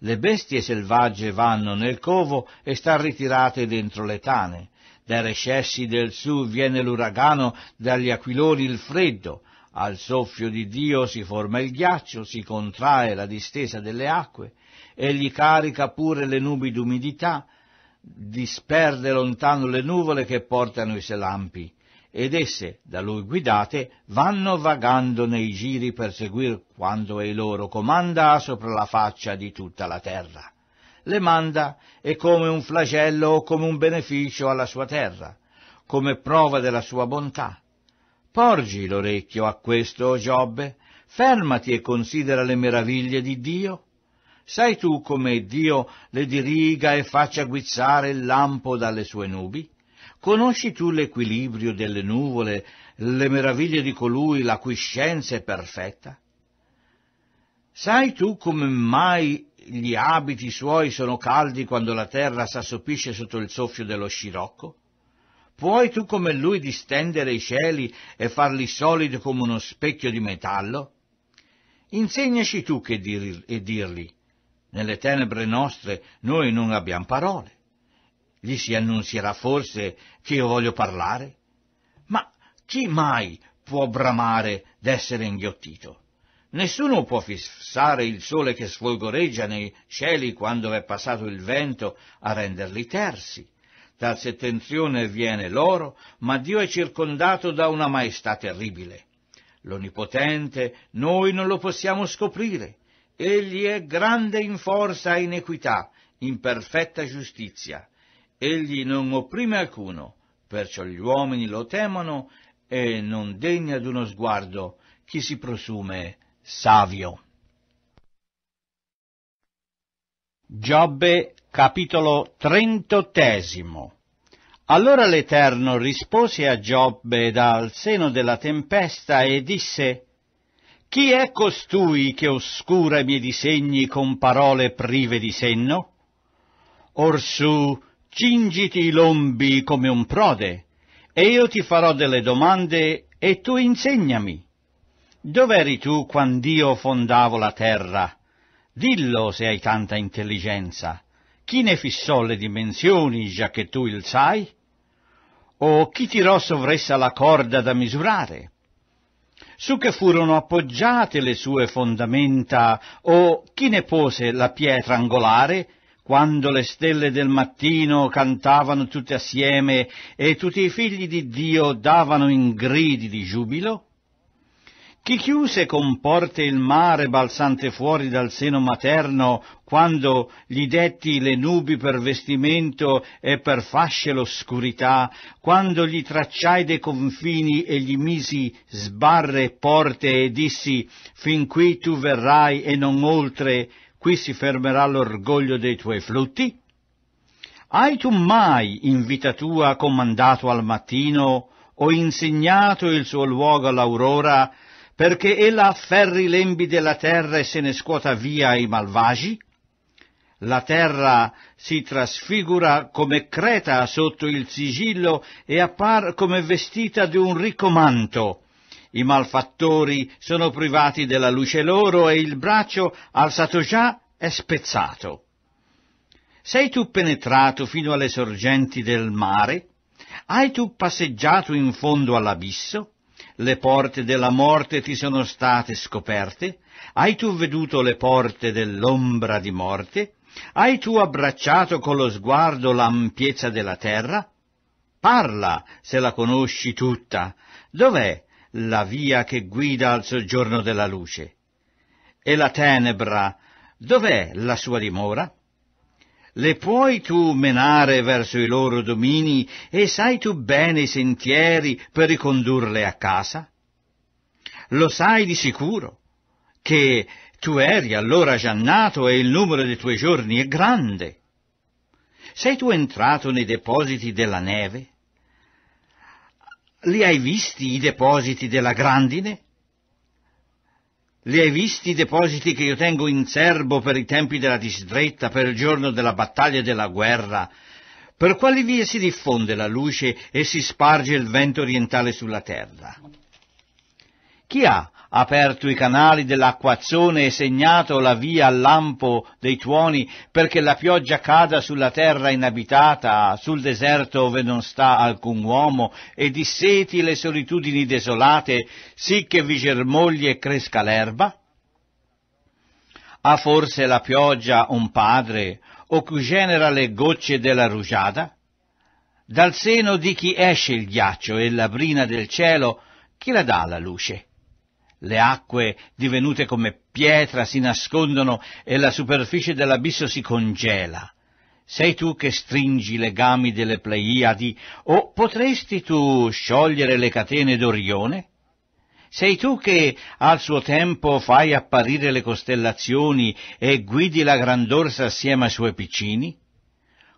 Le bestie selvagge vanno nel covo e sta ritirate dentro le tane. Dai recessi del su viene l'uragano, dagli aquiloni il freddo, al soffio di Dio si forma il ghiaccio, si contrae la distesa delle acque, egli carica pure le nubi d'umidità, disperde lontano le nuvole che portano i selampi, ed esse, da lui guidate, vanno vagando nei giri per seguir quanto ei loro comanda sopra la faccia di tutta la terra. Le manda e come un flagello o come un beneficio alla sua terra, come prova della sua bontà, Porgi l'orecchio a questo, o Giobbe, fermati e considera le meraviglie di Dio. Sai tu come Dio le diriga e faccia guizzare il lampo dalle sue nubi? Conosci tu l'equilibrio delle nuvole, le meraviglie di colui la cui scienza è perfetta? Sai tu come mai gli abiti suoi sono caldi quando la terra s'assopisce sotto il soffio dello scirocco? Puoi tu come lui distendere i cieli e farli solidi come uno specchio di metallo? Insegnaci tu che dir, e dirgli. Nelle tenebre nostre noi non abbiamo parole. Gli si annunzierà forse che io voglio parlare? Ma chi mai può bramare d'essere inghiottito? Nessuno può fissare il sole che sfolgoreggia nei cieli quando è passato il vento a renderli tersi. Dal settentrione viene l'oro, ma Dio è circondato da una maestà terribile. L'Onnipotente noi non lo possiamo scoprire. Egli è grande in forza e in equità, in perfetta giustizia. Egli non opprime alcuno, perciò gli uomini lo temono e non degna d'uno sguardo chi si prosume savio. Giobbe capitolo trentottesimo Allora l'Eterno rispose a Giobbe dal seno della tempesta e disse Chi è costui che oscura i miei disegni con parole prive di senno? Orsù, cingiti i lombi come un prode, e io ti farò delle domande e tu insegnami. Dov'eri tu quand'io fondavo la terra? Dillo se hai tanta intelligenza. Chi ne fissò le dimensioni, già che tu il sai? O chi tirò sovressa la corda da misurare? Su che furono appoggiate le sue fondamenta, o chi ne pose la pietra angolare, quando le stelle del mattino cantavano tutte assieme e tutti i figli di Dio davano in gridi di giubilo? Chi chiuse con porte il mare balzante fuori dal seno materno, quando gli detti le nubi per vestimento e per fasce l'oscurità, quando gli tracciai dei confini e gli misi sbarre e porte e dissi, fin qui tu verrai e non oltre, qui si fermerà l'orgoglio dei tuoi flutti? Hai tu mai in vita tua comandato al mattino, o insegnato il suo luogo all'aurora, perché ella afferri i lembi della terra e se ne scuota via i malvagi? La terra si trasfigura come creta sotto il sigillo e appar come vestita di un ricco manto. I malfattori sono privati della luce loro e il braccio alzato già è spezzato. Sei tu penetrato fino alle sorgenti del mare? Hai tu passeggiato in fondo all'abisso? le porte della morte ti sono state scoperte? Hai tu veduto le porte dell'ombra di morte? Hai tu abbracciato con lo sguardo l'ampiezza della terra? Parla, se la conosci tutta. Dov'è la via che guida al soggiorno della luce? E la tenebra, dov'è la sua dimora? Le puoi tu menare verso i loro domini e sai tu bene i sentieri per ricondurle a casa? Lo sai di sicuro, che tu eri allora già nato e il numero dei tuoi giorni è grande. Sei tu entrato nei depositi della neve? Li hai visti i depositi della grandine? Li hai visti i depositi che io tengo in serbo per i tempi della disdretta, per il giorno della battaglia e della guerra? Per quali vie si diffonde la luce e si sparge il vento orientale sulla terra? Chi ha aperto i canali dell'acquazzone e segnato la via al lampo dei tuoni perché la pioggia cada sulla terra inabitata, sul deserto ove non sta alcun uomo, e disseti le solitudini desolate, sì che vi germogli e cresca l'erba? Ha forse la pioggia un padre, o che genera le gocce della rugiada? Dal seno di chi esce il ghiaccio e la brina del cielo, chi la dà la luce? Le acque, divenute come pietra, si nascondono e la superficie dell'abisso si congela. Sei tu che stringi i legami delle Pleiadi o potresti tu sciogliere le catene d'Orione? Sei tu che al suo tempo fai apparire le costellazioni e guidi la grandorsa assieme ai suoi piccini?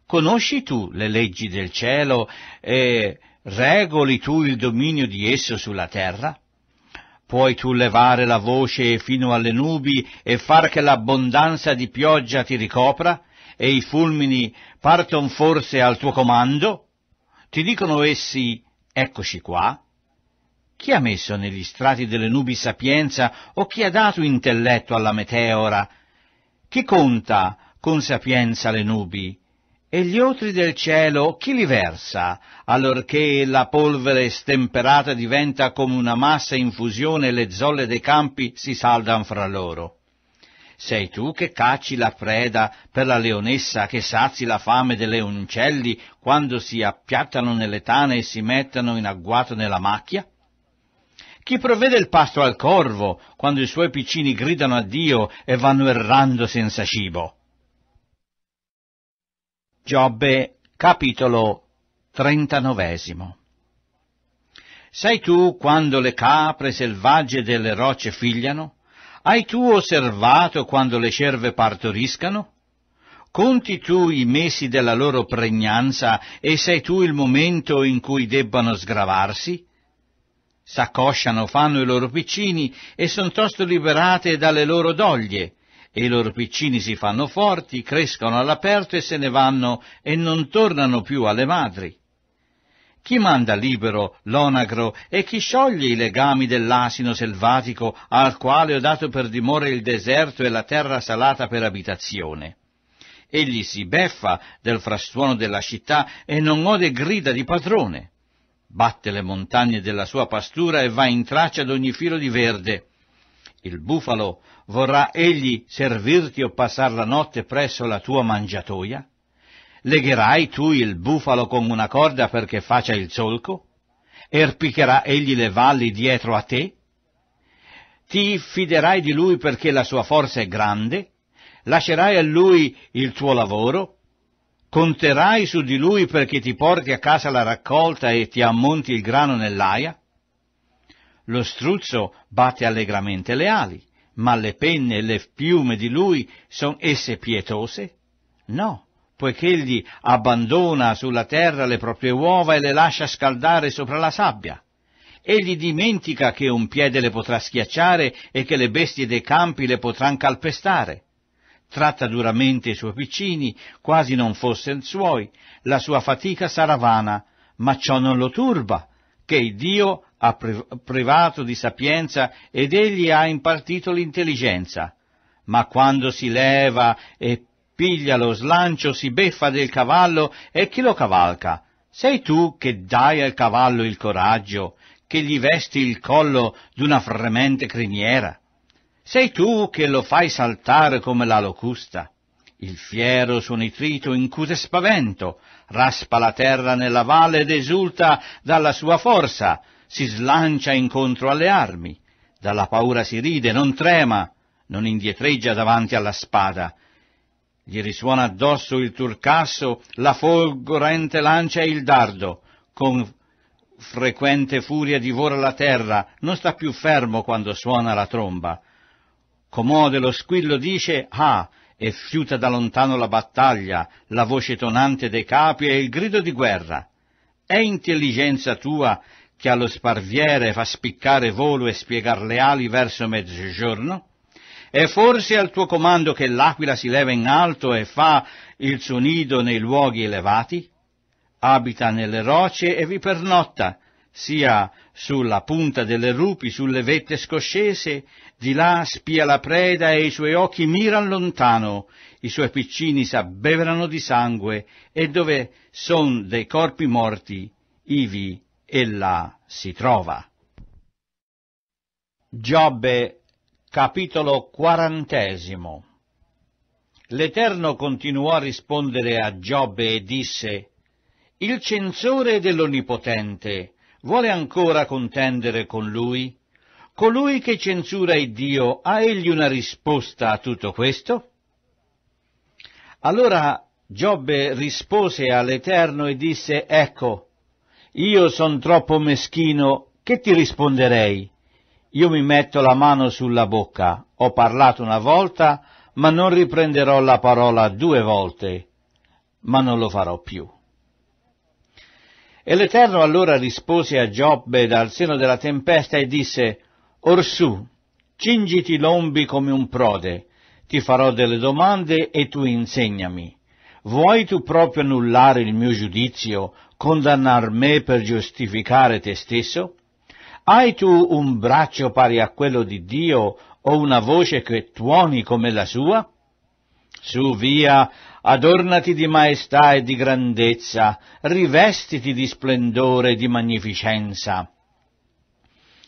Conosci tu le leggi del cielo e regoli tu il dominio di esso sulla terra? puoi tu levare la voce fino alle nubi e far che l'abbondanza di pioggia ti ricopra, e i fulmini parton forse al tuo comando? Ti dicono essi, eccoci qua? Chi ha messo negli strati delle nubi sapienza o chi ha dato intelletto alla meteora? Chi conta con sapienza le nubi? E gli otri del cielo chi li versa, allorché la polvere stemperata diventa come una massa in fusione e le zolle dei campi si saldan fra loro? Sei tu che cacci la preda per la leonessa, che sazi la fame delle uncelli quando si appiattano nelle tane e si mettono in agguato nella macchia? Chi provvede il pasto al corvo quando i suoi piccini gridano a Dio e vanno errando senza cibo? Giobbe capitolo 39 Sai tu quando le capre selvagge delle rocce figliano? Hai tu osservato quando le cerve partoriscano? Conti tu i mesi della loro pregnanza e sei tu il momento in cui debbano sgravarsi? S'accosciano, fanno i loro piccini e son tosto liberate dalle loro doglie, e i loro piccini si fanno forti, crescono all'aperto e se ne vanno e non tornano più alle madri. Chi manda libero l'onagro e chi scioglie i legami dell'asino selvatico al quale ho dato per dimora il deserto e la terra salata per abitazione? Egli si beffa del frastuono della città e non ode grida di padrone. Batte le montagne della sua pastura e va in traccia ad ogni filo di verde il bufalo, vorrà egli servirti o passar la notte presso la tua mangiatoia? Legherai tu il bufalo con una corda perché faccia il solco? Erpicherà egli le valli dietro a te? Ti fiderai di lui perché la sua forza è grande? Lascerai a lui il tuo lavoro? Conterai su di lui perché ti porti a casa la raccolta e ti ammonti il grano nell'aia? Lo struzzo batte allegramente le ali, ma le penne e le piume di lui sono esse pietose? No, poiché egli abbandona sulla terra le proprie uova e le lascia scaldare sopra la sabbia. Egli dimentica che un piede le potrà schiacciare e che le bestie dei campi le potranno calpestare. Tratta duramente i suoi piccini, quasi non fossero suoi, la sua fatica sarà vana, ma ciò non lo turba, che Dio ha privato di sapienza ed egli ha impartito l'intelligenza. Ma quando si leva e piglia lo slancio, si beffa del cavallo e chi lo cavalca? Sei tu che dai al cavallo il coraggio, che gli vesti il collo d'una fremente criniera? Sei tu che lo fai saltare come la locusta? Il fiero sonitrito incute spavento, raspa la terra nella valle ed esulta dalla sua forza, si slancia incontro alle armi, dalla paura si ride, non trema, non indietreggia davanti alla spada. Gli risuona addosso il turcasso, la folgorente lancia e il dardo, con frequente furia divora la terra, non sta più fermo quando suona la tromba. Comode lo squillo dice ah, e fiuta da lontano la battaglia, la voce tonante dei capi e il grido di guerra. È intelligenza tua che allo sparviere fa spiccare volo e spiegar le ali verso mezzogiorno? E forse al tuo comando che l'aquila si leva in alto e fa il suo nido nei luoghi elevati? Abita nelle rocce e vi pernotta, sia sulla punta delle rupi, sulle vette scoscese, di là spia la preda e i suoi occhi miran lontano, i suoi piccini s'abbeverano di sangue e dove son dei corpi morti, ivi ella si trova. Giobbe capitolo quarantesimo L'Eterno continuò a rispondere a Giobbe e disse Il censore dell'Onnipotente vuole ancora contendere con lui? Colui che censura il Dio ha egli una risposta a tutto questo? Allora Giobbe rispose all'Eterno e disse Ecco, io son troppo meschino, che ti risponderei? Io mi metto la mano sulla bocca, ho parlato una volta, ma non riprenderò la parola due volte, ma non lo farò più. E l'Eterno allora rispose a Giobbe dal seno della tempesta e disse, Orsù, cingiti lombi come un prode, ti farò delle domande e tu insegnami. Vuoi tu proprio annullare il mio giudizio condannar me per giustificare te stesso? Hai tu un braccio pari a quello di Dio o una voce che tuoni come la sua? Su via, adornati di maestà e di grandezza, rivestiti di splendore e di magnificenza.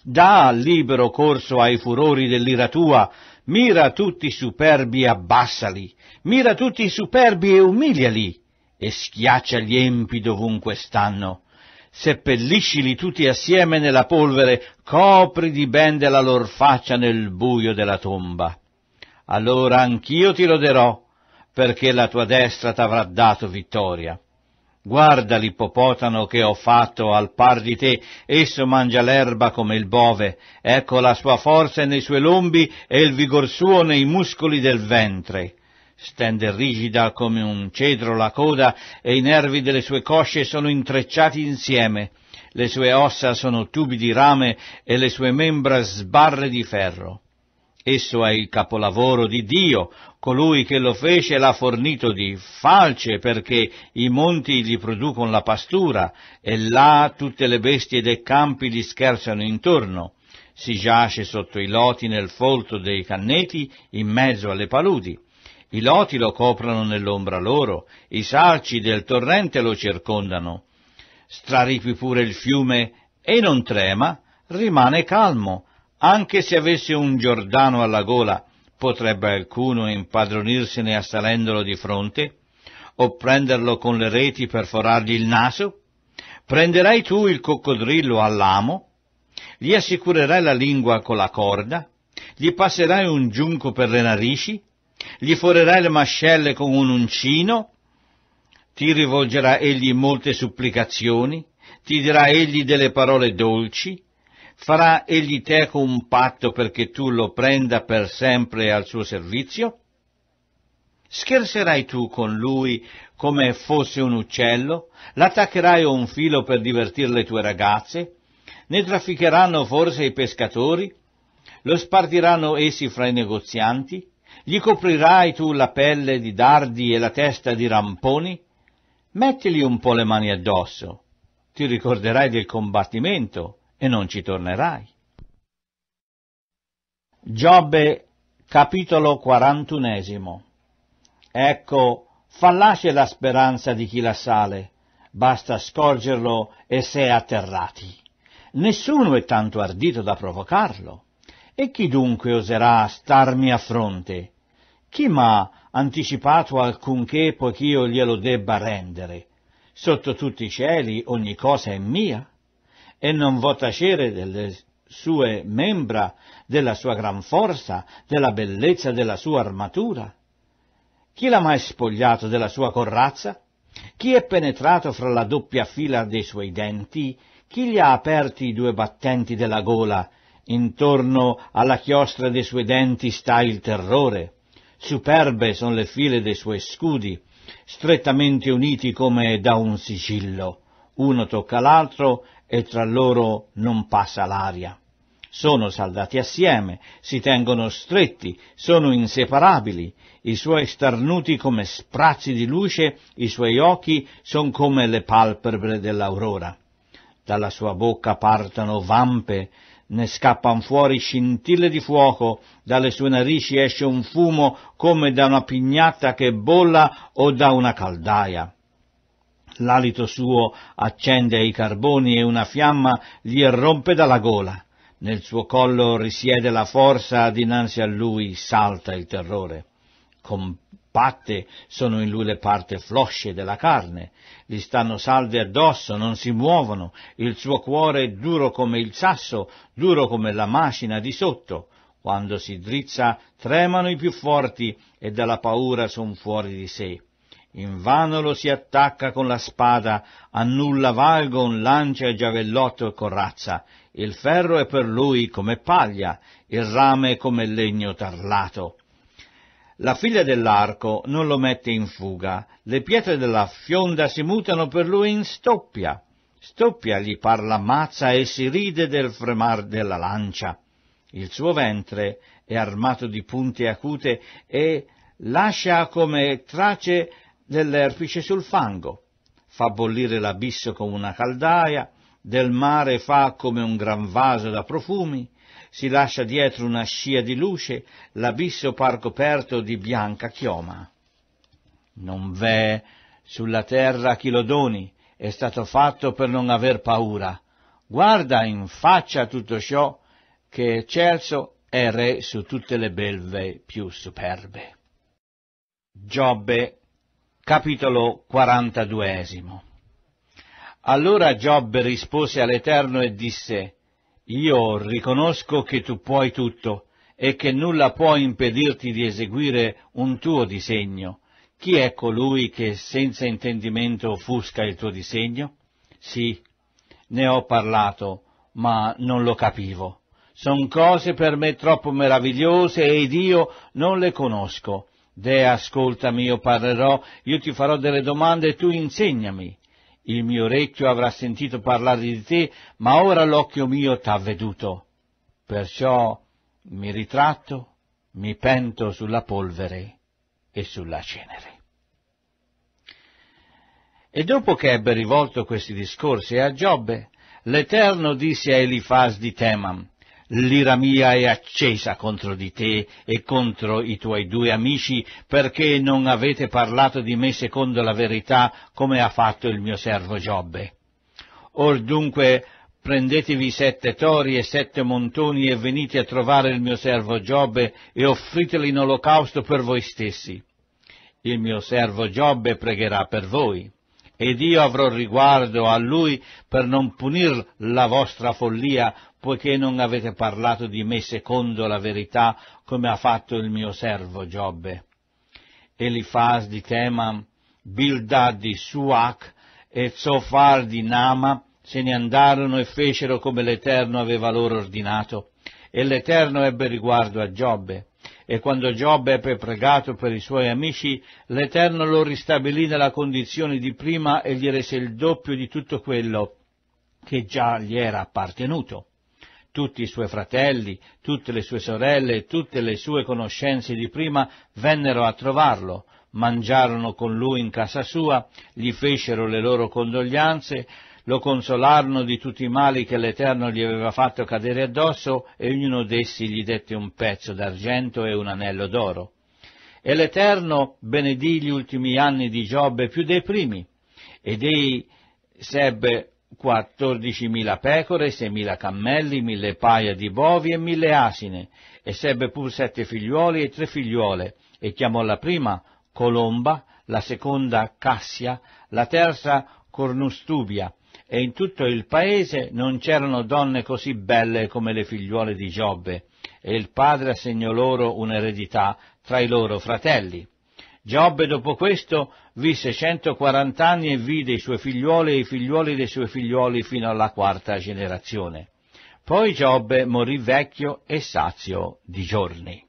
Da libero corso ai furori dell'ira tua, mira tutti superbi e abbassali, mira tutti superbi e umiliali e schiaccia gli empi dovunque stanno. Seppelliscili tutti assieme nella polvere, copri di ben della lor faccia nel buio della tomba. Allora anch'io ti loderò, perché la tua destra t'avrà dato vittoria. Guarda l'ippopotano che ho fatto al par di te, esso mangia l'erba come il bove, ecco la sua forza nei suoi lombi e il vigor suo nei muscoli del ventre. Stende rigida come un cedro la coda e i nervi delle sue cosce sono intrecciati insieme. Le sue ossa sono tubi di rame e le sue membra sbarre di ferro. Esso è il capolavoro di Dio, colui che lo fece l'ha fornito di falce perché i monti gli producono la pastura e là tutte le bestie dei campi gli scherzano intorno. Si giace sotto i loti nel folto dei canneti, in mezzo alle paludi. I loti lo coprono nell'ombra loro, i sarci del torrente lo circondano. Straripi pure il fiume e non trema, rimane calmo, anche se avesse un Giordano alla gola, potrebbe alcuno impadronirsene assalendolo di fronte, o prenderlo con le reti per forargli il naso? Prenderai tu il coccodrillo all'amo? Gli assicurerai la lingua con la corda? Gli passerai un giunco per le narici? Gli forerai le mascelle con un uncino, ti rivolgerà egli molte supplicazioni, ti dirà egli delle parole dolci, farà egli teco un patto perché tu lo prenda per sempre al suo servizio? Scherzerai tu con lui come fosse un uccello? L'attaccherai a un filo per divertir le tue ragazze? Ne trafficheranno forse i pescatori? Lo spartiranno essi fra i negozianti? Gli coprirai tu la pelle di dardi e la testa di ramponi? Mettili un po' le mani addosso. Ti ricorderai del combattimento e non ci tornerai. Giobbe, capitolo quarantunesimo. Ecco, fallace la speranza di chi la sale, basta scorgerlo e se atterrati. Nessuno è tanto ardito da provocarlo. E chi dunque oserà starmi a fronte? chi m'ha anticipato alcunché poich'io glielo debba rendere? Sotto tutti i cieli ogni cosa è mia, e non vo tacere delle sue membra, della sua gran forza, della bellezza della sua armatura. Chi l'ha mai spogliato della sua corazza? Chi è penetrato fra la doppia fila dei suoi denti? Chi gli ha aperti i due battenti della gola? Intorno alla chiostra dei suoi denti sta il terrore. Superbe sono le file dei suoi scudi, strettamente uniti come da un sigillo. Uno tocca l'altro e tra loro non passa l'aria. Sono saldati assieme, si tengono stretti, sono inseparabili. I suoi starnuti come sprazzi di luce, i suoi occhi sono come le palpebre dell'aurora. Dalla sua bocca partono vampe, ne scappan fuori scintille di fuoco, dalle sue narici esce un fumo come da una pignatta che bolla o da una caldaia. L'alito suo accende i carboni e una fiamma gli rompe dalla gola. Nel suo collo risiede la forza, dinanzi a lui salta il terrore. Compatte sono in lui le parti flosce della carne, gli stanno saldi addosso, non si muovono, il suo cuore è duro come il sasso, duro come la macina di sotto. Quando si drizza tremano i più forti e dalla paura son fuori di sé. In vano lo si attacca con la spada, a nulla valgon lancia, giavellotto e corazza. Il ferro è per lui come paglia, il rame come legno tarlato. La figlia dell'arco non lo mette in fuga, le pietre della fionda si mutano per lui in stoppia. Stoppia gli parla mazza e si ride del fremar della lancia. Il suo ventre è armato di punte acute e lascia come trace dell'erpice sul fango. Fa bollire l'abisso come una caldaia, del mare fa come un gran vaso da profumi, si lascia dietro una scia di luce, l'abisso par coperto di bianca chioma. Non v'è sulla terra chi lo doni, è stato fatto per non aver paura. Guarda in faccia tutto ciò che è Celso è re su tutte le belve più superbe. Giobbe, capitolo quarantaduesimo Allora Giobbe rispose all'Eterno e disse, io riconosco che tu puoi tutto e che nulla può impedirti di eseguire un tuo disegno. Chi è colui che senza intendimento offusca il tuo disegno? Sì, ne ho parlato, ma non lo capivo. Son cose per me troppo meravigliose ed io non le conosco. De, ascoltami, io parlerò, io ti farò delle domande e tu insegnami. Il mio orecchio avrà sentito parlare di te, ma ora l'occhio mio t'ha veduto. Perciò mi ritratto, mi pento sulla polvere e sulla cenere. E dopo che ebbe rivolto questi discorsi a Giobbe, l'Eterno disse a Elifaz di Teman, l'ira mia è accesa contro di te e contro i tuoi due amici, perché non avete parlato di me secondo la verità, come ha fatto il mio servo Giobbe. Or dunque prendetevi sette tori e sette montoni e venite a trovare il mio servo Giobbe e offriteli in olocausto per voi stessi. Il mio servo Giobbe pregherà per voi ed io avrò riguardo a lui per non punir la vostra follia, poiché non avete parlato di me secondo la verità, come ha fatto il mio servo Giobbe. Elifaz di Teman, Bildad di Suac e Zofar di Nama se ne andarono e fecero come l'Eterno aveva loro ordinato, e l'Eterno ebbe riguardo a Giobbe e quando Giobbe ebbe pregato per i suoi amici, l'Eterno lo ristabilì nella condizione di prima e gli rese il doppio di tutto quello che già gli era appartenuto. Tutti i suoi fratelli, tutte le sue sorelle, tutte le sue conoscenze di prima vennero a trovarlo, mangiarono con lui in casa sua, gli fecero le loro condoglianze, lo consolarono di tutti i mali che l'Eterno gli aveva fatto cadere addosso, e ognuno d'essi gli dette un pezzo d'argento e un anello d'oro. E l'Eterno benedì gli ultimi anni di Giobbe più dei primi, ed ei sebbe quattordicimila pecore, seimila cammelli, mille paia di bovi e mille asine, e sebbe pur sette figliuoli e tre figliuole, e chiamò la prima Colomba, la seconda Cassia, la terza Cornustubia, e in tutto il paese non c'erano donne così belle come le figliuole di Giobbe, e il padre assegnò loro un'eredità tra i loro fratelli. Giobbe dopo questo visse 140 anni e vide i suoi figliuoli e i figliuoli dei suoi figliuoli fino alla quarta generazione. Poi Giobbe morì vecchio e sazio di giorni.